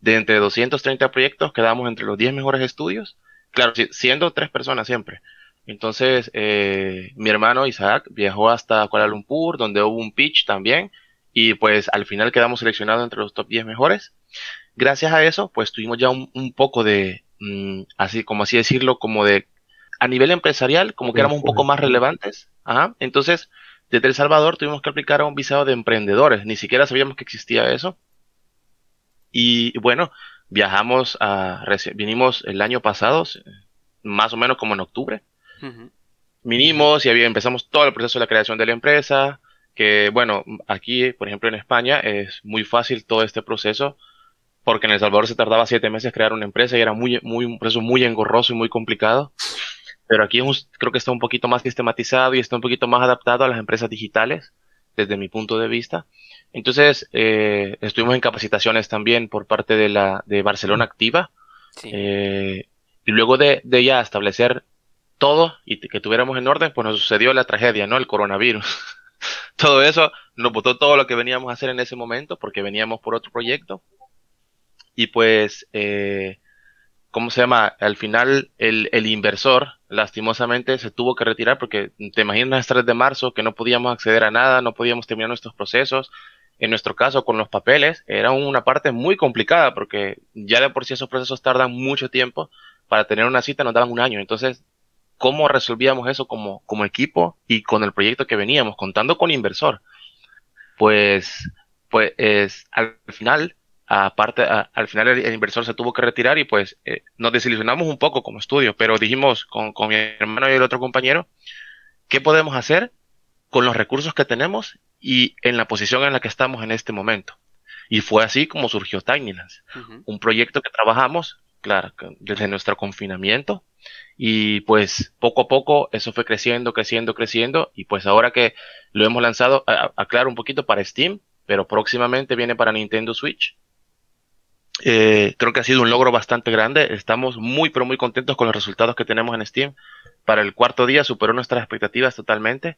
De entre 230 proyectos quedamos entre los 10 mejores estudios. Claro, siendo tres personas siempre. Entonces, eh, mi hermano Isaac viajó hasta Kuala Lumpur, donde hubo un pitch también, y pues al final quedamos seleccionados entre los top 10 mejores. Gracias a eso, pues tuvimos ya un, poco de, mm, así como así decirlo, como de a nivel empresarial, como que éramos un poco más relevantes. Entonces, desde El Salvador tuvimos que aplicar a un visado de emprendedores. Ni siquiera sabíamos que existía eso. Y bueno, viajamos a. Vinimos el año pasado, más o menos como en octubre. Vinimos y había, empezamos todo el proceso de la creación de la empresa. Que bueno, aquí, por ejemplo, en España es muy fácil todo este proceso porque en El Salvador se tardaba siete meses crear una empresa y era muy, muy, un proceso muy engorroso y muy complicado. Pero aquí creo que está un poquito más sistematizado y está un poquito más adaptado a las empresas digitales, desde mi punto de vista. Entonces, eh, estuvimos en capacitaciones también por parte de, la, de Barcelona Activa. Eh, y luego de, ya establecer todo y que tuviéramos en orden, pues nos sucedió la tragedia, ¿no? El coronavirus. <laughs> todo eso nos botó todo lo que veníamos a hacer en ese momento porque veníamos por otro proyecto. Y pues eh, ¿cómo se llama? Al final el, el, inversor lastimosamente se tuvo que retirar porque te imaginas el 3 de marzo que no podíamos acceder a nada, no podíamos terminar nuestros procesos. En nuestro caso con los papeles era una parte muy complicada porque ya de por sí esos procesos tardan mucho tiempo. Para tener una cita nos daban un año. Entonces, ¿cómo resolvíamos eso como, como equipo y con el proyecto que veníamos, contando con inversor? Pues, pues es, al final aparte, al final el, inversor se tuvo que retirar y pues eh, nos desilusionamos un poco como estudio, pero dijimos con, mi hermano y el otro compañero, ¿qué podemos hacer con los recursos que tenemos y en la posición en la que estamos en este momento? Y fue así como surgió Tinylands, un proyecto que trabajamos, claro, desde nuestro confinamiento y pues poco a poco eso fue creciendo, creciendo, creciendo y pues ahora que lo hemos lanzado, aclaro un poquito para Steam, pero próximamente viene para Nintendo Switch eh, creo que ha sido un logro bastante grande. Estamos muy, pero muy contentos con los resultados que tenemos en Steam. Para el cuarto día superó nuestras expectativas totalmente.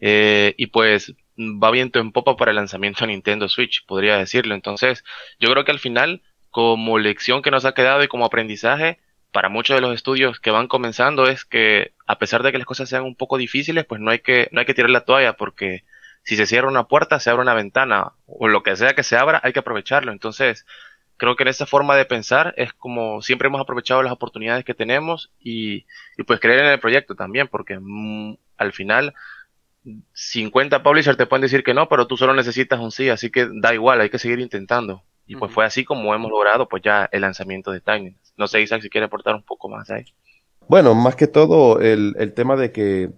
Eh, y pues va viento en popa para el lanzamiento de Nintendo Switch, podría decirlo. Entonces, yo creo que al final, como lección que nos ha quedado y como aprendizaje, para muchos de los estudios que van comenzando es que a pesar de que las cosas sean un poco difíciles, pues no hay que, no hay que tirar la toalla porque si se cierra una puerta, se abre una ventana o lo que sea que se abra, hay que aprovecharlo. Entonces, creo que en esa forma de pensar es como siempre hemos aprovechado las oportunidades que tenemos y, pues creer en el proyecto también, porque mm, al final 50 publishers te pueden decir que no, pero tú solo necesitas un sí, así que da igual, hay que seguir intentando. Y pues fue así como hemos logrado pues ya el lanzamiento de Time. No sé, Isaac, si quiere aportar un poco más ahí. Bueno, más que todo el tema de que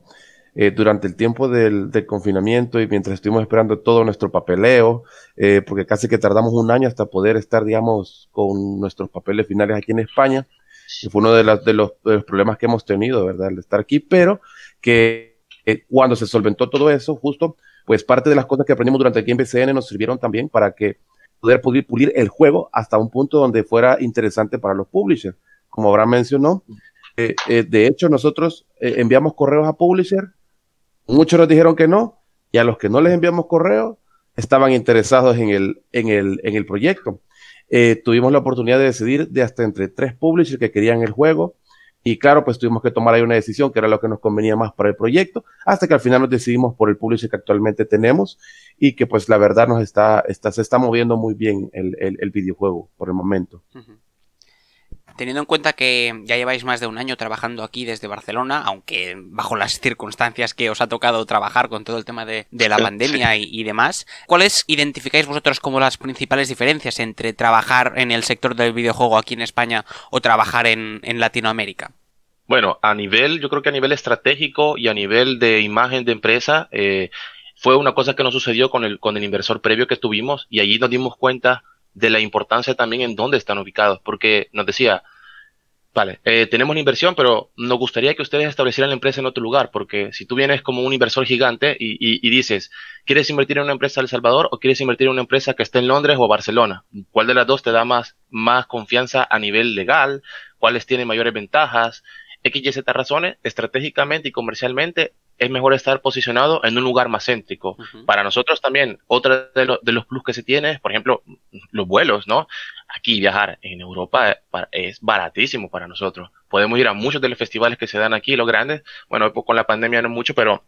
eh, durante el tiempo del, confinamiento y mientras estuvimos esperando todo nuestro papeleo, eh, porque casi que tardamos un año hasta poder estar, digamos, con nuestros papeles finales aquí en España, que fue uno de, los, problemas que hemos tenido, ¿verdad?, el estar aquí, pero que eh, cuando se solventó todo eso, justo, pues parte de las cosas que aprendimos durante aquí en BCN nos sirvieron también para que poder pulir, pulir el juego hasta un punto donde fuera interesante para los publishers. Como Abraham mencionó, de hecho nosotros enviamos correos a publisher Muchos nos dijeron que no, y a los que no les enviamos correo, estaban interesados en el, en el, en el proyecto. Eh, tuvimos la oportunidad de decidir de hasta entre tres publishers que querían el juego. Y claro, pues tuvimos que tomar ahí una decisión que era lo que nos convenía más para el proyecto, hasta que al final nos decidimos por el publisher que actualmente tenemos y que pues la verdad nos está, está se está moviendo muy bien el, videojuego por el momento. Teniendo en cuenta que ya lleváis más de un año trabajando aquí desde Barcelona, aunque bajo las circunstancias que os ha tocado trabajar con todo el tema de, la pandemia y, demás, ¿cuáles identificáis vosotros como las principales diferencias entre trabajar en el sector del videojuego aquí en España o trabajar en, Latinoamérica? Bueno, a nivel, yo creo que a nivel estratégico y a nivel de imagen de empresa, eh, fue una cosa que nos sucedió con el, con el inversor previo que tuvimos y allí nos dimos cuenta de la importancia también en dónde están ubicados, porque nos decía, vale, eh, tenemos la inversión, pero nos gustaría que ustedes establecieran la empresa en otro lugar, porque si tú vienes como un inversor gigante y, y, dices, ¿quieres invertir en una empresa en El Salvador o quieres invertir en una empresa que esté en Londres o Barcelona? ¿Cuál de las dos te da más, más confianza a nivel legal? ¿Cuáles tienen mayores ventajas? X, Y, Z razones, estratégicamente y comercialmente, es mejor estar posicionado en un lugar más céntrico. Para nosotros también, otro de, de, los plus que se tiene es, por ejemplo, los vuelos, ¿no? Aquí viajar en Europa eh, es baratísimo para nosotros. Podemos ir a muchos de los festivales que se dan aquí, los grandes. Bueno, con la pandemia no mucho, pero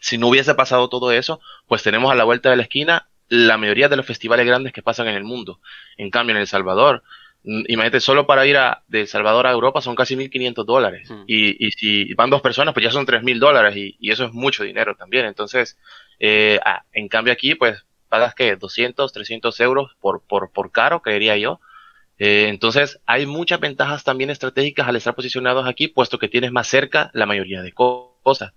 si no hubiese pasado todo eso, pues tenemos a la vuelta de la esquina la mayoría de los festivales grandes que pasan en el mundo. En cambio, en El Salvador, imagínate, solo para ir a, de El Salvador a Europa son casi 1.500 dólares. Mm. Y, y, si van dos personas, pues ya son 3.000 dólares y, eso es mucho dinero también. Entonces, eh, ah, en cambio aquí, pues pagas que 200, 300 euros por, por, caro, creería yo. Eh, entonces, hay muchas ventajas también estratégicas al estar posicionados aquí, puesto que tienes más cerca la mayoría de cosas.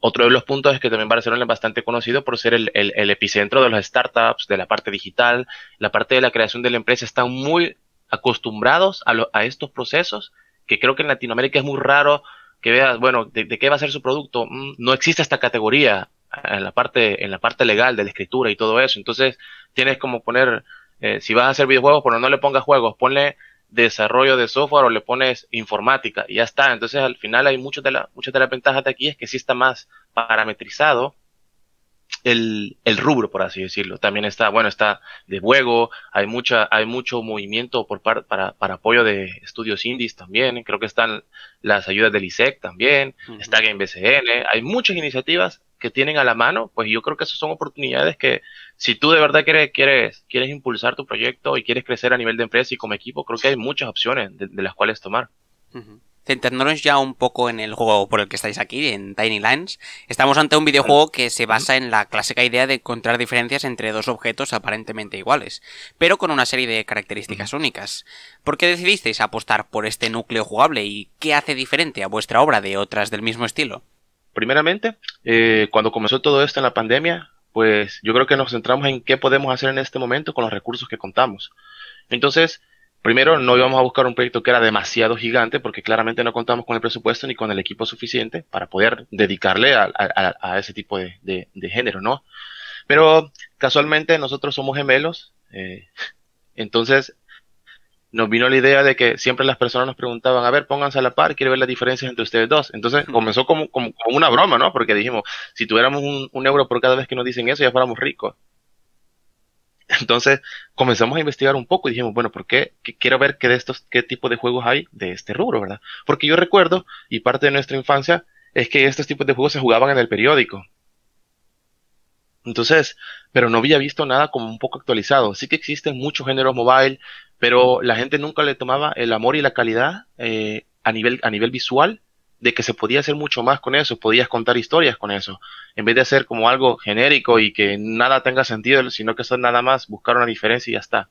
Otro de los puntos es que también Barcelona es bastante conocido por ser el, epicentro de las startups, de la parte digital, la parte de la creación de la empresa está muy acostumbrados a, estos procesos, que creo que en Latinoamérica es muy raro que veas, bueno, de, qué va a ser su producto, mm, no existe esta categoría ah, en la parte, en la parte legal de la escritura y todo eso. Entonces, tienes como poner, eh, si vas a hacer videojuegos, pero no le pongas juegos, ponle desarrollo de software o le pones informática y ya está. Entonces, al final hay muchas de, muchas de las ventajas de aquí es que sí está más parametrizado el, el, rubro, por así decirlo. También está, bueno, está de juego, hay mucha, hay mucho movimiento por parte para, para apoyo de estudios indies también, creo que están las ayudas del ISEC también, está en BCN, hay muchas iniciativas que tienen a la mano, pues yo creo que esas son oportunidades que si tú de verdad quieres, quieres, quieres impulsar tu proyecto y quieres crecer a nivel de empresa y como equipo, creo que hay muchas opciones de, las cuales tomar. Centrándonos ya un poco en el juego por el que estáis aquí, en Tiny Lines, estamos ante un videojuego que se basa en la clásica idea de encontrar diferencias entre dos objetos aparentemente iguales, pero con una serie de características únicas. ¿Por qué decidisteis apostar por este núcleo jugable y qué hace diferente a vuestra obra de otras del mismo estilo? Primeramente, eh, cuando comenzó todo esto en la pandemia, pues yo creo que nos centramos en qué podemos hacer en este momento con los recursos que contamos. Entonces, Primero, no íbamos a buscar un proyecto que era demasiado gigante porque claramente no contamos con el presupuesto ni con el equipo suficiente para poder dedicarle a, ese tipo de, género, ¿no? Pero casualmente nosotros somos gemelos, eh, <laughs> entonces nos vino la idea de que siempre las personas nos preguntaban, a ver, pónganse a la par, quiero ver las diferencias entre ustedes dos. Entonces hmm. comenzó como, como, una broma, ¿no? Porque dijimos, si tuviéramos un, euro por cada vez que nos dicen eso, ya fuéramos ricos. Entonces comenzamos a investigar un poco y dijimos, bueno, ¿por qué? Quiero ver qué de estos, qué tipo de juegos hay de este rubro, ¿verdad? Porque yo recuerdo, y parte de nuestra infancia, es que estos tipos de juegos se jugaban en el periódico. Entonces, pero no había visto nada como un poco actualizado. Sí que existen muchos géneros mobile, pero la gente nunca le tomaba el amor y la calidad eh, a, nivel, a nivel visual de que se podía hacer mucho más con eso, podías contar historias con eso, en vez de hacer como algo genérico y que nada tenga sentido, sino que son nada más buscar una diferencia y ya está.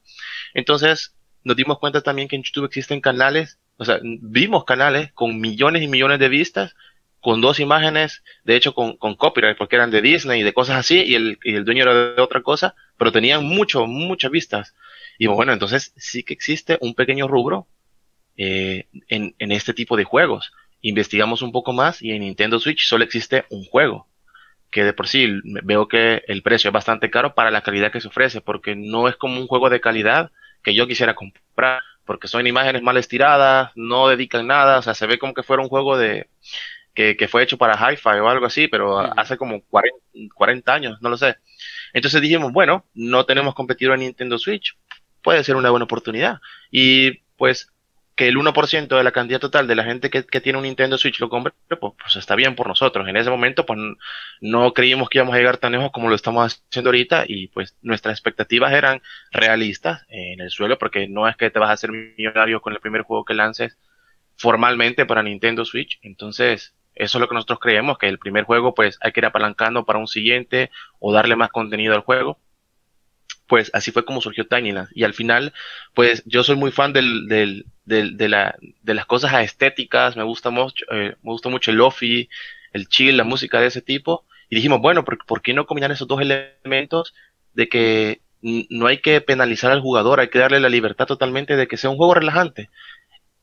Entonces, nos dimos cuenta también que en YouTube existen canales, o sea, vimos canales con millones y millones de vistas, con dos imágenes, de hecho con, copyright, porque eran de Disney y de cosas así, y el, dueño era de otra cosa, pero tenían mucho, muchas vistas. Y bueno, entonces sí que existe un pequeño rubro eh, en este tipo de juegos investigamos un poco más y en Nintendo Switch solo existe un juego, que de por sí veo que el precio es bastante caro para la calidad que se ofrece, porque no es como un juego de calidad que yo quisiera comprar, porque son imágenes mal estiradas, no dedican nada, o sea, se ve como que fuera un juego de que, fue hecho para hi-fi o algo así, pero hace como 40, 40 años, no lo sé. Entonces dijimos, bueno, no tenemos competidor en Nintendo Switch, puede ser una buena oportunidad. Y pues que el 1% de la cantidad total de la gente que, tiene un Nintendo Switch lo compre, pues, pues, está bien por nosotros. En ese momento, pues no creímos que íbamos a llegar tan lejos como lo estamos haciendo ahorita y pues nuestras expectativas eran realistas en el suelo porque no es que te vas a hacer millonario con el primer juego que lances formalmente para Nintendo Switch. Entonces, eso es lo que nosotros creemos, que el primer juego pues hay que ir apalancando para un siguiente o darle más contenido al juego pues así fue como surgió TinyLand Y al final, pues yo soy muy fan de, la, de, las cosas estéticas, me gusta mucho, eh, me gusta mucho el lofi, el chill, la música de ese tipo. Y dijimos, bueno, ¿por qué no combinar esos dos elementos de que no hay que penalizar al jugador, hay que darle la libertad totalmente de que sea un juego relajante,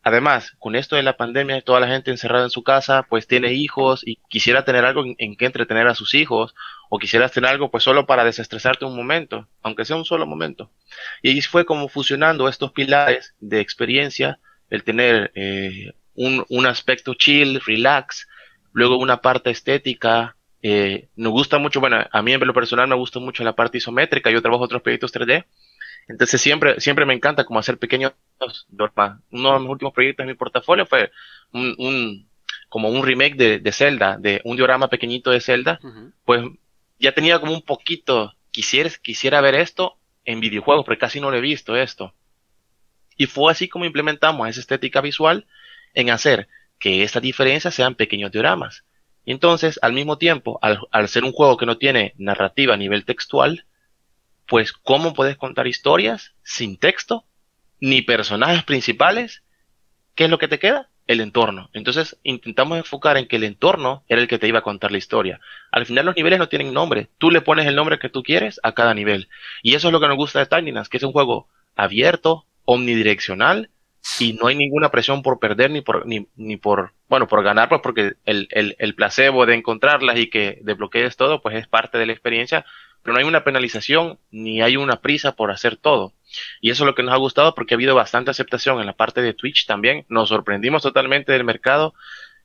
Además, con esto de la pandemia, toda la gente encerrada en su casa, pues tiene hijos y quisiera tener algo en, que entretener a sus hijos o quisieras tener algo pues solo para desestresarte un momento, aunque sea un solo momento. Y ahí fue como fusionando estos pilares de experiencia, el tener eh, un, aspecto chill, relax, luego una parte estética. nos eh, gusta mucho, bueno, a mí en lo personal me gusta mucho la parte isométrica, yo trabajo otros proyectos 3D entonces siempre, siempre me encanta como hacer pequeños dormas. Uno de mis últimos proyectos en mi portafolio fue un, como un remake de, de, Zelda, de un diorama pequeñito de Zelda. Pues ya tenía como un poquito, quisiera, quisiera ver esto en videojuegos, porque casi no lo he visto esto. Y fue así como implementamos esa estética visual en hacer que estas diferencias sean pequeños dioramas. Y entonces, al mismo tiempo, al ser un juego que no tiene narrativa a nivel textual, pues ¿cómo puedes contar historias sin texto, ni personajes principales? ¿Qué es lo que te queda? El entorno. Entonces intentamos enfocar en que el entorno era el que te iba a contar la historia. Al final los niveles no tienen nombre, tú le pones el nombre que tú quieres a cada nivel. Y eso es lo que nos gusta de Tininas, que es un juego abierto, omnidireccional, y no hay ninguna presión por perder ni por, ni, ni por bueno, por ganar, pues porque el, el placebo de encontrarlas y que desbloquees todo, pues es parte de la experiencia, pero no hay una penalización ni hay una prisa por hacer todo. Y eso es lo que nos ha gustado porque ha habido bastante aceptación en la parte de Twitch también. Nos sorprendimos totalmente del mercado,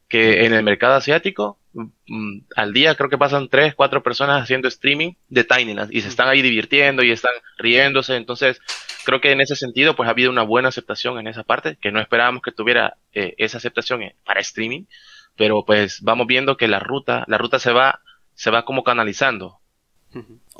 que en el mercado asiático mm, mm, al día creo que pasan tres, cuatro personas haciendo streaming de Tinyland y se están ahí divirtiendo y están riéndose. Entonces, creo que en ese sentido, pues ha habido una buena aceptación en esa parte, que no esperábamos que tuviera eh, esa aceptación eh, para streaming, pero pues vamos viendo que la ruta, la ruta se va, se va como canalizando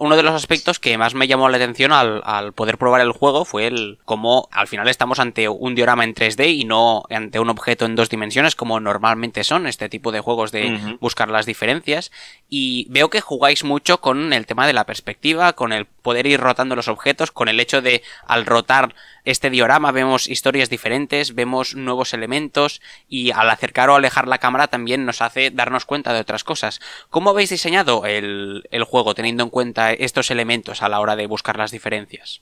uno de los aspectos que más me llamó la atención al, poder probar el juego fue el cómo al final estamos ante un diorama en 3D y no ante un objeto en dos dimensiones como normalmente son este tipo de juegos de buscar las diferencias. Y veo que jugáis mucho con el tema de la perspectiva, con el poder ir rotando los objetos, con el hecho de al rotar este diorama, vemos historias diferentes, vemos nuevos elementos y al acercar o alejar la cámara también nos hace darnos cuenta de otras cosas. ¿Cómo habéis diseñado el, juego teniendo en cuenta estos elementos a la hora de buscar las diferencias?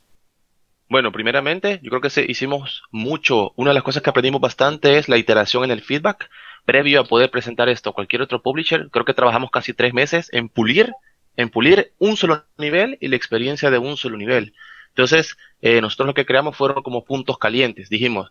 Bueno, primeramente, yo creo que se hicimos mucho. Una de las cosas que aprendimos bastante es la iteración en el feedback. Previo a poder presentar esto a cualquier otro publisher, creo que trabajamos casi tres meses en pulir, en pulir un solo nivel y la experiencia de un solo nivel. Entonces, eh, nosotros lo que creamos fueron como puntos calientes. Dijimos,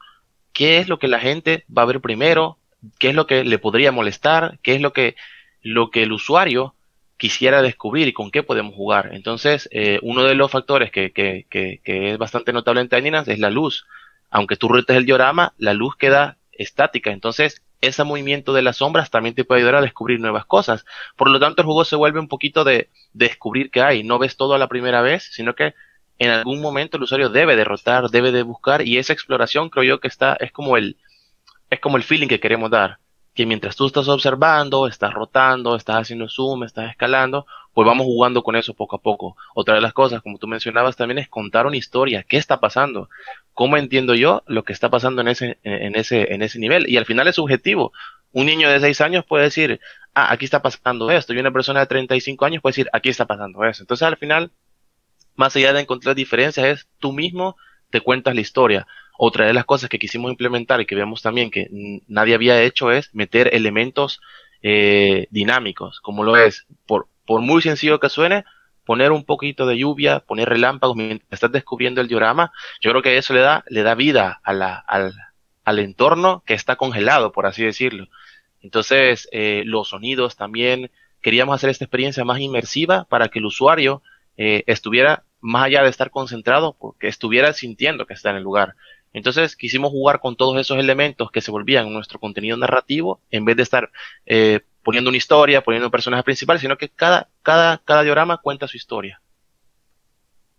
¿qué es lo que la gente va a ver primero? ¿Qué es lo que le podría molestar? ¿Qué es lo que, lo que el usuario quisiera descubrir y con qué podemos jugar? Entonces, eh, uno de los factores que, que, que, es bastante notable en Taininas es la luz. Aunque tú retes el diorama, la luz queda estática. Entonces, ese movimiento de las sombras también te puede ayudar a descubrir nuevas cosas. Por lo tanto, el juego se vuelve un poquito de, de descubrir qué hay. No ves todo a la primera vez, sino que en algún momento el usuario debe derrotar, debe de buscar y esa exploración creo yo que está, es como el, es como el feeling que queremos dar, que mientras tú estás observando, estás rotando, estás haciendo zoom, estás escalando, pues vamos jugando con eso poco a poco. Otra de las cosas, como tú mencionabas también, es contar una historia, qué está pasando, cómo entiendo yo lo que está pasando en ese, en ese, en ese nivel. Y al final es subjetivo. Un niño de 6 años puede decir, ah, aquí está pasando esto, y una persona de 35 años puede decir, aquí está pasando eso. Entonces al final más allá de encontrar diferencias, es tú mismo te cuentas la historia. Otra de las cosas que quisimos implementar y que vemos también que nadie había hecho es meter elementos eh, dinámicos, como lo es, por, por muy sencillo que suene, poner un poquito de lluvia, poner relámpagos mientras estás descubriendo el diorama, yo creo que eso le da, le da vida al, entorno que está congelado, por así decirlo. Entonces, eh, los sonidos también, queríamos hacer esta experiencia más inmersiva para que el usuario eh, estuviera más allá de estar concentrado, porque estuviera sintiendo que está en el lugar. Entonces quisimos jugar con todos esos elementos que se volvían nuestro contenido narrativo, en vez de estar eh, poniendo una historia, poniendo un personaje principal, sino que cada, cada, cada diorama cuenta su historia.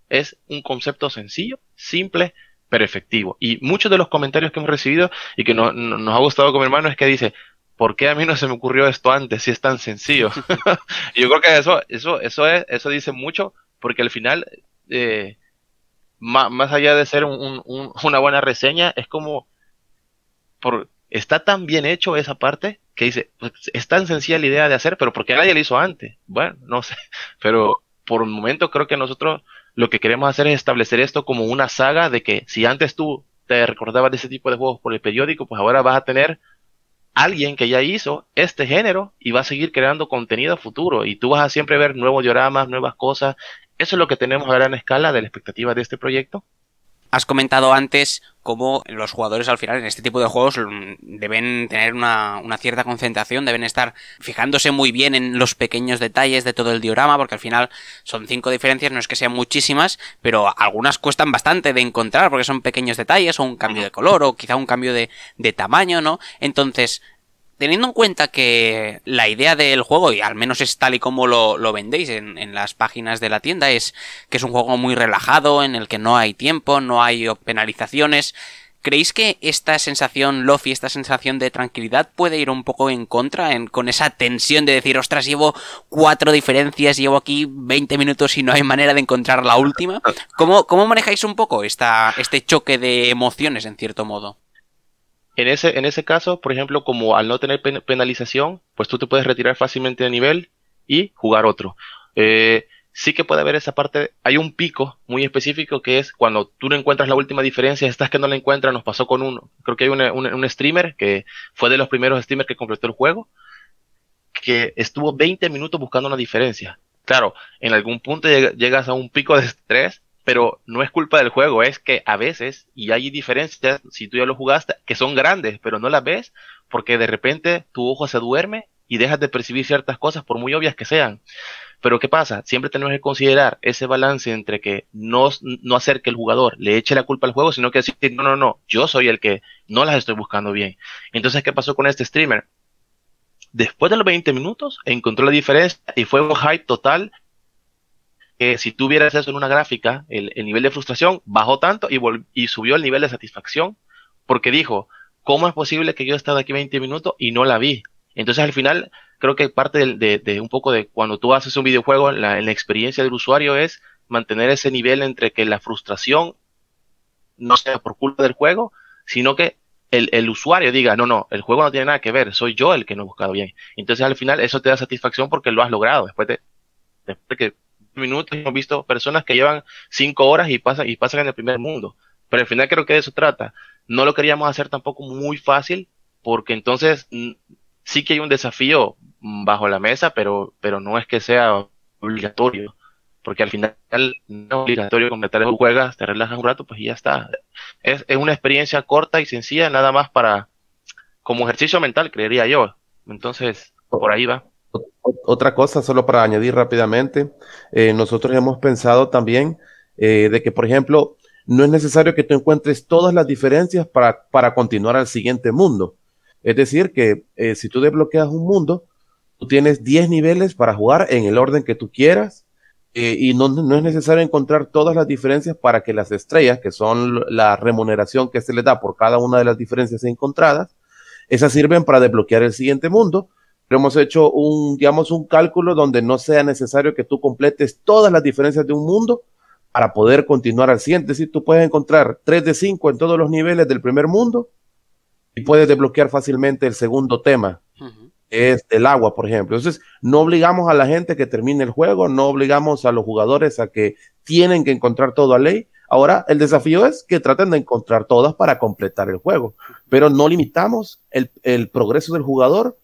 Es un concepto sencillo, simple, pero efectivo. Y muchos de los comentarios que hemos recibido y que nos ha gustado con mi hermano es que dice, ¿por qué a mí no se me ocurrió esto antes si es tan sencillo? <laughs> y yo creo que eso, eso, eso, es, eso dice mucho porque al final eh, más, allá de ser una buena reseña, es como, por, está tan bien hecho esa parte que dice, pues, es tan sencilla la idea de hacer, pero porque nadie lo hizo antes. Bueno, no sé, <laughs> pero por un momento creo que nosotros lo que queremos hacer es establecer esto como una saga de que si antes tú te recordabas de ese tipo de juegos por el periódico, pues ahora vas a tener alguien que ya hizo este género y va a seguir creando contenido futuro y tú vas a siempre ver nuevos dioramas, nuevas cosas eso es lo que tenemos a gran escala de la expectativa de este proyecto. Has comentado antes cómo los jugadores al final en este tipo de juegos deben tener una, cierta concentración, deben estar fijándose muy bien en los pequeños detalles de todo el diorama, porque al final son cinco diferencias, no es que sean muchísimas, pero algunas cuestan bastante de encontrar porque son pequeños detalles, o un cambio de color, o quizá un cambio de, de tamaño, ¿no? Entonces, teniendo en cuenta que la idea del juego, y al menos es tal y como lo, vendéis en, las páginas de la tienda, es que es un juego muy relajado, en el que no hay tiempo, no hay penalizaciones. ¿Creéis que esta sensación lofty, esta sensación de tranquilidad puede ir un poco en contra con esa tensión de decir, ostras, llevo cuatro diferencias, llevo aquí 20 minutos y no hay manera de encontrar la última? ¿Cómo, cómo manejáis un poco esta, este choque de emociones, en cierto modo? En ese, en ese caso, por ejemplo, como al no tener penalización, pues tú te puedes retirar fácilmente de nivel y jugar otro. Eh, sí que puede haber esa parte, hay un pico muy específico que es cuando tú no encuentras la última diferencia, estás que no la encuentras, nos pasó con uno, creo que hay un streamer que fue de los primeros streamers que completó el juego, que estuvo 20 minutos buscando una diferencia. Claro, en algún punto llegas a un pico de estrés pero no es culpa del juego, es que a veces, y hay diferencias, si tú ya lo jugaste, que son grandes, pero no las ves, porque de repente tu ojo se duerme y dejas de percibir ciertas cosas, por muy obvias que sean. Pero ¿qué pasa? Siempre tenemos que considerar ese balance entre que no, no hacer que el jugador le eche la culpa al juego, sino que decir, no, no, no, yo soy el que no las estoy buscando bien. Entonces, ¿qué pasó con este streamer? Después de los 20 minutos, encontró la diferencia y fue un hype total que si tú vieras eso en una gráfica, el, nivel de frustración bajó tanto y, y subió el nivel de satisfacción, porque dijo, ¿cómo es posible que yo he estado aquí 20 minutos y no la vi? Entonces al final creo que parte de, un poco de cuando tú haces un videojuego, la, la experiencia del usuario es mantener ese nivel entre que la frustración no sea por culpa del juego, sino que el, usuario diga, no, no, el juego no tiene nada que ver, soy yo el que no he buscado bien. Entonces al final eso te da satisfacción porque lo has logrado, después de, después de que minutos hemos visto personas que llevan cinco horas y pasan, y pasan en el primer mundo. Pero al final creo que de eso trata. No lo queríamos hacer tampoco muy fácil, porque entonces mm, sí que hay un desafío bajo la mesa, pero, pero no es que sea obligatorio. Porque al final no es obligatorio completar el juegas, te relajas un rato, pues y ya está. Es, es una experiencia corta y sencilla, nada más para, como ejercicio mental, creería yo. Entonces, por ahí va. Otra cosa, solo para añadir rápidamente, eh, nosotros hemos pensado también eh, de que, por ejemplo, no es necesario que tú encuentres todas las diferencias para, continuar al siguiente mundo. Es decir, que eh, si tú desbloqueas un mundo, tú tienes 10 niveles para jugar en el orden que tú quieras y no, no es necesario encontrar todas las diferencias para que las estrellas, que son la remuneración que se le da por cada una de las diferencias encontradas, esas sirven para desbloquear el siguiente mundo pero hemos hecho un, digamos, un cálculo donde no sea necesario que tú completes todas las diferencias de un mundo para poder continuar al siguiente. Es decir, tú puedes encontrar 3 de 5 en todos los niveles del primer mundo y puedes desbloquear fácilmente el segundo tema, es el agua, por ejemplo. Entonces, no obligamos a la gente que termine el juego, no obligamos a los jugadores a que tienen que encontrar todo a ley. Ahora, el desafío es que traten de encontrar todas para completar el juego, pero no limitamos el, progreso del jugador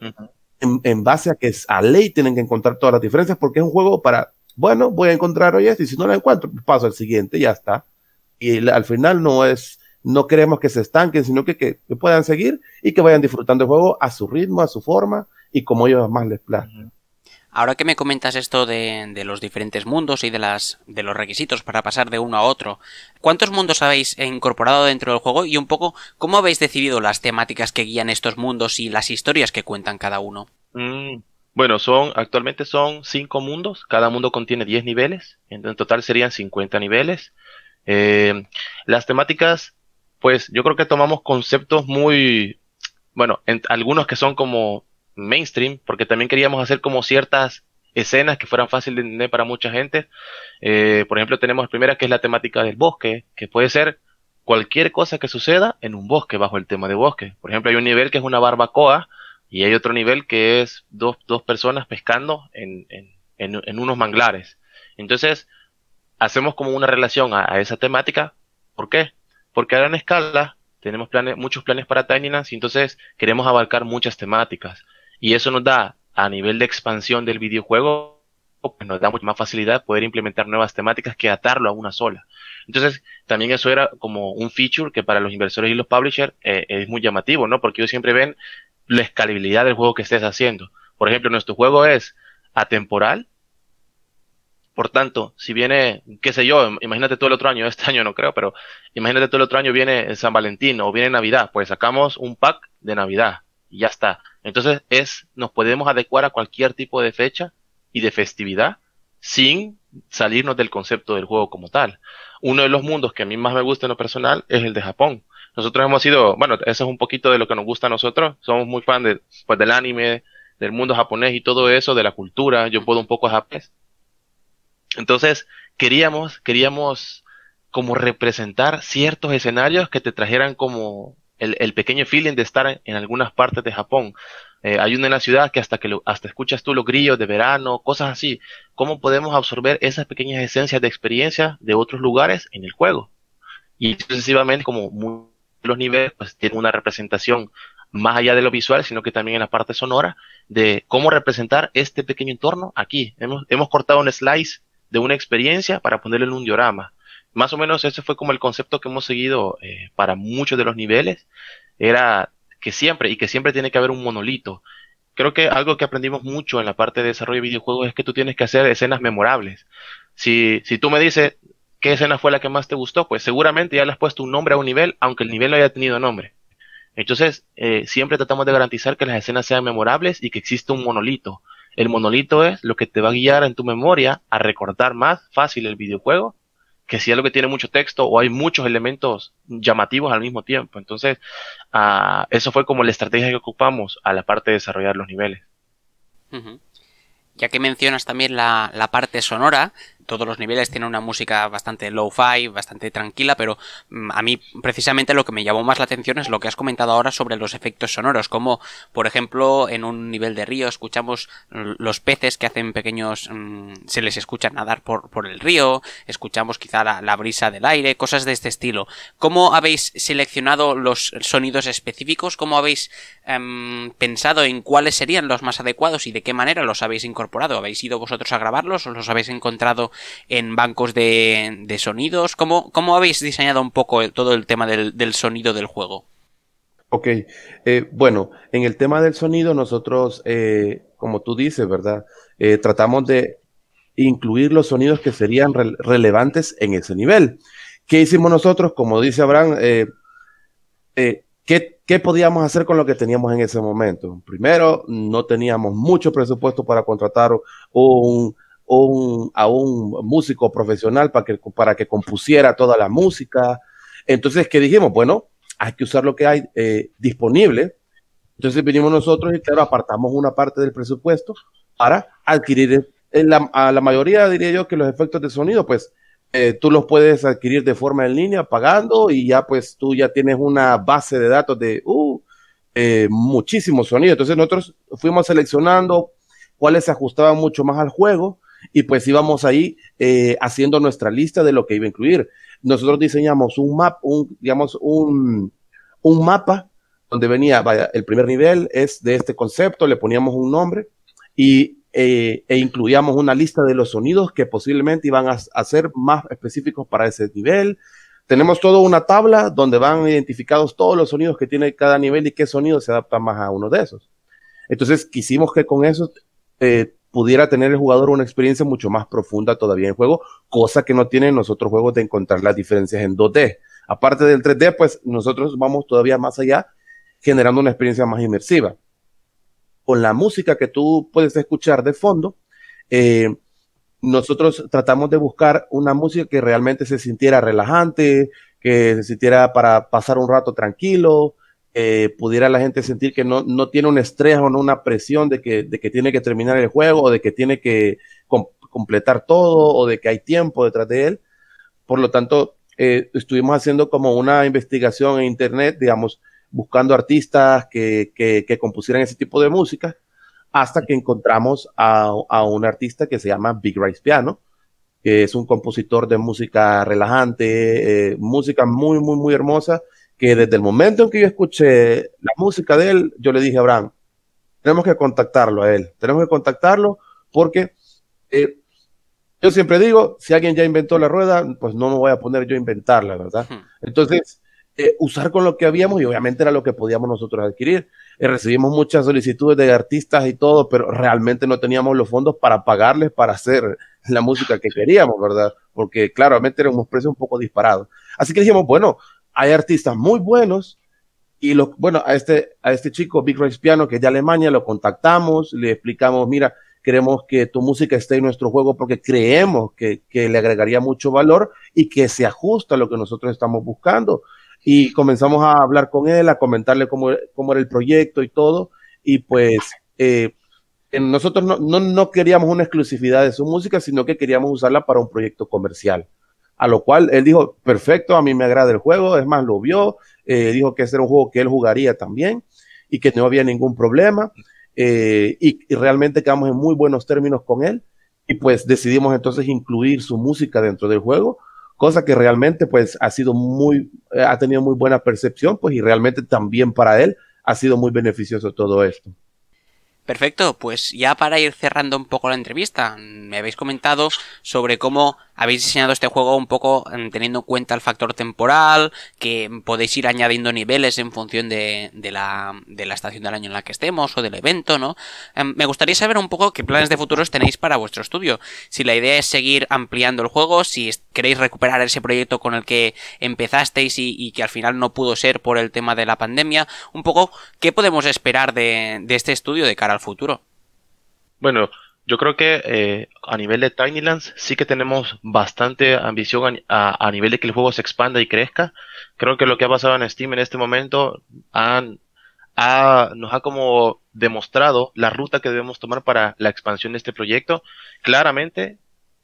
en, base a que es a ley tienen que encontrar todas las diferencias porque es un juego para, bueno, voy a encontrar hoy esto y si no la encuentro, pues paso al siguiente, ya está. Y al final no es, no queremos que se estanquen, sino que, que, puedan seguir y que vayan disfrutando el juego a su ritmo, a su forma y como ellos más les plazan. Ahora que me comentas esto de, los diferentes mundos y de, los requisitos para pasar de uno a otro, ¿cuántos mundos habéis incorporado dentro del juego y un poco cómo habéis decidido las temáticas que guían estos mundos y las historias que cuentan cada uno? Mm, bueno, son actualmente son cinco mundos, cada mundo contiene 10 niveles, en, total serían 50 niveles. Eh, las temáticas, pues yo creo que tomamos conceptos muy, bueno, algunos que son como mainstream, porque también queríamos hacer como ciertas escenas que fueran fáciles de entender para mucha gente. Eh, por ejemplo, tenemos la primera que es la temática del bosque, que puede ser cualquier cosa que suceda en un bosque, bajo el tema de bosque. Por ejemplo, hay un nivel que es una barbacoa y hay otro nivel que es dos, personas pescando en, unos manglares. Entonces, hacemos como una relación a, esa temática. ¿Por qué? Porque a gran escala tenemos muchos planes para Tiny y entonces queremos abarcar muchas temáticas. Y eso nos da, a nivel de expansión del videojuego, pues nos da mucha más facilidad poder implementar nuevas temáticas que atarlo a una sola. Entonces, también eso era como un feature que para los inversores y los publishers eh, es muy llamativo, ¿no? Porque ellos siempre ven la escalabilidad del juego que estés haciendo. Por ejemplo, nuestro juego es atemporal. Por tanto, si viene, qué sé yo, imagínate todo el otro año, este año no creo, pero imagínate todo el otro año viene San Valentín o viene Navidad, pues sacamos un pack de Navidad y ya está. Entonces es, nos podemos adecuar a cualquier tipo de fecha y de festividad sin salirnos del concepto del juego como tal. Uno de los mundos que a mí más me gusta en lo personal es el de Japón. Nosotros hemos sido, bueno, eso es un poquito de lo que nos gusta a nosotros. Somos muy fan pues, del anime, del mundo japonés y todo eso, de la cultura. Yo puedo un poco japonés. Entonces, queríamos, queríamos como representar ciertos escenarios que te trajeran como el, pequeño feeling de estar en algunas partes de Japón. Eh, hay una en la ciudad que hasta que hasta escuchas tú los grillos de verano, cosas así. ¿Cómo podemos absorber esas pequeñas esencias de experiencia de otros lugares en el juego? Y sucesivamente, como muchos los niveles, pues tienen una representación más allá de lo visual, sino que también en la parte sonora, de cómo representar este pequeño entorno aquí. Hemos, hemos cortado un slice de una experiencia para ponerlo en un diorama más o menos ese fue como el concepto que hemos seguido eh, para muchos de los niveles. Era que siempre, y que siempre tiene que haber un monolito. Creo que algo que aprendimos mucho en la parte de desarrollo de videojuegos es que tú tienes que hacer escenas memorables. Si, tú me dices qué escena fue la que más te gustó, pues seguramente ya le has puesto un nombre a un nivel, aunque el nivel no haya tenido nombre. Entonces, eh, siempre tratamos de garantizar que las escenas sean memorables y que exista un monolito. El monolito es lo que te va a guiar en tu memoria a recordar más fácil el videojuego que si es algo que tiene mucho texto o hay muchos elementos llamativos al mismo tiempo. Entonces, ah, eso fue como la estrategia que ocupamos a la parte de desarrollar los niveles. Ya que mencionas también la, la parte sonora, todos los niveles tienen una música bastante low-fi, bastante tranquila, pero mm, a mí precisamente lo que me llamó más la atención es lo que has comentado ahora sobre los efectos sonoros, como por ejemplo en un nivel de río escuchamos los peces que hacen pequeños, mm, se les escucha nadar por, por el río, escuchamos quizá la, brisa del aire, cosas de este estilo. ¿Cómo habéis seleccionado los sonidos específicos? ¿Cómo habéis em, pensado en cuáles serían los más adecuados y de qué manera los habéis incorporado? ¿Habéis ido vosotros a grabarlos o los habéis encontrado en bancos de, sonidos? ¿Cómo, ¿Cómo, habéis diseñado un poco todo el tema del, sonido del juego? Ok, eh, bueno, en el tema del sonido nosotros, eh, como tú dices, ¿verdad? Eh, tratamos de incluir los sonidos que serían relevantes en ese nivel. ¿Qué hicimos nosotros? Como dice Abraham, ¿qué, ¿qué podíamos hacer con lo que teníamos en ese momento? Primero, no teníamos mucho presupuesto para contratar un un, a un músico profesional para que, para que compusiera toda la música. Entonces, ¿qué dijimos? Bueno, hay que usar lo que hay eh, disponible. Entonces vinimos nosotros y claro, apartamos una parte del presupuesto para adquirir la, a la mayoría, diría yo, que los efectos de sonido, pues eh, tú los puedes adquirir de forma en línea, pagando y ya pues tú ya tienes una base de datos de uh, eh, muchísimo sonido. Entonces nosotros fuimos seleccionando cuáles se ajustaban mucho más al juego y pues íbamos ahí eh, haciendo nuestra lista de lo que iba a incluir. Nosotros diseñamos un map, un, digamos, un, mapa donde venía, el primer nivel es de este concepto, le poníamos un nombre y, eh, e incluíamos una lista de los sonidos que posiblemente iban a, ser más específicos para ese nivel, tenemos toda una tabla donde van identificados todos los sonidos que tiene cada nivel y qué sonido se adapta más a uno de esos. Entonces quisimos que con eso eh, pudiera tener el jugador una experiencia mucho más profunda todavía en juego, cosa que no tienen los otros juegos de encontrar las diferencias en 2D. Aparte del 3D, pues nosotros vamos todavía más allá, generando una experiencia más inmersiva. Con la música que tú puedes escuchar de fondo, eh, nosotros tratamos de buscar una música que realmente se sintiera relajante, que se sintiera para pasar un rato tranquilo, eh, pudiera la gente sentir que no, tiene un estrés o no una presión de que, de que tiene que terminar el juego o de que tiene que completar todo o de que hay tiempo detrás de él. Por lo tanto, eh, estuvimos haciendo como una investigación en internet, digamos, buscando artistas que, compusieran ese tipo de música, hasta que encontramos a, un artista que se llama Big Rice Piano, que es un compositor de música relajante, eh, música muy, muy, muy hermosa, que desde el momento en que yo escuché la música de él, yo le dije a Abraham, tenemos que contactarlo a él, tenemos que contactarlo porque eh, yo siempre digo, si alguien ya inventó la rueda, pues no me voy a poner yo a inventarla, ¿verdad? Entonces, eh, usar con lo que habíamos y obviamente era lo que podíamos nosotros adquirir. Eh, recibimos muchas solicitudes de artistas y todo, pero realmente no teníamos los fondos para pagarles para hacer la música que queríamos, ¿verdad? Porque claramente eran unos precios un poco disparados. Así que dijimos, bueno, hay artistas muy buenos y lo, bueno, a este, a este chico, Big Rice Piano, que es de Alemania, lo contactamos, le explicamos, mira, queremos que tu música esté en nuestro juego porque creemos que, le agregaría mucho valor y que se ajusta a lo que nosotros estamos buscando. Y comenzamos a hablar con él, a comentarle cómo, era el proyecto y todo. Y pues eh, nosotros no, no queríamos una exclusividad de su música, sino que queríamos usarla para un proyecto comercial a lo cual él dijo, perfecto, a mí me agrada el juego, es más, lo vio, eh, dijo que ese era un juego que él jugaría también y que no había ningún problema eh, y, realmente quedamos en muy buenos términos con él y pues decidimos entonces incluir su música dentro del juego, cosa que realmente pues ha sido muy, eh, ha tenido muy buena percepción pues y realmente también para él ha sido muy beneficioso todo esto. Perfecto, pues ya para ir cerrando un poco la entrevista, me habéis comentado sobre cómo habéis diseñado este juego un poco mm, teniendo en cuenta el factor temporal, que podéis ir añadiendo niveles en función de, la, estación del año en la que estemos o del evento, ¿no? Em, me gustaría saber un poco qué planes de futuros tenéis para vuestro estudio. Si la idea es seguir ampliando el juego, si queréis recuperar ese proyecto con el que empezasteis y, que al final no pudo ser por el tema de la pandemia, un poco qué podemos esperar de, de este estudio de cara al futuro. Bueno, yo creo que eh, a nivel de Tiny Lands sí que tenemos bastante ambición a, nivel de que el juego se expanda y crezca. Creo que lo que ha pasado en Steam en este momento han, nos ha como demostrado la ruta que debemos tomar para la expansión de este proyecto. Claramente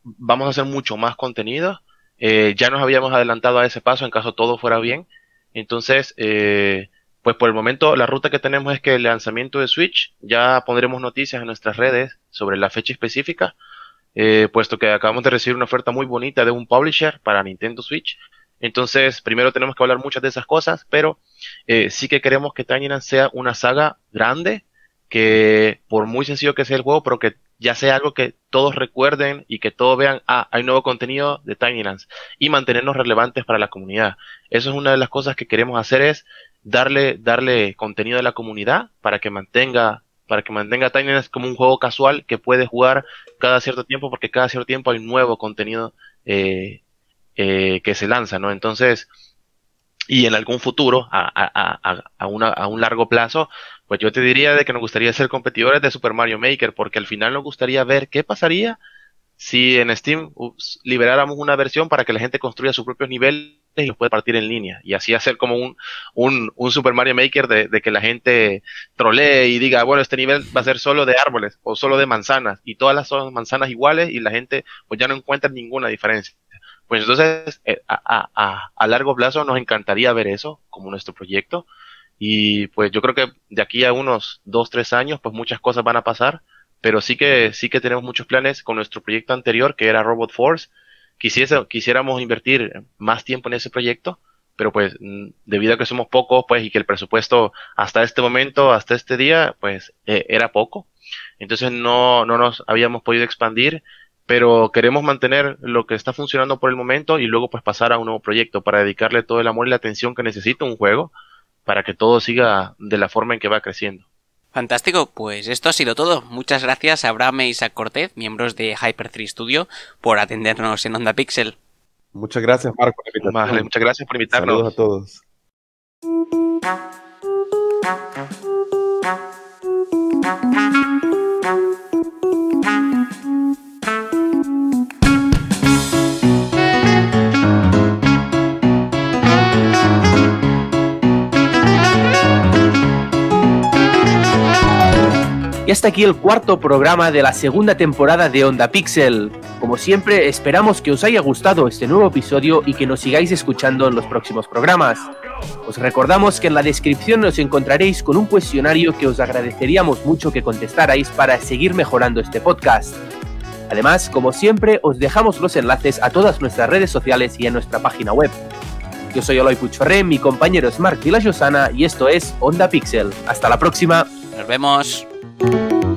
vamos a hacer mucho más contenido. Eh, ya nos habíamos adelantado a ese paso en caso todo fuera bien. Entonces, eh, pues por el momento la ruta que tenemos es que el lanzamiento de Switch, ya pondremos noticias en nuestras redes sobre la fecha específica, eh, puesto que acabamos de recibir una oferta muy bonita de un publisher para Nintendo Switch. Entonces, primero tenemos que hablar muchas de esas cosas, pero eh, sí que queremos que Tinylands sea una saga grande, que por muy sencillo que sea el juego, pero que ya sea algo que todos recuerden y que todos vean, ah, hay nuevo contenido de Tiny y mantenernos relevantes para la comunidad. Eso es una de las cosas que queremos hacer es darle, darle contenido a la comunidad para que mantenga para que mantenga Tiny como un juego casual que puede jugar cada cierto tiempo, porque cada cierto tiempo hay nuevo contenido eh, eh, que se lanza, ¿no? Entonces, y en algún futuro, a, un largo plazo, pues yo te diría de que nos gustaría ser competidores de Super Mario Maker, porque al final nos gustaría ver qué pasaría si en Steam liberáramos una versión para que la gente construya sus propios niveles y los pueda partir en línea. Y así hacer como un, Super Mario Maker de, que la gente trolee y diga, ah, bueno, este nivel va a ser solo de árboles o solo de manzanas. Y todas las son manzanas iguales y la gente pues ya no encuentra ninguna diferencia. Pues entonces, eh, a, a largo plazo nos encantaría ver eso como nuestro proyecto. Y pues yo creo que de aquí a unos dos, tres años, pues muchas cosas van a pasar pero sí que, sí que tenemos muchos planes con nuestro proyecto anterior, que era Robot Force. quisiéramos invertir más tiempo en ese proyecto, pero pues mm, debido a que somos pocos, pues y que el presupuesto hasta este momento, hasta este día, pues e, era poco. Entonces no, no nos habíamos podido expandir, pero queremos mantener lo que está funcionando por el momento y luego pues pasar a un nuevo proyecto para dedicarle todo el amor y la atención que necesita un juego para que todo siga de la forma en que va creciendo. Fantástico, pues esto ha sido todo. Muchas gracias a Abraham y Isaac Cortez, miembros de Hyper3 Studio, por atendernos en Onda Pixel. Muchas gracias, Marco, muchas gracias por invitarnos. Saludos a todos. Y hasta aquí el cuarto programa de la segunda temporada de Onda Pixel. Como siempre, esperamos que os haya gustado este nuevo episodio y que nos sigáis escuchando en los próximos programas. Os recordamos que en la descripción nos encontraréis con un cuestionario que os agradeceríamos mucho que contestarais para seguir mejorando este podcast. Además, como siempre, os dejamos los enlaces a todas nuestras redes sociales y a nuestra página web. Yo soy Eloy Puchorré, mi compañero es Marc josana y esto es Onda Pixel. Hasta la próxima. Nos vemos. Thank you.